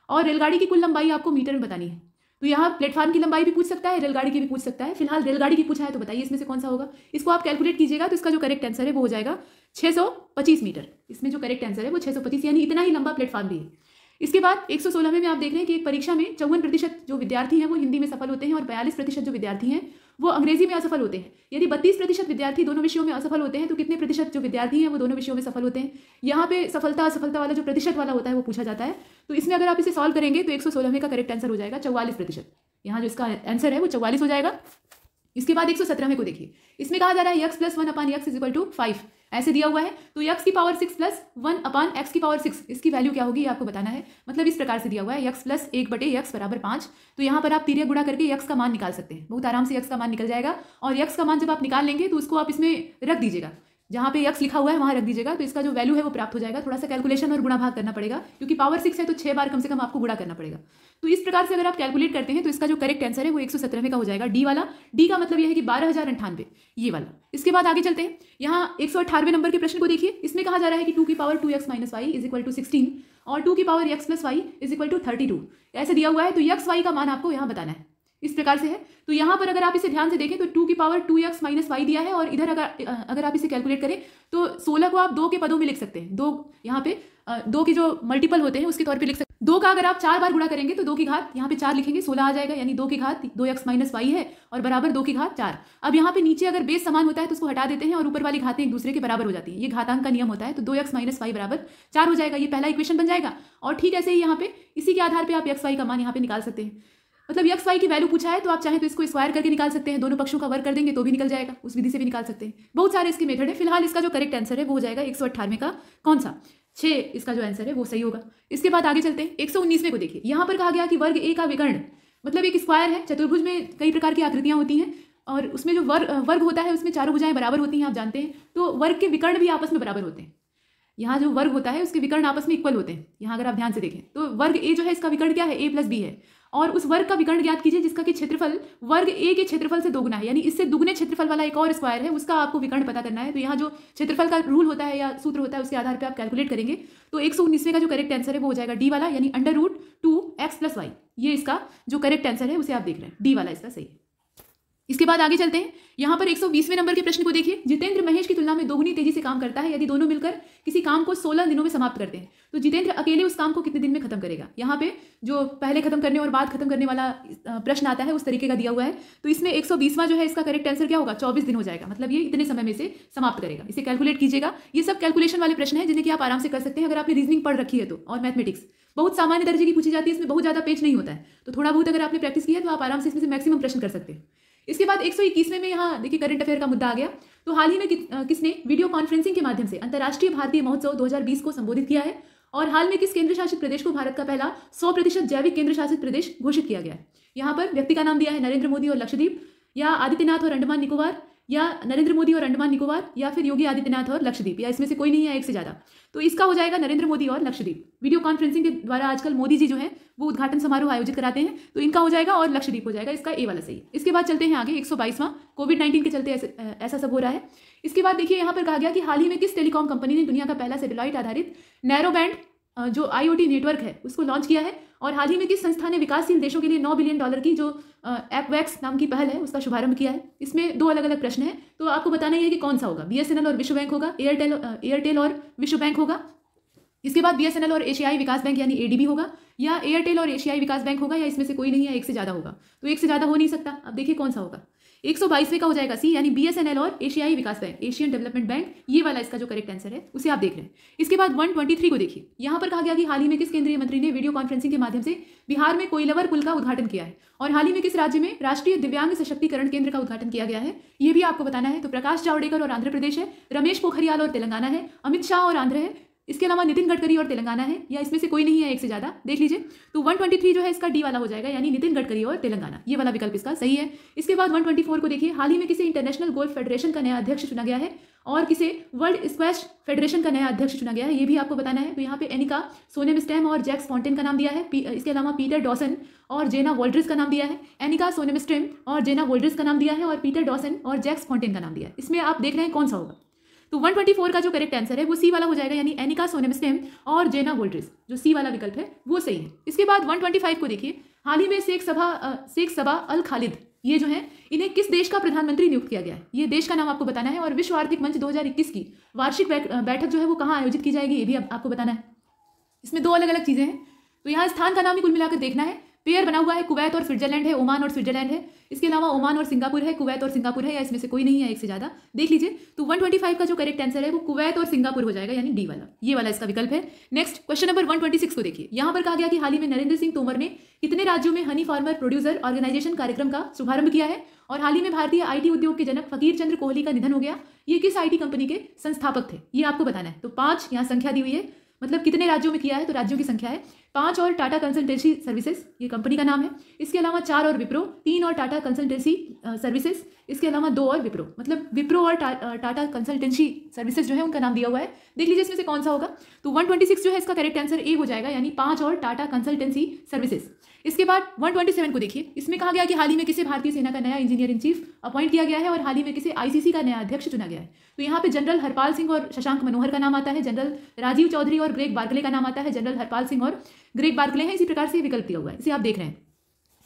और रेलगाड़ी की कुल लंबाई आपको मीटर में बतानी है तो यहाँ प्लेटफार्म की लंबाई भी पूछ सकता है रेलगाड़ी की भी पूछ सकता है फिलहाल रेलगाड़ी की पूछा है तो बताइए इसमें से कौन सा होगा इसको आप कैलकुलेट कीजिएगा तो इसका जो करेक्ट आंसर है वो हो जाएगा 625 मीटर इसमें जो करेक्ट आंसर है वो 625 यानी इतना ही लंबा प्लेटफार्म भी है इसके बाद एक में आप देख रहे हैं कि एक परीक्षा में चौवन प्रतिशत जो विद्यार्थी हैं वो हिंदी में सफल होते हैं और बयालीस प्रतिशत जो विद्यार्थी हैं वो अंग्रेजी में असफल होते हैं यदि बत्तीस प्रतिशत विद्यार्थी दोनों विषयों में असफल होते हैं तो कितने प्रतिशत जो विद्यार्थी हैं वो दोनों विषयों में सफल होते हैं यहाँ पे सफलता असफलता वाला जो प्रतिशत वाला होता है वो पूछा जाता है तो इसमें अगर आप इसे सॉल्व करेंगे तो एक सौ का करेक्ट आंसर हो जाएगा चौवालीस प्रतिशत यहाँ जो इसका आंसर है वो चौवालीस हो जाएगा इसके बाद एक सौ को देखिए इसमें कहा जा रहा है x plus one upon x is equal to five ऐसे दिया हुआ है तो यक्स की power six plus one upon x की पावर सिक्स इसकी वैल्यू क्या होगी ये आपको बताना है मतलब इस प्रकार से दिया हुआ है यक्स प्लस एक बटे यक्स बराबर पांच तो यहाँ पर आप तीरिया गुड़ा करके यक्स का मान निकाल सकते हैं बहुत आराम से यक्स का मान निकल जाएगा और यक्स का मान जब आप निकाल लेंगे तो उसको आप इसमें रख दीजिएगा जहां पे यक्स लिखा हुआ है वहां रख दीजिएगा तो इसका जो वैल्यू है वो प्राप्त हो जाएगा थोड़ा सा कैलकुलेशन और गुणा भाग करना पड़ेगा क्योंकि पावर सिक्स है तो छह बार कम से कम आपको गुणा करना पड़ेगा तो इस प्रकार से अगर आप कैलकुलेट करते हैं तो इसका जो करेक्ट आंसर है वो एक सौ का हो जाएगा डी वाला डी का मतलब यह है कि बारह हज़ार अंठानवे ये वाला इसके बाद आगे चलते हैं यहाँ एक सौ नंबर के प्रश्न को देखिए इसमें कहा जा रहा है कि टू की power two x minus y is equal to sixteen और टू की power x plus y is equal to thirty two ऐसे दिया हुआ है तो यक्स वाई का मान आपको यहाँ बताना है इस प्रकार से है तो यहाँ पर अगर आप इसे ध्यान से देखें तो टू की power two x minus y दिया है और इधर अगर अगर आप इसे कैलकुलेट करें तो सोलह को आप दो के पदों में लिख सकते हैं दो यहाँ पे दो के जो मल्टीपल होते हैं उसके तौर पे लिख सकते हैं दो का अगर आप चार बार गुणा करेंगे तो दो की घात यहाँ पे चार लिखेंगे सोलह आ जाएगा यानी दो की घात दो एक्स माइनस वाई है और बराबर दो की घात चार अब यहाँ पे नीचे अगर बेस समान होता है तो उसको हटा देते हैं और ऊपर वाली घातें एक दूसरे के बराबर हो जाती है ये घातांक का नियम होता है तो दो एक्स माइनस वाई बराबर चार हो जाएगा ये पहला इक्वेशन बन जाएगा और ठीक ऐसे ही यहाँ पे इसी के आधार पर आप एक्स वाई का मान यहाँ पे निकाल सकते हैं मतलब यक्स वाई की वैल्यू पूछा है तो आप चाहें तो इसको स्क्वायर करके निकाल सकते हैं दोनों पक्षों का वर्क कर देंगे तो भी निकल जाएगा उस विधि से भी निकाल सकते हैं बहुत सारे इसके मेथड है फिलहाल इसका जो करेक्ट आंसर है वो हो जाएगा एक का कौन सा छः इसका जो आंसर है वो सही होगा इसके बाद आगे चलते हैं एक सौ में को देखिए यहाँ पर कहा गया कि वर्ग ए का विकर्ण मतलब एक स्क्वायर है चतुर्भुज में कई प्रकार की आकृतियाँ होती हैं और उसमें जो वर्ग वर्ग होता है उसमें चारों भुजाएं बराबर होती हैं आप जानते हैं तो वर्ग के विकर्ण भी आपस में बराबर होते हैं यहाँ जो वर्ग होता है उसके विकर्ण आपस में इक्वल होते हैं यहाँ अगर आप ध्यान से देखें तो वर्ग ए जो है इसका विकर्ण क्या है ए प्लस बी है और उस वर्ग का विकर्ण ज्ञात कीजिए जिसका कि क्षेत्रफल वर्ग ए के क्षेत्रफल से दोगुना है यानी इससे दुगने क्षेत्रफल वाला एक और स्क्वायर है उसका आपको विकर्ण पता करना है तो यहाँ जो क्षेत्रफल का रूल होता है या सूत्र होता है उसके आधार पर आप कैलकुलेट करेंगे तो एक का जो करेक्ट आंसर है वो हो जाएगा डी वाला यानी under root two x plus y ये इसका जो करेक्ट आंसर है उसे आप देख रहे हैं डी वाला इसका सही है इसके बाद आगे चलते हैं यहाँ पर 120वें नंबर के प्रश्न को देखिए जितेंद्र महेश की तुलना में दोगुनी तेजी से काम करता है यदि दोनों मिलकर किसी काम को 16 दिनों में समाप्त करते हैं तो जितेंद्र अकेले उस काम को कितने दिन में खत्म करेगा यहाँ पे जो पहले खत्म करने और बाद खत्म करने वाला प्रश्न आता है उस तरीके का दिया हुआ है तो इसमें एक जो है इसका करेक्ट आंसर क्या होगा चौबीस दिन हो जाएगा मतलब ये इतने समय में से समाप्त करेगा इसे कैलकुलेट कीजिएगा ये सब कैलकुलेशन वाले प्रश्न है जिन्हें कि आप आराम से कर सकते हैं अगर आपने रीजनिंग पढ़ रखी है तो और मैथमेटिक्स बहुत सामान्य दर्जे की पूछी जाती है इसमें बहुत ज़्यादा पेज नहीं होता है तो थोड़ा बहुत अगर आपने प्रैक्टिस की है तो आप आराम से इसमें से मैक्सिमम प्रश्न कर सकते हैं इसके बाद एक सौ इक्कीसवें में यहाँ देखिए करंट अफेयर का मुद्दा आ गया तो हाल ही में कि, किसने वीडियो कॉन्फ्रेंसिंग के माध्यम से अंतर्राष्ट्रीय भारतीय महोत्सव 2020 को संबोधित किया है और हाल में किस केंद्र शासित प्रदेश को भारत का पहला सौ प्रतिशत जैविक केंद्र शासित प्रदेश घोषित किया गया है यहाँ पर व्यक्ति का नाम दिया है नरेंद्र मोदी और लक्षद्वीप या आदित्यनाथ और अंडमान निकोबार या नरेंद्र मोदी और अंडमान निकोबार या फिर योगी आदित्यनाथ और लक्षद्वीप या इसमें से कोई नहीं है एक से ज़्यादा तो इसका हो जाएगा नरेंद्र मोदी और लक्षद्वीप वीडियो कॉन्फ्रेंसिंग के द्वारा आजकल मोदी जी जो है वो उद्घाटन समारोह आयोजित कराते हैं तो इनका हो जाएगा और लक्षद्वीप हो जाएगा इसका ए वाला सही इसके बाद चलते हैं आगे एक कोविड नाइन्टीन के चलते ऐसे, ऐसा सब हो रहा है इसके बाद देखिए यहाँ पर कहा गया कि हाल ही में किस टेलीकॉम कंपनी ने दुनिया का पहला सेटेलाइट आधारित नैरो बैंड जो आईओटी नेटवर्क है उसको लॉन्च किया है और हाल ही में किस संस्था ने विकासशील देशों के लिए नौ बिलियन डॉलर की जो एपवैक्स नाम की पहल है उसका शुभारंभ किया है इसमें दो अलग अलग प्रश्न है तो आपको बताना ही है कि कौन सा होगा बीएसएनएल और विश्व बैंक होगा एयरटेल एयरटेल और विश्व बैंक होगा इसके बाद बीएसएनएल और एशियाई विकास बैंक यानी एडीबी होगा या एयरटेल और एशियाई विकास बैंक होगा या इसमें से कोई नहीं है एक से ज़्यादा होगा तो एक से ज़्यादा हो नहीं सकता अब देखिए कौन सा होगा एक सौ बाईसवें का हो जाएगा सी यानी बी एस एन एल और एशियाई e विकास बैंक एशियन डेवलपमेंट बैंक ये वाला इसका जो करेक्ट आंसर है उसे आप देख रहे हैं इसके बाद वन ट्वेंटी थ्री को देखिए यहाँ पर कहा गया कि हाल ही में किस केंद्रीय मंत्री ने वीडियो कॉन्फ्रेंसिंग के माध्यम से बिहार में कोयलवर पुल का उद्घाटन किया है और हाल ही में किस राज्य में राष्ट्रीय दिव्यांग सशक्तिकरण केंद्र का उद्घाटन किया गया है ये भी आपको बताना है तो प्रकाश जावड़ेकर और आंध्र प्रदेश है रमेश पोखरियाल और तेलंगाना है अमित शाह और आंध्र है इसके अलावा नितिन गडकरी और तेलंगाना है या इसमें से कोई नहीं है एक से ज़्यादा देख लीजिए तो 123 जो है इसका डी वाला हो जाएगा यानी नितिन गडकरी और तेलंगाना ये वाला विकल्प इसका सही है इसके बाद 124 को देखिए हाल ही में किसी इंटरनेशनल गोल्फ फेडरेशन का नया अध्यक्ष चुना गया है और किसे वर्ल्ड स्क्वैश फेडरेशन का नया अध्यक्ष चुना गया है ये भी आपको बताना है तो यहाँ पे एनिका सोनम स्टैम और जैक्स फॉन्टेन का नाम दिया है इसके अलावा पीटर डॉसन और जेना वोल्ड्रिस का नाम दिया है एनिका सोनम स्टैम और जेना वोल्ड्रिस का नाम दिया है और पीटर डॉसन और जैक्स फॉन्टेन का नाम दिया है इसमें आप देख रहे हैं कौन सा होगा तो 124 का जो करेक्ट आंसर है वो सी वाला हो जाएगा यानी एनिका सोनम स्टेम और जेना होल्ड्रिस जो सी वाला विकल्प है वो सही है इसके बाद 125 को देखिए हाल ही में शेख सभा शेख सभा अल खालिद ये जो है इन्हें किस देश का प्रधानमंत्री नियुक्त किया गया है ये देश का नाम आपको बताना है और विश्व आर्थिक मंच दो की वार्षिक बैठक जो है वो कहाँ आयोजित की जाएगी ये भी आपको बताना है इसमें दो अलग अलग चीज़ें हैं तो यहाँ स्थान का नाम ही कुल मिलाकर देखना है पेयर बना हुआ है कुवैत और स्विट्जरलैंड है ओमान और स्विट्जरलैंड है इसके अलावा ओमान और सिंगापुर है कुवैत और सिंगापुर है या इसमें से कोई नहीं है एक से ज़्यादा देख लीजिए तो 125 का जो करेक्ट आंसर है वो कुवैत और सिंगापुर हो जाएगा यानी डी वाला ये वाला इसका विकल्प है नेक्स्ट क्वेश्चन नंबर वन को देखिए यहाँ पर कहा गया कि हाल ही में नरेंद्र सिंह तोमर ने कितने राज्यों में हनी फार्मर प्रोड्यूसर ऑर्गेनाइजेशन कार्यक्रम का शुभारंभ किया है और हाल ही में भारतीय आईटी उद्योग के जनक फकीर चंद्र कोहली का निधन हो गया ये किस आईटी कंपनी के संस्थापक थे ये आपको बताना है तो पांच यहाँ संख्या दी हुई है मतलब कितने राज्यों में किया है तो राज्यों की संख्या है पांच और टाटा कंसल्टेंसी सर्विसेज ये कंपनी का नाम है इसके अलावा चार और विप्रो तीन और टाटा कंसल्टेंसी सर्विसेज इसके अलावा दो और विप्रो मतलब विप्रो और टाटा कंसल्टेंसी सर्विसेज जो है उनका नाम दिया हुआ है देख लीजिए इसमें से कौन सा होगा तो 126 जो है इसका करेक्ट आंसर ए हो जाएगा यानी पांच और टाटा कंसल्टेंसी सर्विसेज इसके बाद 127 को देखिए इसमें कहा गया कि हाल ही में किसे भारतीय सेना का नया इंजीनियर इन चीफ अपॉइंट किया गया है और हाल ही में किसे आईसीसी का नया अध्यक्ष चुना गया है तो यहाँ पे जनरल हरपाल सिंह और शशांक मनोहर का नाम आता है जनरल राजीव चौधरी और ग्रेग बार्कले का नाम आता है जनरल हरपाल सिंह और ग्रेग बार्कले हैं इसी प्रकार से विकल्प दिया हुआ है इसे आप देख रहे हैं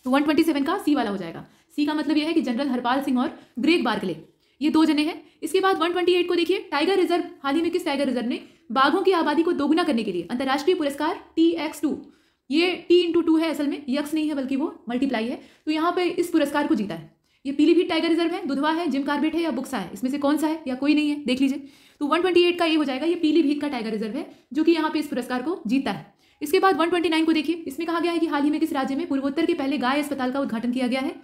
तो वन का सी वाला हो जाएगा सी का मतलब यह है कि जनरल हरपाल सिंह और ग्रेग बार्कले ये दो जने हैं इसके बाद 128 को देखिए टाइगर रिजर्व हाल ही में किस टाइगर रिजर्व ने बाघों की आबादी को दोगुना करने के लिए अंतर्राष्ट्रीय पुरस्कार टी एक्स टू ये टी इंटू टू है असल में यक्स नहीं है बल्कि वो मल्टीप्लाई है तो यहाँ पे इस पुरस्कार को जीता है ये पीलीभीत टाइगर रिजर्व है दुधवा है जिम कार्बेट है या बुक्सा है इसमें से कौन सा है या कोई नहीं है देख लीजिए तो 128 का ये हो जाएगा ये पीलीभीत का टाइगर रिजर्व है जो कि यहाँ पे इस पुरस्कार को जीता है इसके बाद 129 को देखिए इसमें कहा गया है कि हाल ही में किस राज्य में पूर्वोत्तर के पहले गाय अस्पताल का उद्घाटन किया गया है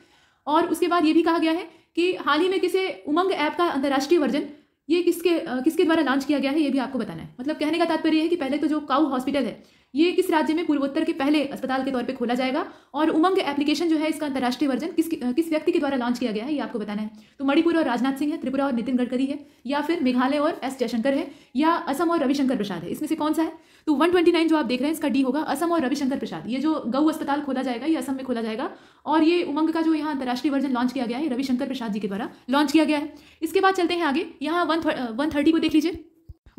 और उसके बाद ये भी कहा गया है कि हाल ही में किसे उमंग ऐप का अंतर्राष्ट्रीय वर्जन ये किसके किसके द्वारा लॉन्च किया गया है ये भी आपको बताना है मतलब कहने का तात्पर्य है कि पहले तो जो काउ हॉस्पिटल है ये किस राज्य में पूर्वोत्तर के पहले अस्पताल के तौर पर खोला जाएगा और उमंग एप्लीकेशन जो है इसका अंतर्राष्ट्रीय वर्जन किस किस व्यक्ति के द्वारा लॉन्च किया गया है ये आपको बताना है तो मणिपुर और राजनाथ सिंह है त्रिपुरा और नितिन गडकरी है या फिर मेघालय और एस जयशंकर है या असम और रविशंकर प्रसाद है इसमें से कौन सा है तो वन जो आप देख रहे हैं इसका डी होगा असम और रविशंकर प्रसाद ये जो गऊ अस्पताल खोला जाएगा ये असम में खोला जाएगा और ये उमंग का जो यहाँ अंतर्राष्ट्रीय वर्जन लॉन्च किया गया है रविशंकर प्रसाद जी के द्वारा लॉन्च किया गया है इसके बाद चलते हैं आगे यहाँ वन थर्टी को देख लीजिए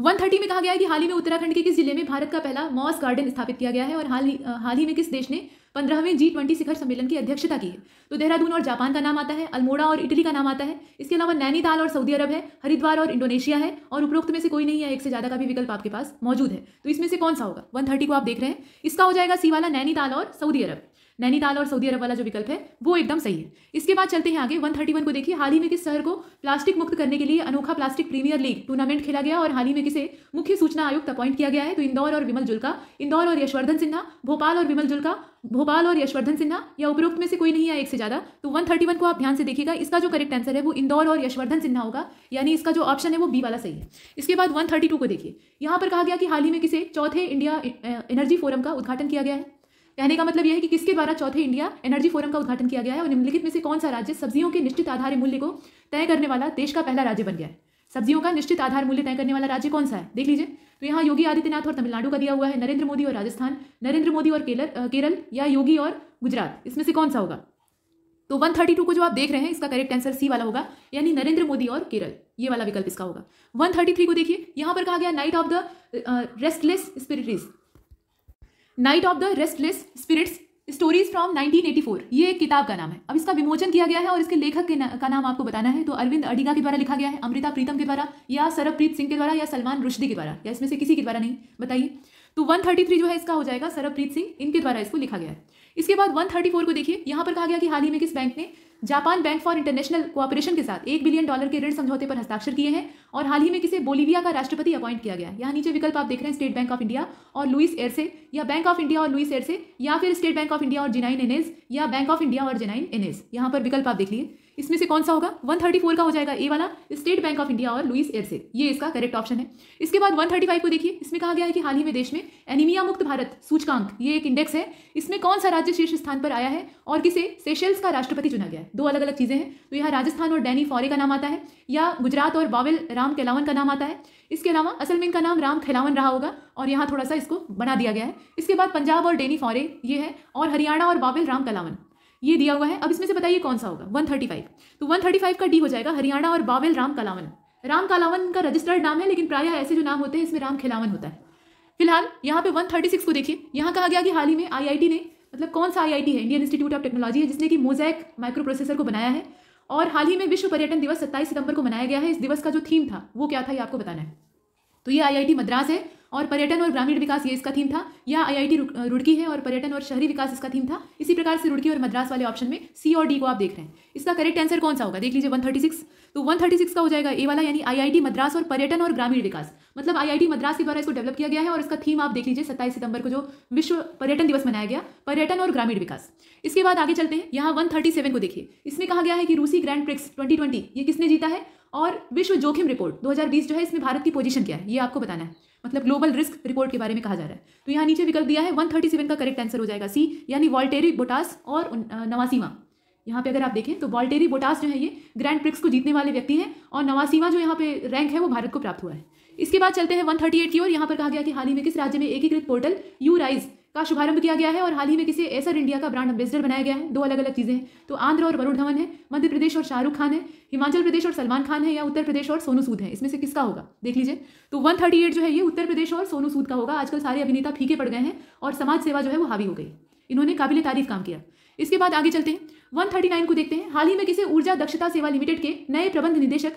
वन में कहा गया है कि हाल ही में उत्तराखंड के किस जिले में भारत का पहला मॉस गार्डन स्थापित किया गया है और हाल ही हाल ही में किस देश ने पंद्रहवें जी ट्वेंटी शिखर सम्मेलन की अध्यक्षता की है तो देहरादून और जापान का नाम आता है अल्मोड़ा और इटली का नाम आता है इसके अलावा नैनीताल और सऊदी अरब है हरिद्वार और इंडोनेशिया है और उपरोक्त में से कोई नहीं है एक से ज़्यादा का भी विकल्प आपके पास मौजूद है तो इसमें से कौन सा होगा वन को आप देख रहे हैं इसका हो जाएगा सी वाला नैनीताल और सऊदी अरब नैनीताल और सऊदी अरब वाला जो विकल्प है वो एकदम सही है इसके बाद चलते हैं आगे 131 को देखिए हाल ही में किस शहर को प्लास्टिक मुक्त करने के लिए अनोखा प्लास्टिक प्रीमियर लीग टूर्नामेंट खेला गया और हाल ही में किसे मुख्य सूचना आयुक्त अपॉइंट किया गया है तो इंदौर और विमल जुल्का इंदौर और यशवर्धन सिन्हा भोपाल और विमल जुल्का भोपाल और यशवर्धन सिन्हा या उपरोक्त में से कोई नहीं है एक से ज्यादा तो 131 को आप ध्यान से देखिएगा इसका जो करेक्ट आंसर है वो इंदौर और यशवर्धन सिन्हा होगा यानी इसका जो ऑप्शन है वो बी वाला सही है इसके बाद 132 को देखिए यहाँ पर कहा गया कि हाल ही में किसे चौथे इंडिया एनर्जी फोरम का उद्घाटन किया गया है कहने का मतलब यह है कि किसके द्वारा चौथे इंडिया एनर्जी फोरम का उद्घाटन किया गया है और निम्नलिखित में से कौन सा राज्य सब्जियों के निश्चित आधार मूल्य को तय करने वाला देश का पहला राज्य बन गया है सब्जियों का निश्चित आधार मूल्य तय करने वाला राज्य कौन सा है देख लीजिए तो यहाँ योगी आदित्यनाथ और तमिलनाडु का दिया हुआ है नरेंद्र मोदी और राजस्थान नरेंद्र मोदी और केरल केरल या योगी और गुजरात इसमें से कौन सा होगा तो 132 को जो आप देख रहे हैं इसका करेक्ट आंसर सी वाला होगा यानी नरेंद्र मोदी और केरल ये वाला विकल्प इसका होगा 133 को देखिए यहां पर कहा गया knight of the restless spirit knight of the restless spirits stories from 1984 ये एक किताब का नाम है अब इसका विमोचन किया गया है और इसके लेखक के ना, का नाम आपको बताना है तो अरविंद अडिगा के द्वारा लिखा गया है अमृता प्रीतम के द्वारा या सरबप्रीत सिंह के द्वारा या सलमान रुश्दी के द्वारा या इसमें से किसी के द्वारा नहीं बताइए तो 133 जो है इसका हो जाएगा सरबप्रीत सिंह इनके द्वारा इसको लिखा गया है इसके बाद वन को देखिए यहाँ पर कहा गया कि हाल ही में किस बैंक ने Japan bank for international cooperation के साथ एक बिलियन डॉलर के ऋण समझौते पर हस्ताक्षर किए हैं और हाल ही में किसे बोलीविया का राष्ट्रपति अपॉइंट किया गया यहाँ नीचे विकल्प आप देख रहे हैं स्टेट बैंक ऑफ इंडिया और लुइस एरसे या बैंक ऑफ इंडिया और लुइस एरसे या फिर स्टेट बैंक ऑफ इंडिया और जिनाइन एनेज या बैंक ऑफ इंडिया और जिनाइन एनेज यहाँ पर विकल्प आप देख लिए इसमें से कौन सा होगा 134 का हो जाएगा ए वाला स्टेट बैंक ऑफ इंडिया और लुइस एयरसे ये इसका करेक्ट ऑप्शन है इसके बाद 135 को देखिए इसमें कहा गया है कि हाल ही में देश में एनीमिया मुक्त भारत सूचकांक ये एक इंडेक्स है इसमें कौन सा राज्य शीर्ष स्थान पर आया है और किसे सेशल्स का राष्ट्रपति चुना गया है दो अलग अलग चीज़ें हैं तो यहाँ राजस्थान और डैनी फौरे का नाम आता है या गुजरात और बाविल राम कैलावन का नाम आता है इसके अलावा असल में इनका नाम राम खेलावन रहा होगा और यहाँ थोड़ा सा इसको बना दिया गया है इसके बाद पंजाब और डेनी फॉरे ये है और हरियाणा और बाविल राम कलावन ये दिया हुआ है अब इसमें से बताइए कौन सा होगा 135 तो 135 का डी हो जाएगा हरियाणा और बावेल राम कलावन राम कालावन का रजिस्टर्ड नाम है लेकिन प्राय ऐसे जो नाम होते हैं इसमें राम खिलावन होता है फिलहाल यहाँ पे 136 को देखिए यहाँ कहा गया कि हाल ही में टी ने मतलब कौन सा टी है इंडियन इंस्टीट्यूट ऑफ टेक्नोलॉजी है जिसने कि मोजैक माइक्रो प्रोसेसर को बनाया है और हाल ही में विश्व पर्यटन दिवस सत्ताईस सितंबर को मनाया गया है इस दिवस का जो थीम था वो क्या था ये आपको बताना है तो ये टी मद्रास है और पर्यटन और ग्रामीण विकास ये इसका थीम था या आईआईटी रुड़की है और पर्यटन और शहरी विकास इसका थीम था इसी प्रकार से रुड़की और मद्रास वाले ऑप्शन में सी और डी को आप देख रहे हैं इसका करेक्ट आंसर कौन सा होगा देख लीजिए सिक्स तो सिक्स का हो जाएगा ए वाला यानी आई मद्रास और पर्यटन और ग्रामीण विकास मतलब आईआईटी मद्रास के द्वारा इसको डेवलप किया गया है और इसका थीम आप देख लीजिए सत्ताईस सितंबर को जो विश्व पर्यटन दिवस मनाया गया पर्यटन और ग्रामीण विकास इसके बाद आगे चलते हैं यहाँ वन को देखिए इसमें कहा गया है कि रूसी ग्रैंड प्रिक्स ट्वेंटी ये किसने जीता है और विश्व जोखिम रिपोर्ट 2020 जो है इसमें भारत की पोजीशन क्या है ये आपको बताना है मतलब ग्लोबल रिस्क रिपोर्ट के बारे में कहा जा रहा है तो यहाँ नीचे विकल्प दिया है वन थर्टी सेवन का करेक्ट आंसर हो जाएगा सी यानी वॉल्टेरी बोटास और नवासीमा यहाँ पे अगर आप देखें तो वॉल्टेरी बोटास जो है ये ग्रैंड प्रिक्स को जीतने वाले व्यक्ति हैं और नवासीमा जो यहाँ पे रैंक है वो भारत को प्राप्त हुआ है इसके बाद चलते हैं एट की ओर यहाँ पर कहा गया कि हाल ही में किस राज्य में एकीकृत पोर्टल यू राइज का शुभारंभ किया गया है और हाल ही में किसी एसर इंडिया का ब्रांड एम्बेसडर बनाया गया है दो अलग अलग चीज़ें हैं तो आंध्र और वरुण धवन है मध्य प्रदेश और शाहरुख खान है हिमाचल प्रदेश और सलमान खान है या उत्तर प्रदेश और सोनू सूद है इसमें से किसका होगा देख लीजिए तो वन थर्टी एट जो है ये उत्तर प्रदेश और सोनू सूद का होगा आजकल सारे अभिनेता फीके पड़ गए हैं और समाज सेवा जो है वो हावी हो गई इन्होंने काबिल तारीफ काम किया इसके बाद आगे चलते हैं 139 को देखते हैं हाल ही में किसी ऊर्जा दक्षता सेवा लिमिटेड के नए प्रबंध निदेशक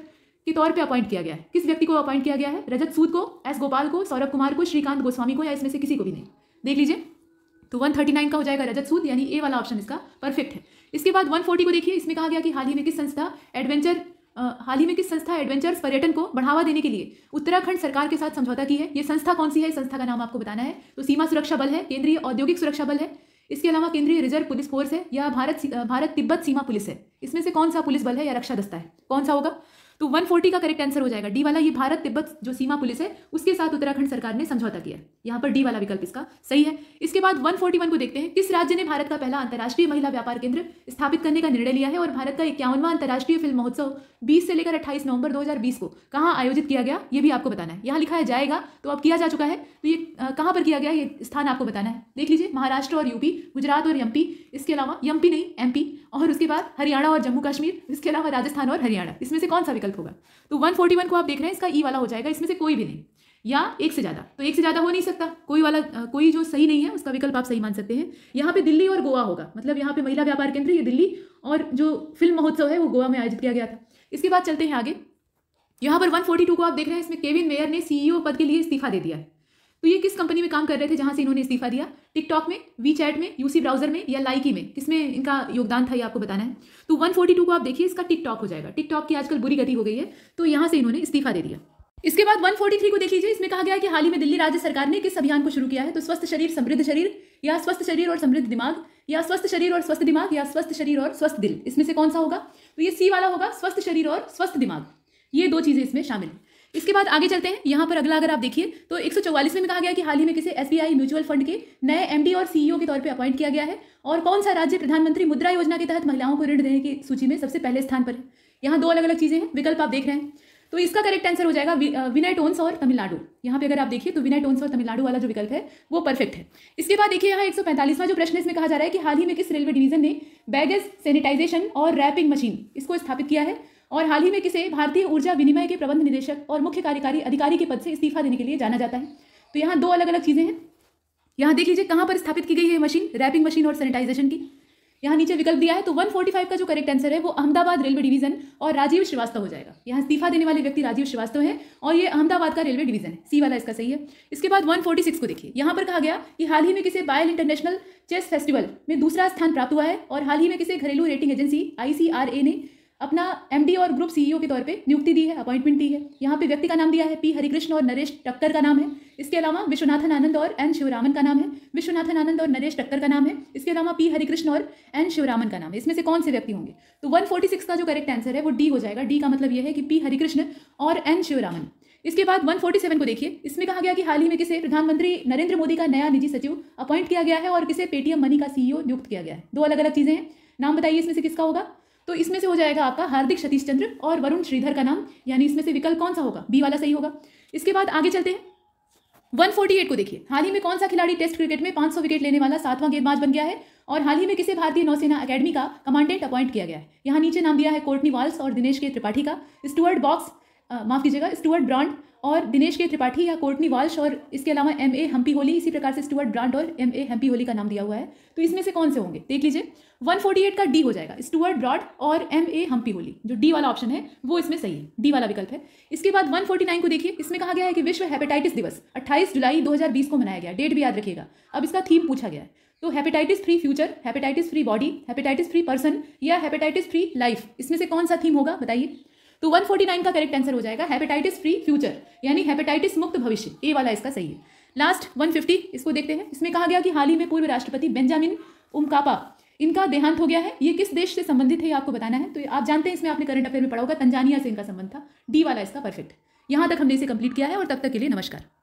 के तौर पे अपॉइंट किया गया है किस व्यक्ति को अपॉइंट किया गया है रजत सूद को एस गोपाल को सौरभ कुमार को श्रीकांत गोस्वामी को या इसमें से किसी को भी नहीं देख लीजिए तो 139 का हो जाएगा रजत सूद यानी ए वाला ऑप्शन इसका परफेक्ट है इसके बाद 140 को देखिए इसमें कहा गया कि हाल ही में किस संस्था एडवेंचर हाल ही में किस संस्था एडवेंचर्स पर्यटन को बढ़ावा देने के लिए उत्तराखंड सरकार के साथ समझौता की है ये संस्था कौन सी है संस्था का नाम आपको बताना है तो सीमा सुरक्षा बल है केंद्रीय औद्योगिक सुरक्षा बल है इसके अलावा केंद्रीय रिजर्व पुलिस फोर्स है या भारत भारत तिब्बत सीमा पुलिस है इसमें से कौन सा पुलिस बल है या रक्षा दस्ता है कौन सा होगा तो 140 का करेक्ट आंसर हो जाएगा डी वाला ये भारत तिब्बत जो सीमा पुलिस है उसके साथ उत्तराखंड सरकार ने समझौता किया यहां यहाँ पर डी वाला विकल्प इसका सही है इसके बाद 141 को देखते हैं किस राज्य ने भारत का पहला अंतर्राष्ट्रीय महिला व्यापार केंद्र स्थापित करने का निर्णय लिया है और भारत का इक्यावनवा अंतर्राष्ट्रीय फिल्म महोत्सव बीस से लेकर अट्ठाईस नवंबर दो को कहाँ आयोजित किया गया ये भी आपको बताना है यहाँ लिखा है जाएगा तो अब किया जा चुका है तो ये कहाँ पर किया गया ये स्थान आपको बताना है देख लीजिए महाराष्ट्र और यूपी गुजरात और एमपी इसके अलावा एमपी नहीं एमपी और उसके बाद हरियाणा और जम्मू कश्मीर इसके अलावा राजस्थान और हरियाणा इसमें से कौन सा विकल्प होगा तो 141 को आप देख रहे हैं इसका ई e वाला हो जाएगा इसमें से कोई भी नहीं या एक से ज़्यादा तो एक से ज़्यादा हो नहीं सकता कोई वाला कोई जो सही नहीं है उसका विकल्प आप सही मान सकते हैं यहाँ पे दिल्ली और गोवा होगा मतलब यहाँ पे महिला व्यापार केंद्र ये दिल्ली और जो फिल्म महोत्सव है वो गोवा में आयोजित किया गया था इसके बाद चलते हैं आगे यहाँ पर 142 को आप देख रहे हैं इसमें केविन मेयर ने सीईओ e पद के लिए इस्तीफा दे दिया है तो ये किस कंपनी में काम कर रहे थे जहाँ से इन्होंने इस्तीफा दिया टिकटॉक में वी चैट में यूसी ब्राउजर में या लाइकी में किसमें इनका योगदान था ये आपको बताना है तो 142 को आप देखिए इसका टिकटॉक हो जाएगा टिकटॉक की आजकल बुरी गति हो गई है तो यहाँ से इन्होंने इस्तीफा दे दिया इसके बाद 143 को देख लीजिए इसमें कहा गया है कि हाल ही में दिल्ली राज्य सरकार ने किस अभियान को शुरू किया है तो स्वस्थ शरीर समृद्ध शरीर या स्वस्थ शरीर और समृद्ध दिमाग या स्वस्थ शरीर और स्वस्थ दिमाग या स्वस्थ शरीर और स्वस्थ दिल इसमें से कौन सा होगा तो ये सी वाला होगा स्वस्थ शरीर और स्वस्थ दिमाग ये दो चीज़ें इसमें शामिल हैं इसके बाद आगे चलते हैं यहाँ पर अगला अगर आप देखिए तो एक में कहा गया कि हाल ही में किसी एस म्यूचुअल फंड के नए एमडी और सीईओ के तौर पर अपॉइंट किया गया है और कौन सा राज्य प्रधानमंत्री मुद्रा योजना के तहत महिलाओं को ऋण देने की सूची में सबसे पहले स्थान पर है यहाँ दो अलग अलग चीज़ें हैं विकल्प आप देख रहे हैं तो इसका करेक्ट आंसर हो जाएगा विनय टोन्स और तमिलनाडु यहाँ पे अगर आप देखिए तो विनय टोन्स और तमिलनाडु वाला जो विकल्प है वो परफेक्ट है इसके बाद देखिए यहाँ एक सौ जो प्रश्न इसमें कहा जा रहा है कि हाल ही में किस रेलवे डिवीजन ने बैगेज सैनिटाइजेशन और रैपिंग मशीन इसको स्थापित किया है और हाल ही में किसे भारतीय ऊर्जा विनिमय के प्रबंध निदेशक और मुख्य कार्यकारी अधिकारी के पद से इस्तीफा देने के लिए जाना जाता है तो यहाँ दो अलग अलग चीज़ें हैं यहाँ देख लीजिए कहाँ पर स्थापित की गई है मशीन रैपिंग मशीन और सैनिटाइजेशन की यहाँ नीचे विकल्प दिया है तो 145 का जो करेक्ट आंसर है वो अहमदाबाद रेलवे डिवीजन और राजीव श्रीवास्तव हो जाएगा यहाँ इस्तीफा देने वाले व्यक्ति राजीव श्रीवास्तव है और ये अहमदाबाद का रेलवे डिवीजन है सी वाला इसका सही है इसके बाद 146 को देखिए यहाँ पर कहा गया कि हाल ही में किसे बायल इंटरनेशनल चेस फेस्टिवल में दूसरा स्थान प्राप्त हुआ है और हाल ही में किसे घरेलू रेटिंग एजेंसी आई ने अपना एमडी और ग्रुप सीईओ e के तौर पे नियुक्ति दी है अपॉइंटमेंट दी है यहाँ पे व्यक्ति का नाम दिया है पी हरिकृष्ण और नरेश टक्कर का नाम है इसके अलावा विश्वनाथन आनंद और एन शिवरामन का नाम है विश्वनाथन आनंद और नरेश टक्कर का नाम है इसके अलावा पी हरिकृष्ण और एन शिवरामन का नाम है इसमें से कौन से व्यक्ति होंगे तो 146 का जो करेक्ट आंसर है वो डी हो जाएगा डी का मतलब यह है कि पी हरिकृष्ण और एन शिवरामन इसके बाद 147 को देखिए इसमें कहा गया कि हाल ही में किसे प्रधानमंत्री नरेंद्र मोदी का नया निजी सचिव अपॉइंट किया गया है और किसे पेटीएम मनी का सीईओ e नियुक्त किया गया है दो अलग अलग चीज़ें हैं नाम बताइए इसमें से किसका होगा तो इसमें से हो जाएगा आपका हार्दिक सतीश चंद्र और वरुण श्रीधर का नाम यानी इसमें से विकल्प कौन सा होगा बी वाला सही होगा इसके बाद आगे चलते हैं 148 को देखिए हाल ही में कौन सा खिलाड़ी टेस्ट क्रिकेट में 500 विकेट लेने वाला सातवां गेंदबाज बन गया है और हाल ही में किसे भारतीय नौसेना अकेडमी का कमांडेंट अपॉइंट किया गया है यहाँ नीचे नाम दिया है कोर्टनी वाल्स और दिनेश के त्रिपाठी का स्टुअर्ट बॉक्स माफ कीजिएगा स्टुअर्ट ब्रांड और दिनेश के त्रिपाठी या कोर्टनी वाल्श और इसके अलावा एम ए हम्पी होली इसी प्रकार से स्टुअर्ट ब्रांड और एम ए हम्पी होली का नाम दिया हुआ है तो इसमें से कौन से होंगे देख लीजिए 148 का डी हो जाएगा स्टुअर्ट ब्रॉड और एम ए हम्पी होली जो डी वाला ऑप्शन है वो इसमें सही है डी वाला विकल्प है इसके बाद 149 को देखिए इसमें कहा गया है कि विश्व हेपेटाइटिस दिवस 28 जुलाई 2020 को मनाया गया डेट भी याद रखिएगा अब इसका थीम पूछा गया है तो hepatitis free future hepatitis free body hepatitis free person या हेपेटाइटिस फ्री लाइफ इसमें से कौन सा थीम होगा बताइए तो 149 का करेक्ट आंसर हो जाएगा हेपेटाइटिस फ्री फ्यूचर यानी हेपेटाइटिस मुक्त भविष्य ए वाला इसका सही है लास्ट 150 इसको देखते हैं इसमें कहा गया कि हाल ही में पूर्व राष्ट्रपति बेंजामिन उमकापा इनका देहांत हो गया है ये किस देश से संबंधित है ये आपको बताना है तो आप जानते हैं इसमें आपने करंट अफेयर में पढ़ा होगा तंजानिया से इनका संबंध था डी वाला इसका परफेक्ट यहां तक हमने इसे कंप्लीट किया है और तब तक के लिए नमस्कार